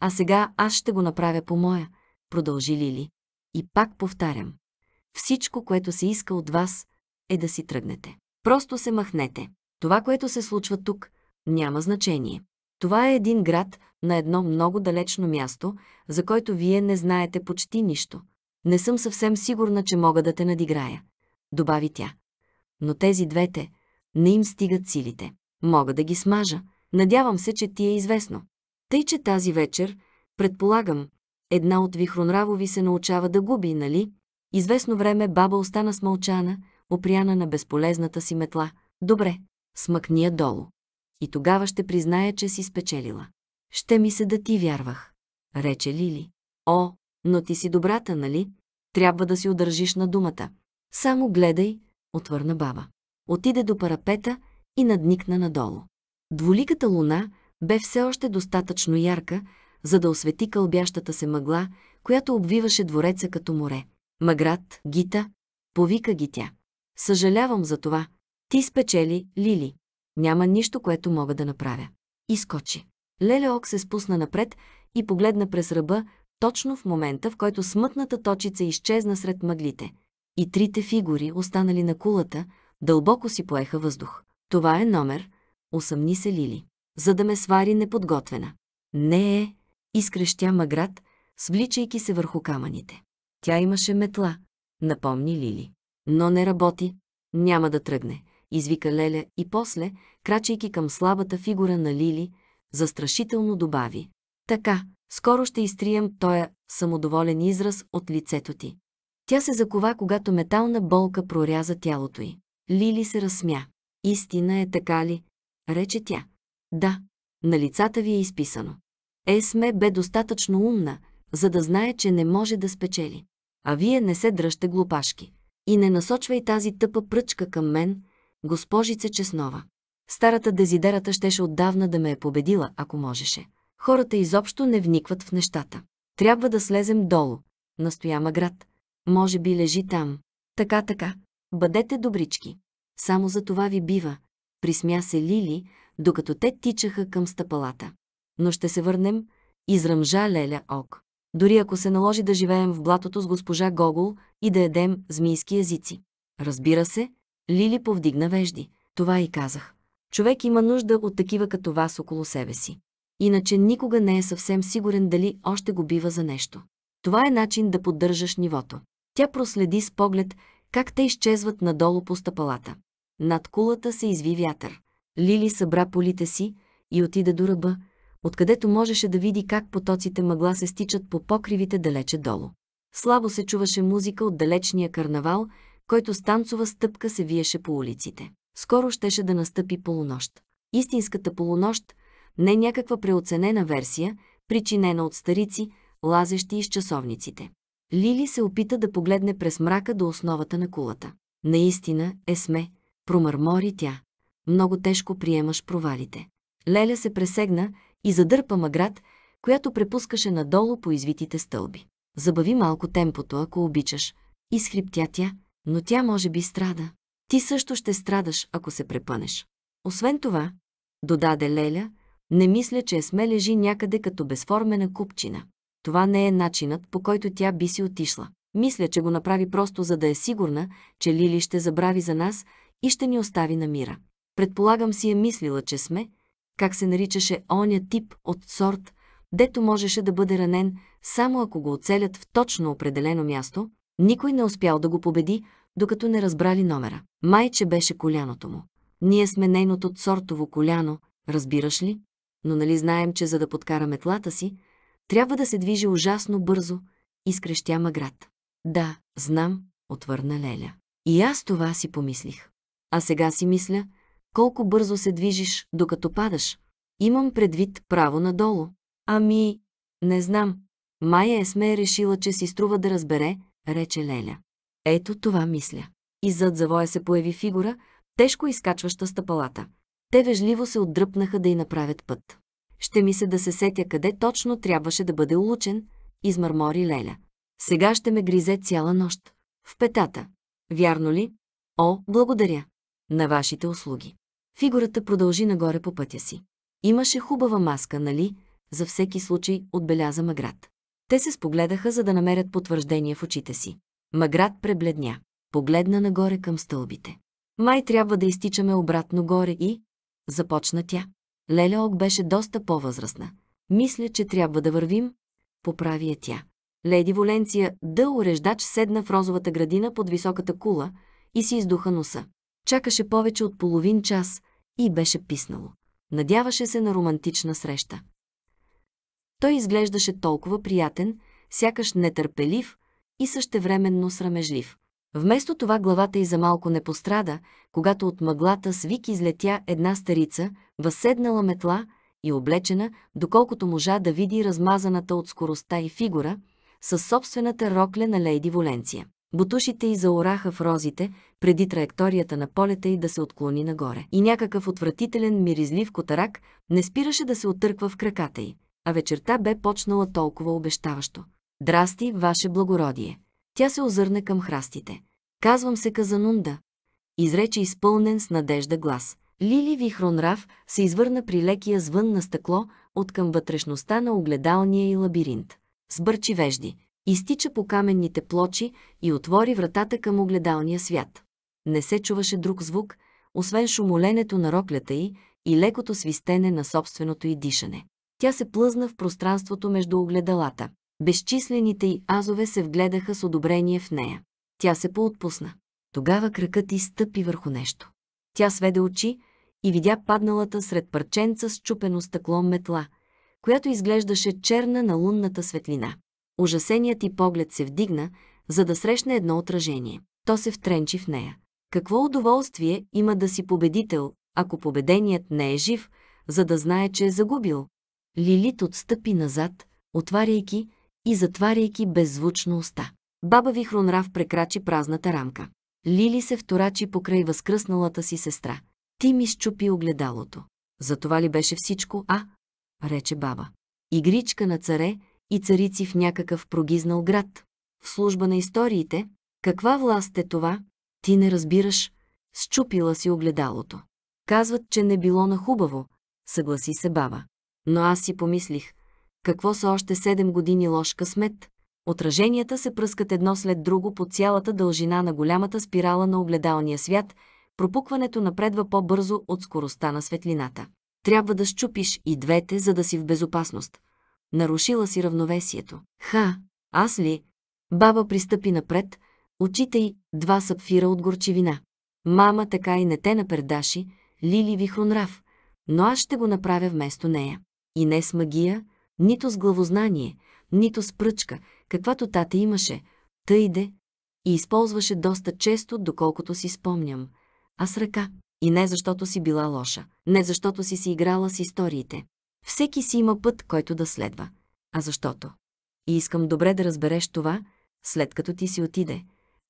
А сега аз ще го направя по моя, продължи Лили. И пак повтарям. Всичко, което се иска от вас, е да си тръгнете. Просто се махнете. Това, което се случва тук, няма значение. Това е един град на едно много далечно място, за който вие не знаете почти нищо. Не съм съвсем сигурна, че мога да те надиграя, добави тя но тези двете не им стигат силите. Мога да ги смажа. Надявам се, че ти е известно. Тъй, че тази вечер, предполагам, една от вихронравови се научава да губи, нали? Известно време баба остана смълчана, опряна на безполезната си метла. Добре, смъкни я долу. И тогава ще призная, че си спечелила. Ще ми се да ти вярвах, рече Лили. О, но ти си добрата, нали? Трябва да си удържиш на думата. Само гледай, отвърна баба. Отиде до парапета и надникна надолу. Дволиката луна бе все още достатъчно ярка, за да освети кълбящата се мъгла, която обвиваше двореца като море. Маград, Гита, повика ги тя. Съжалявам за това. Ти спечели, Лили. Няма нищо, което мога да направя. Изкочи. Лелеок се спусна напред и погледна през ръба, точно в момента, в който смътната точица изчезна сред мъглите и трите фигури, останали на кулата, дълбоко си поеха въздух. Това е номер, усъмни се Лили, за да ме свари неподготвена. Не е, изкрещя Маград, свличайки се върху камъните. Тя имаше метла, напомни Лили. Но не работи, няма да тръгне, извика Леля и после, крачайки към слабата фигура на Лили, застрашително добави. Така, скоро ще изтрием тоя самодоволен израз от лицето ти. Тя се закова, когато метална болка проряза тялото й. Лили се разсмя. Истина е така ли? Рече тя. Да, на лицата ви е изписано. Есме бе достатъчно умна, за да знае, че не може да спечели. А вие не се дръжте глупашки. И не насочвай тази тъпа пръчка към мен, госпожице Чеснова. Старата дезидерата щеше отдавна да ме е победила, ако можеше. Хората изобщо не вникват в нещата. Трябва да слезем долу, настоя град. Може би лежи там. Така, така. Бъдете добрички. Само за това ви бива. Присмя се Лили, докато те тичаха към стъпалата. Но ще се върнем, изръмжа Леля Ок. Дори ако се наложи да живеем в блатото с госпожа Гогол и да едем змийски езици. Разбира се, Лили повдигна вежди. Това и казах. Човек има нужда от такива като вас около себе си. Иначе никога не е съвсем сигурен дали още го бива за нещо. Това е начин да поддържаш нивото. Тя проследи с поглед как те изчезват надолу по стъпалата. Над кулата се изви вятър. Лили събра полите си и отида до ръба, откъдето можеше да види как потоците мъгла се стичат по покривите далече долу. Слабо се чуваше музика от далечния карнавал, който с танцова стъпка се виеше по улиците. Скоро щеше да настъпи полунощ. Истинската полунощ не е някаква преоценена версия, причинена от старици, лазещи из часовниците. Лили се опита да погледне през мрака до основата на кулата. Наистина, е сме, промърмори тя. Много тежко приемаш провалите. Леля се пресегна и задърпа маград, която препускаше надолу по извитите стълби. Забави малко темпото, ако обичаш. Изхриптя тя, но тя може би страда. Ти също ще страдаш, ако се препънеш. Освен това, додаде Леля, не мисля, че Есме лежи някъде като безформена купчина. Това не е начинът, по който тя би си отишла. Мисля, че го направи просто за да е сигурна, че Лили ще забрави за нас и ще ни остави на мира. Предполагам си е мислила, че сме, как се наричаше оня тип от сорт, дето можеше да бъде ранен, само ако го оцелят в точно определено място, никой не успял да го победи, докато не разбрали номера. Майче беше коляното му. Ние сме нейното сортово коляно, разбираш ли? Но нали знаем, че за да подкара метлата си, трябва да се движи ужасно бързо, изкрещя Маград. Да, знам, отвърна Леля. И аз това си помислих. А сега си мисля, колко бързо се движиш, докато падаш. Имам предвид право надолу. Ами, не знам. Майя Есме е решила, че си струва да разбере, рече Леля. Ето това мисля. И зад завоя се появи фигура, тежко изкачваща стъпалата. Те вежливо се отдръпнаха да й направят път ще ми се да се сетя къде точно трябваше да бъде улучен, измърмори Леля. Сега ще ме гризе цяла нощ. В петата. Вярно ли? О, благодаря. На вашите услуги. Фигурата продължи нагоре по пътя си. Имаше хубава маска, нали? За всеки случай отбеляза Маград. Те се спогледаха, за да намерят потвърждение в очите си. Маград пребледня. Погледна нагоре към стълбите. Май трябва да изтичаме обратно горе и... Започна тя. Леля Ок беше доста по-възрастна. Мисля, че трябва да вървим, поправи я тя. Леди Воленция, дъл уреждач, седна в розовата градина под високата кула и си издуха носа. Чакаше повече от половин час и беше писнало. Надяваше се на романтична среща. Той изглеждаше толкова приятен, сякаш нетърпелив и същевременно срамежлив. Вместо това главата й за малко не пострада, когато от мъглата с вик излетя една старица, възседнала метла и облечена, доколкото можа да види размазаната от скоростта и фигура, със собствената рокля на Лейди Воленция. Бутушите й заораха в розите, преди траекторията на полета й да се отклони нагоре. И някакъв отвратителен миризлив котарак не спираше да се отърква в краката й, а вечерта бе почнала толкова обещаващо. Драсти, ваше благородие! Тя се озърне към храстите. Казвам се Казанунда. Изрече изпълнен с надежда глас. Лили Вихронрав се извърна при лекия звън на стъкло от към вътрешността на огледалния и лабиринт. Сбърчи вежди, изтича по каменните плочи и отвори вратата към огледалния свят. Не се чуваше друг звук, освен шумоленето на роклята й и лекото свистене на собственото й дишане. Тя се плъзна в пространството между огледалата. Безчислените й азове се вгледаха с одобрение в нея. Тя се поотпусна. Тогава кракът й стъпи върху нещо. Тя сведе очи и видя падналата сред парченца с чупено стъкло метла, която изглеждаше черна на лунната светлина. Ужасеният й поглед се вдигна, за да срещне едно отражение. То се втренчи в нея. Какво удоволствие има да си победител, ако победеният не е жив, за да знае, че е загубил? Лилит отстъпи назад, отваряйки, и затваряйки беззвучно уста. Баба Вихронрав прекрачи празната рамка. Лили се вторачи покрай възкръсналата си сестра. Ти ми щупи огледалото. За това ли беше всичко, а? Рече баба. Игричка на царе и царици в някакъв прогизнал град. В служба на историите, каква власт е това? Ти не разбираш. Счупила си огледалото. Казват, че не било на хубаво, съгласи се баба. Но аз си помислих, какво са още седем години лош късмет? Отраженията се пръскат едно след друго по цялата дължина на голямата спирала на огледалния свят, пропукването напредва по-бързо от скоростта на светлината. Трябва да щупиш и двете, за да си в безопасност. Нарушила си равновесието. Ха, аз ли? Баба пристъпи напред, очите й два сапфира от горчивина. Мама така и не те напердаши, Лили Вихронрав, но аз ще го направя вместо нея. И не с магия, нито с главознание, нито с пръчка, каквато тата имаше, тъй де, и използваше доста често, доколкото си спомням, а с ръка. И не защото си била лоша, не защото си си играла с историите. Всеки си има път, който да следва, а защото. И искам добре да разбереш това, след като ти си отиде.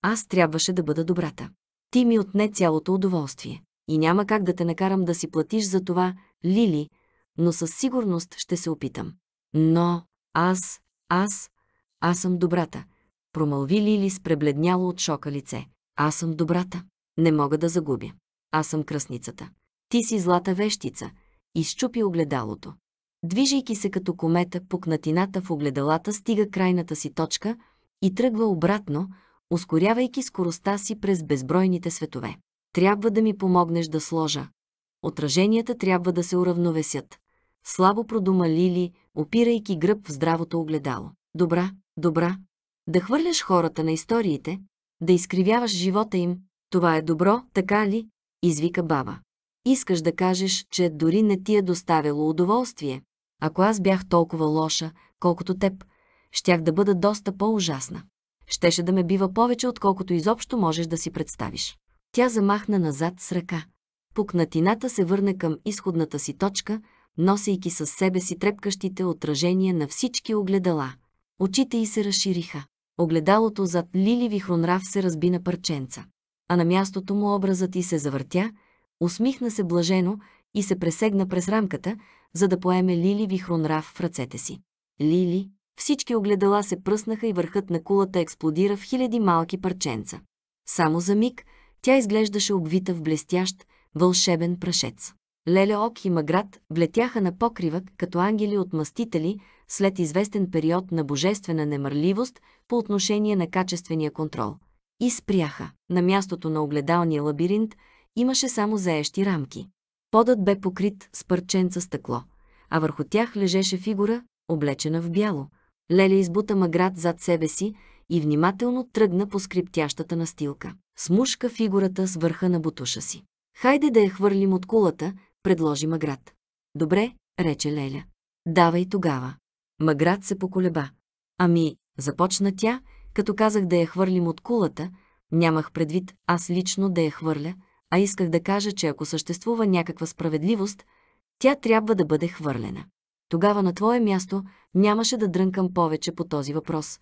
Аз трябваше да бъда добрата. Ти ми отне цялото удоволствие. И няма как да те накарам да си платиш за това, Лили, но със сигурност ще се опитам. Но аз, аз, аз съм добрата, промълви Лили с пребледняло от шока лице. Аз съм добрата. Не мога да загубя. Аз съм кръсницата. Ти си злата вещица. Изчупи огледалото. Движейки се като комета, пукнатината в огледалата стига крайната си точка и тръгва обратно, ускорявайки скоростта си през безбройните светове. Трябва да ми помогнеш да сложа. Отраженията трябва да се уравновесят слабо продума Лили, опирайки гръб в здравото огледало. Добра, добра. Да хвърляш хората на историите, да изкривяваш живота им, това е добро, така ли? Извика баба. Искаш да кажеш, че дори не ти е доставяло удоволствие. Ако аз бях толкова лоша, колкото теб, щях да бъда доста по-ужасна. Щеше да ме бива повече, отколкото изобщо можеш да си представиш. Тя замахна назад с ръка. Пукнатината се върна към изходната си точка, носейки със себе си трепкащите отражения на всички огледала. Очите й се разшириха. Огледалото зад Лили Вихронрав се разби на парченца. А на мястото му образът й се завъртя, усмихна се блажено и се пресегна през рамката, за да поеме Лили Вихронрав в ръцете си. Лили, всички огледала се пръснаха и върхът на кулата експлодира в хиляди малки парченца. Само за миг тя изглеждаше обвита в блестящ, вълшебен прашец. Лелеок и Маград влетяха на покрива като ангели от мъстители след известен период на божествена немърливост по отношение на качествения контрол. И спряха. На мястото на огледалния лабиринт имаше само заещи рамки. Подът бе покрит с парченца стъкло, а върху тях лежеше фигура, облечена в бяло. Леле избута Маград зад себе си и внимателно тръгна по скриптящата настилка. Смушка фигурата с върха на бутуша си. Хайде да я хвърлим от кулата – предложи Маград. Добре, рече Леля. Давай тогава. Маград се поколеба. Ами, започна тя, като казах да я хвърлим от кулата, нямах предвид аз лично да я хвърля, а исках да кажа, че ако съществува някаква справедливост, тя трябва да бъде хвърлена. Тогава на твое място нямаше да дрънкам повече по този въпрос.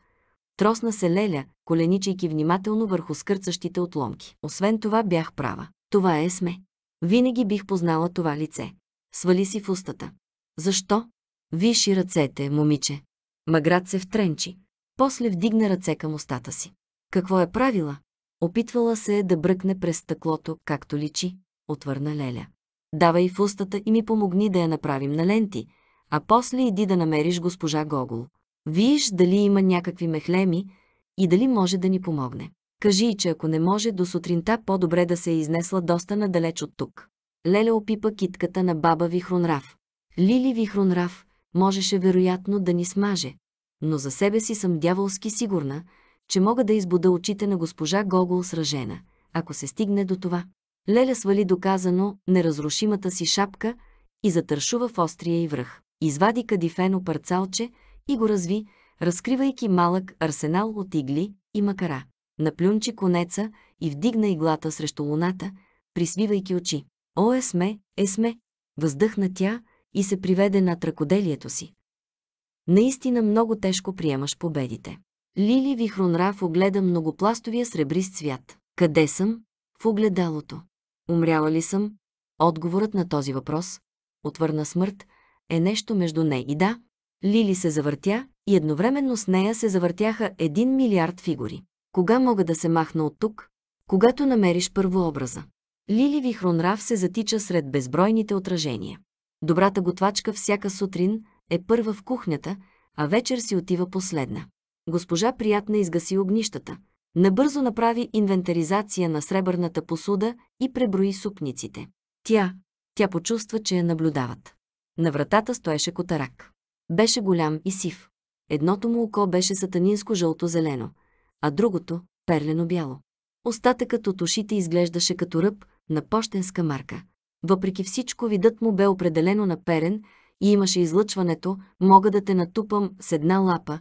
Тросна се Леля, коленичайки внимателно върху скърцащите отломки. Освен това бях права. Това е сме. Винаги бих познала това лице. Свали си в устата. Защо? Виши ръцете, момиче. Маград се втренчи. После вдигна ръце към устата си. Какво е правила? Опитвала се е да бръкне през стъклото, както личи, отвърна Леля. Давай в устата и ми помогни да я направим на ленти, а после иди да намериш госпожа Гогол. Виж дали има някакви мехлеми и дали може да ни помогне. Кажи и че ако не може до сутринта, по-добре да се е изнесла доста надалеч от тук. Леля опипа китката на баба Вихронрав. Лили Вихронрав можеше вероятно да ни смаже, но за себе си съм дяволски сигурна, че мога да избуда очите на госпожа Гогол сражена, ако се стигне до това. Леля свали доказано неразрушимата си шапка и затършува в острия и връх. Извади кадифено парцалче и го разви, разкривайки малък арсенал от игли и макара. Наплюнчи конеца и вдигна иглата срещу луната, присвивайки очи. О, есме, есме! Въздъхна тя и се приведе над ръкоделието си. Наистина много тежко приемаш победите. Лили Вихронрав огледа многопластовия сребрист свят. Къде съм? В огледалото. Умряла ли съм? Отговорът на този въпрос, отвърна смърт, е нещо между не и да. Лили се завъртя и едновременно с нея се завъртяха един милиард фигури. Кога мога да се махна от тук? Когато намериш първообраза. Лили Вихронрав се затича сред безбройните отражения. Добрата готвачка всяка сутрин е първа в кухнята, а вечер си отива последна. Госпожа приятна изгаси огнищата. Набързо направи инвентаризация на сребърната посуда и преброи супниците. Тя, тя почувства, че я наблюдават. На вратата стоеше котарак. Беше голям и сив. Едното му око беше сатанинско жълто-зелено – а другото – перлено бяло. Остатъкът от ушите изглеждаше като ръб на почтенска марка. Въпреки всичко, видът му бе определено на перен и имаше излъчването «Мога да те натупам с една лапа»,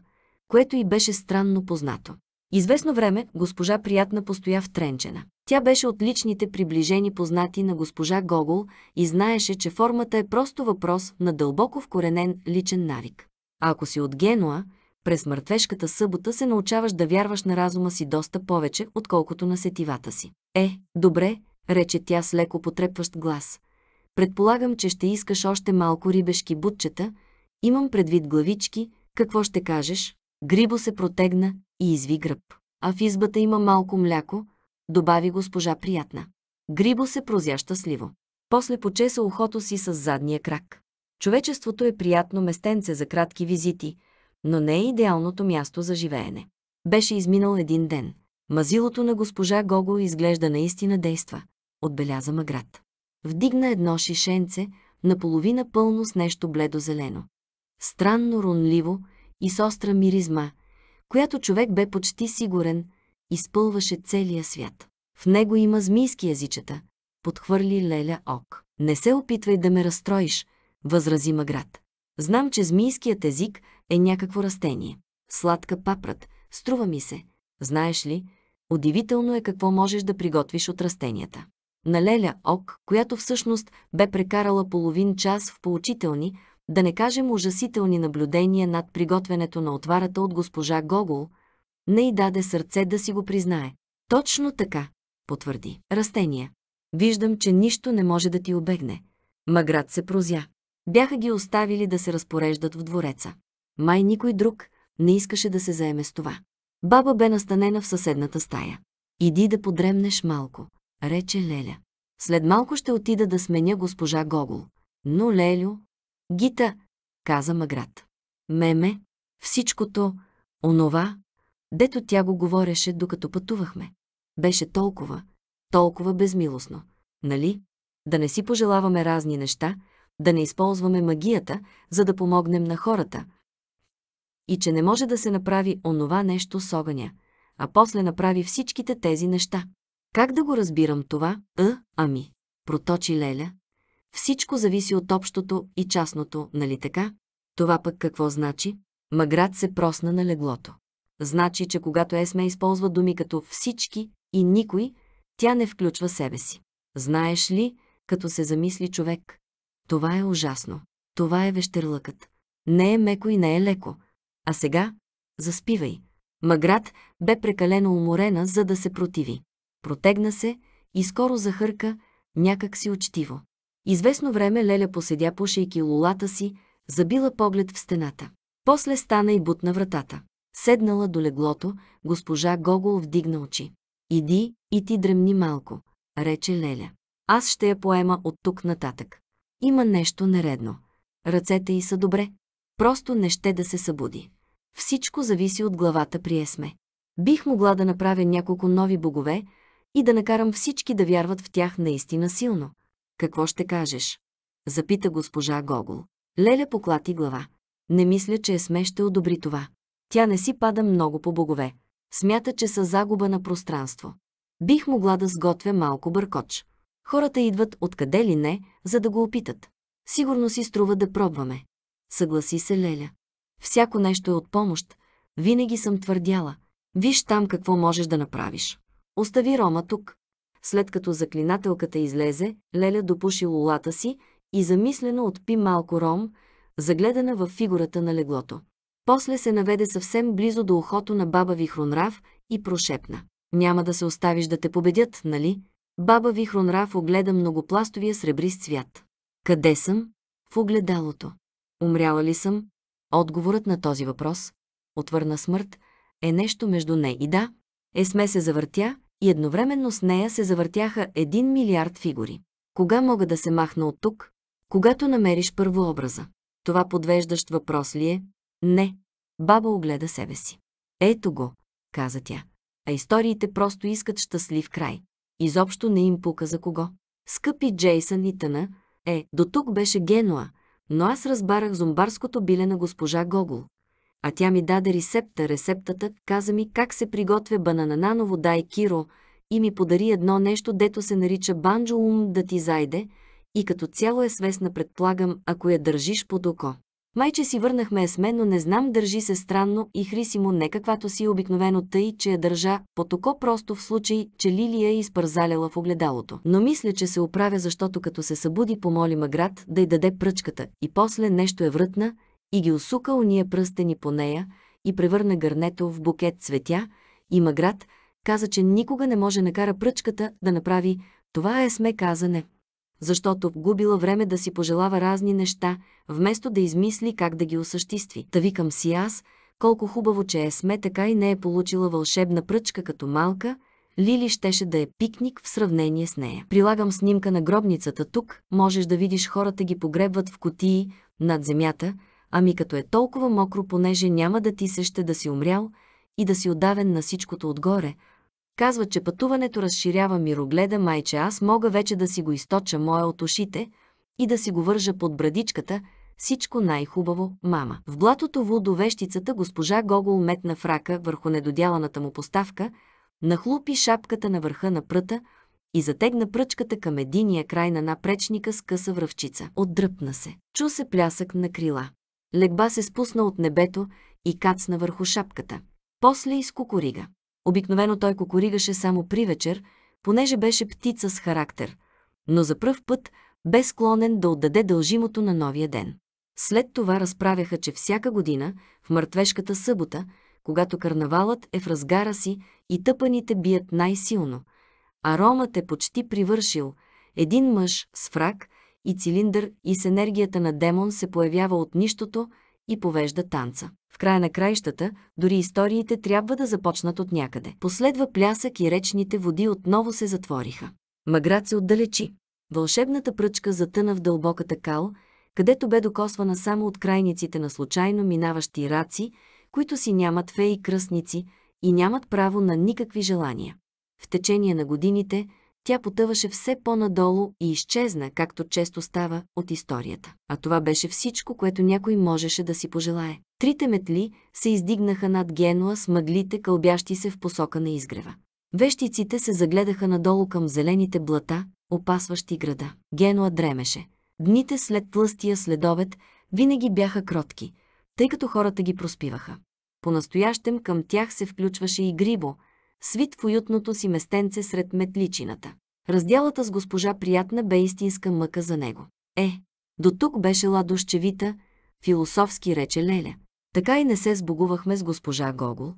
което й беше странно познато. Известно време госпожа Приятна постоя в Тренчена. Тя беше от личните приближени познати на госпожа Гогол и знаеше, че формата е просто въпрос на дълбоко вкоренен личен навик. А ако си от Генуа, през мъртвешката събота се научаваш да вярваш на разума си доста повече, отколкото на сетивата си. Е, добре, рече тя с леко потрепващ глас. Предполагам, че ще искаш още малко рибешки бутчета, имам предвид главички, какво ще кажеш? Грибо се протегна и изви гръб. А в избата има малко мляко, добави госпожа приятна. Грибо се прозя щастливо. После почеса ухото си с задния крак. Човечеството е приятно местенце за кратки визити, но не е идеалното място за живеене. Беше изминал един ден. Мазилото на госпожа Гого изглежда наистина действа, отбеляза Маград. Вдигна едно шишенце, наполовина пълно с нещо бледо-зелено. Странно рунливо и с остра миризма, която човек бе почти сигурен, изпълваше целия свят. В него има змийски язичета, подхвърли Леля Ок. Не се опитвай да ме разстроиш, възрази Маград. Знам, че змийският език е някакво растение. Сладка папрат, струва ми се. Знаеш ли, удивително е какво можеш да приготвиш от растенията. На Леля Ок, която всъщност бе прекарала половин час в поучителни, да не кажем ужасителни наблюдения над приготвянето на отварата от госпожа Гогол, не й даде сърце да си го признае. Точно така, потвърди. Растения. Виждам, че нищо не може да ти обегне. Маград се прозя. Бяха ги оставили да се разпореждат в двореца. Май никой друг не искаше да се заеме с това. Баба бе настанена в съседната стая. «Иди да подремнеш малко», рече Леля. «След малко ще отида да сменя госпожа Гогол». Но Лелю... «Гита», каза Маград. «Меме, всичкото, онова, дето тя го говореше, докато пътувахме. Беше толкова, толкова безмилостно. Нали? Да не си пожелаваме разни неща, да не използваме магията, за да помогнем на хората, и че не може да се направи онова нещо с огъня, а после направи всичките тези неща. Как да го разбирам това? А, ами, проточи Леля. Всичко зависи от общото и частното, нали така? Това пък какво значи? Маград се просна на леглото. Значи, че когато Есме използва думи като всички и никой, тя не включва себе си. Знаеш ли, като се замисли човек, това е ужасно. Това е вещерлъкът. Не е меко и не е леко. А сега заспивай. Маград бе прекалено уморена, за да се противи. Протегна се и скоро захърка, някак си учтиво. Известно време Леля поседя пушейки лулата си, забила поглед в стената. После стана и бутна вратата. Седнала до леглото, госпожа Гогол вдигна очи. «Иди и ти дремни малко», рече Леля. «Аз ще я поема от тук нататък. Има нещо нередно. Ръцете й са добре. Просто не ще да се събуди» всичко зависи от главата при Есме. Бих могла да направя няколко нови богове и да накарам всички да вярват в тях наистина силно. Какво ще кажеш? Запита госпожа Гогол. Леля поклати глава. Не мисля, че Есме ще одобри това. Тя не си пада много по богове. Смята, че са загуба на пространство. Бих могла да сготвя малко бъркоч. Хората идват откъде ли не, за да го опитат. Сигурно си струва да пробваме. Съгласи се Леля. Всяко нещо е от помощ. Винаги съм твърдяла. Виж там какво можеш да направиш. Остави Рома тук. След като заклинателката излезе, Леля допуши лулата си и замислено отпи малко ром, загледана в фигурата на леглото. После се наведе съвсем близо до ухото на баба Вихронрав и прошепна. Няма да се оставиш да те победят, нали? Баба Вихронрав огледа многопластовия сребрист свят. Къде съм? В огледалото. Умряла ли съм? Отговорът на този въпрос, отвърна смърт, е нещо между не и да. Есме се завъртя и едновременно с нея се завъртяха един милиард фигури. Кога мога да се махна от тук? Когато намериш първо образа. Това подвеждащ въпрос ли е? Не. Баба огледа себе си. Ето го, каза тя. А историите просто искат щастлив край. Изобщо не им пука за кого. Скъпи Джейсън и Тъна, е, до тук беше Генуа, но аз разбарах зомбарското биле на госпожа Гогол. А тя ми даде рецепта, рецептата, каза ми как се приготвя банананано вода и киро и ми подари едно нещо, дето се нарича банджо ум да ти зайде и като цяло е свестна предполагам, ако я държиш под око. Майче си върнахме е с мен, но не знам, държи се странно и хриси му не каквато си е обикновено тъй, че я държа потоко просто в случай, че Лилия е изпързаляла в огледалото. Но мисля, че се оправя, защото като се събуди помоли Маград да й даде пръчката и после нещо е врътна и ги усука уния пръстени по нея и превърна гърнето в букет цветя и Маград каза, че никога не може накара пръчката да направи «Това е сме казане» защото губила време да си пожелава разни неща, вместо да измисли как да ги осъществи. Та викам си аз, колко хубаво, че е сме така и не е получила вълшебна пръчка като малка, Лили щеше да е пикник в сравнение с нея. Прилагам снимка на гробницата тук, можеш да видиш хората ги погребват в котии над земята, ами като е толкова мокро, понеже няма да ти се ще да си умрял и да си отдавен на всичкото отгоре, Казват, че пътуването разширява мирогледа, майче аз мога вече да си го източа моя от ушите и да си го вържа под брадичката, всичко най-хубаво, мама. В блатото водовещицата госпожа Гогол метна в рака върху недодяланата му поставка, нахлупи шапката на върха на пръта и затегна пръчката към единия край на напречника с къса връвчица. Отдръпна се. Чу се плясък на крила. Легба се спусна от небето и кацна върху шапката. После изкукорига. Обикновено той кукуригаше само при вечер, понеже беше птица с характер, но за пръв път бе склонен да отдаде дължимото на новия ден. След това разправяха, че всяка година, в мъртвешката събота, когато карнавалът е в разгара си и тъпаните бият най-силно, а Ромът е почти привършил, един мъж с фрак и цилиндър и с енергията на демон се появява от нищото – и повежда танца. В края на краищата, дори историите трябва да започнат от някъде. Последва плясък и речните води отново се затвориха. Маград се отдалечи. Вълшебната пръчка затъна в дълбоката кал, където бе докосвана само от крайниците на случайно минаващи раци, които си нямат феи кръстници и нямат право на никакви желания. В течение на годините – тя потъваше все по-надолу и изчезна, както често става, от историята. А това беше всичко, което някой можеше да си пожелае. Трите метли се издигнаха над Генуа с мъглите, кълбящи се в посока на изгрева. Вещиците се загледаха надолу към зелените блата, опасващи града. Генуа дремеше. Дните след тлъстия следовет винаги бяха кротки, тъй като хората ги проспиваха. По-настоящем към тях се включваше и Грибо, свит в уютното си местенце сред метличината. Разделата с госпожа Приятна бе истинска мъка за него. Е, до тук беше ладощевита, философски рече Леля. Така и не се сбогувахме с госпожа Гогол.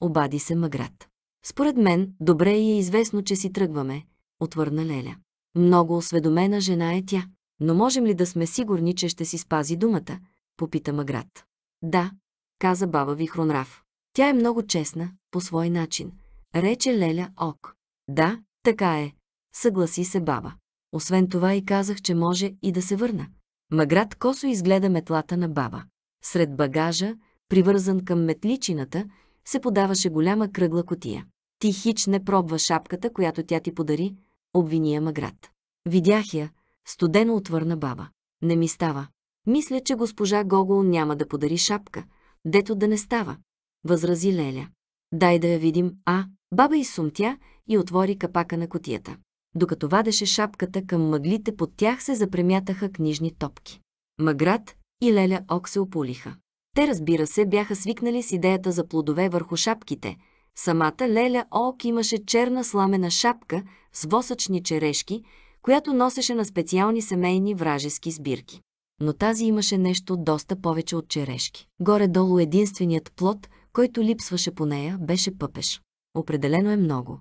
Обади се Маград. Според мен, добре и е известно, че си тръгваме, отвърна Леля. Много осведомена жена е тя. Но можем ли да сме сигурни, че ще си спази думата? Попита Маград. Да, каза баба Вихронрав. Тя е много честна, по свой начин – рече Леля Ок. Да, така е, съгласи се баба. Освен това и казах, че може и да се върна. Маград косо изгледа метлата на баба. Сред багажа, привързан към метличината, се подаваше голяма кръгла котия. Ти хич не пробва шапката, която тя ти подари, обвиния Маград. Видях я, студено отвърна баба. Не ми става. Мисля, че госпожа Гогол няма да подари шапка, дето да не става, възрази Леля. Дай да я видим, а? Баба изсумтя и отвори капака на котията. Докато вадеше шапката към мъглите, под тях се запремятаха книжни топки. Маград и Леля Ок се опулиха. Те, разбира се, бяха свикнали с идеята за плодове върху шапките. Самата Леля Ок имаше черна сламена шапка с восъчни черешки, която носеше на специални семейни вражески сбирки. Но тази имаше нещо доста повече от черешки. Горе-долу единственият плод, който липсваше по нея, беше пъпеш. Определено е много.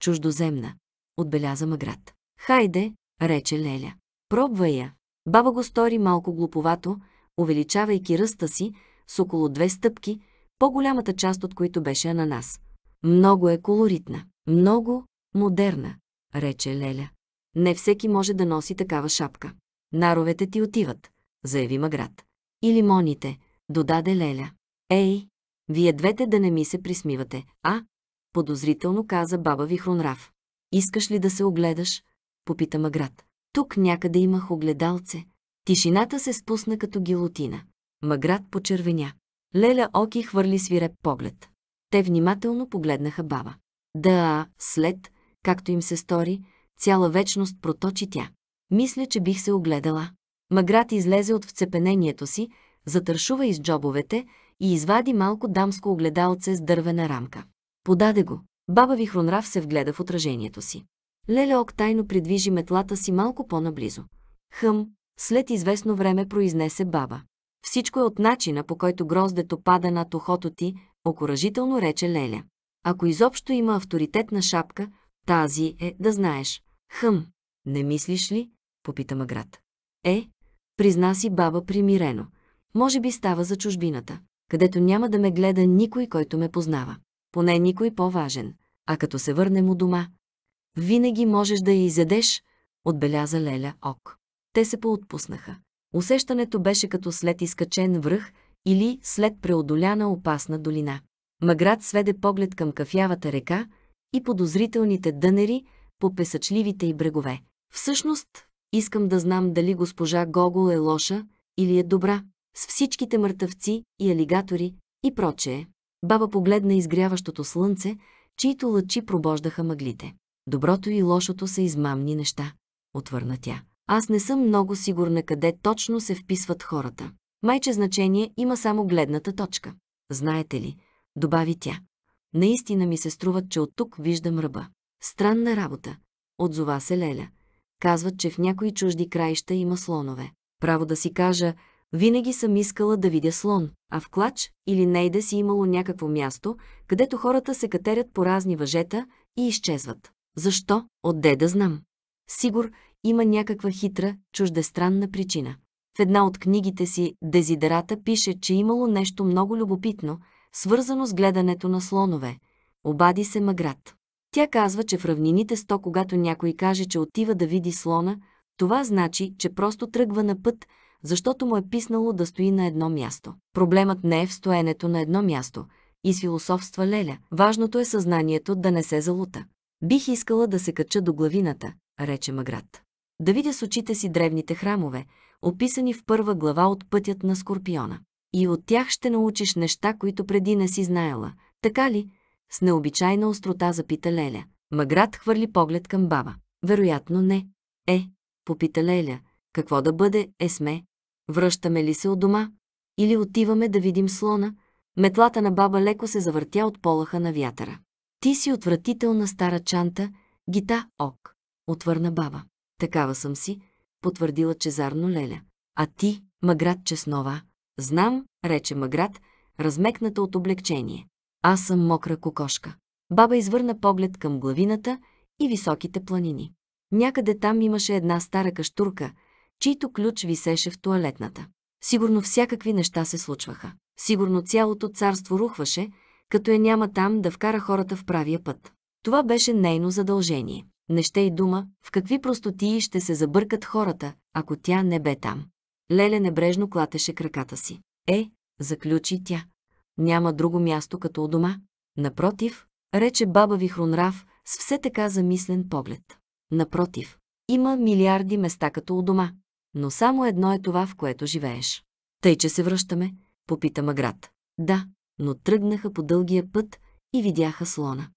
Чуждоземна. Отбеляза Маград. Хайде, рече Леля. Пробвай я. Баба го стори малко глуповато, увеличавайки ръста си с около две стъпки, по-голямата част от които беше ананас. Много е колоритна. Много модерна, рече Леля. Не всеки може да носи такава шапка. Наровете ти отиват, заяви Маград. И лимоните, додаде Леля. Ей, вие двете да не ми се присмивате, а? подозрително каза баба Вихронрав. Искаш ли да се огледаш? Попита Маград. Тук някъде имах огледалце. Тишината се спусна като гилотина. Маград почервеня. Леля Оки хвърли свиреп поглед. Те внимателно погледнаха баба. Да, след, както им се стори, цяла вечност проточи тя. Мисля, че бих се огледала. Маград излезе от вцепенението си, затършува из джобовете и извади малко дамско огледалце с дървена рамка. Подаде го. Баба Вихронрав се вгледа в отражението си. Леля Октайно придвижи метлата си малко по-наблизо. Хъм, след известно време произнесе баба. Всичко е от начина, по който гроздето пада над ухото ти, окоръжително рече Леля. Ако изобщо има авторитетна шапка, тази е да знаеш. Хъм, не мислиш ли? Попита Маград. Е, призна си баба примирено. Може би става за чужбината, където няма да ме гледа никой, който ме познава поне никой по-важен. А като се върнем у дома, винаги можеш да я изядеш, отбеляза Леля Ок. Те се поотпуснаха. Усещането беше като след изкачен връх или след преодоляна опасна долина. Маград сведе поглед към кафявата река и подозрителните дънери по песъчливите й брегове. Всъщност, искам да знам дали госпожа Гогол е лоша или е добра, с всичките мъртъвци и алигатори и прочее. Баба погледна изгряващото слънце, чието лъчи пробождаха мъглите. Доброто и лошото са измамни неща, отвърна тя. Аз не съм много сигурна къде точно се вписват хората. Майче значение има само гледната точка. Знаете ли, добави тя. Наистина ми се струва, че от тук виждам ръба. Странна работа, отзова се Леля. Казват, че в някои чужди краища има слонове. Право да си кажа, винаги съм искала да видя слон, а в клач или нейде си имало някакво място, където хората се катерят по разни въжета и изчезват. Защо? Отде да знам. Сигур има някаква хитра, чуждестранна причина. В една от книгите си Дезидерата пише, че имало нещо много любопитно, свързано с гледането на слонове. Обади се Маград. Тя казва, че в равнините сто, когато някой каже, че отива да види слона, това значи, че просто тръгва на път – защото му е писнало да стои на едно място. Проблемът не е в стоенето на едно място, и с философства Леля. Важното е съзнанието да не се залута. Бих искала да се кача до главината, рече Маград. Да видя с очите си древните храмове, описани в първа глава от пътят на Скорпиона. И от тях ще научиш неща, които преди не си знаела. Така ли? С необичайна острота запита Леля. Маград хвърли поглед към баба. Вероятно не. Е, попита Леля. Какво да бъде, е сме. Връщаме ли се от дома? Или отиваме да видим слона? Метлата на баба леко се завъртя от полаха на вятъра. Ти си отвратителна стара чанта, гита, ок. Отвърна баба. Такава съм си, потвърдила чезарно Леля. А ти, Маград Чеснова, знам, рече Маград, размекната от облегчение. Аз съм мокра кокошка. Баба извърна поглед към главината и високите планини. Някъде там имаше една стара каштурка – чийто ключ висеше в туалетната. Сигурно всякакви неща се случваха. Сигурно цялото царство рухваше, като я няма там да вкара хората в правия път. Това беше нейно задължение. Не ще и дума в какви простотии ще се забъркат хората, ако тя не бе там. Леле небрежно клатеше краката си. Е, заключи тя. Няма друго място като у дома. Напротив, рече баба Вихронрав с все така замислен поглед. Напротив, има милиарди места като у дома но само едно е това, в което живееш. Тъй, че се връщаме, попита Маград. Да, но тръгнаха по дългия път и видяха слона.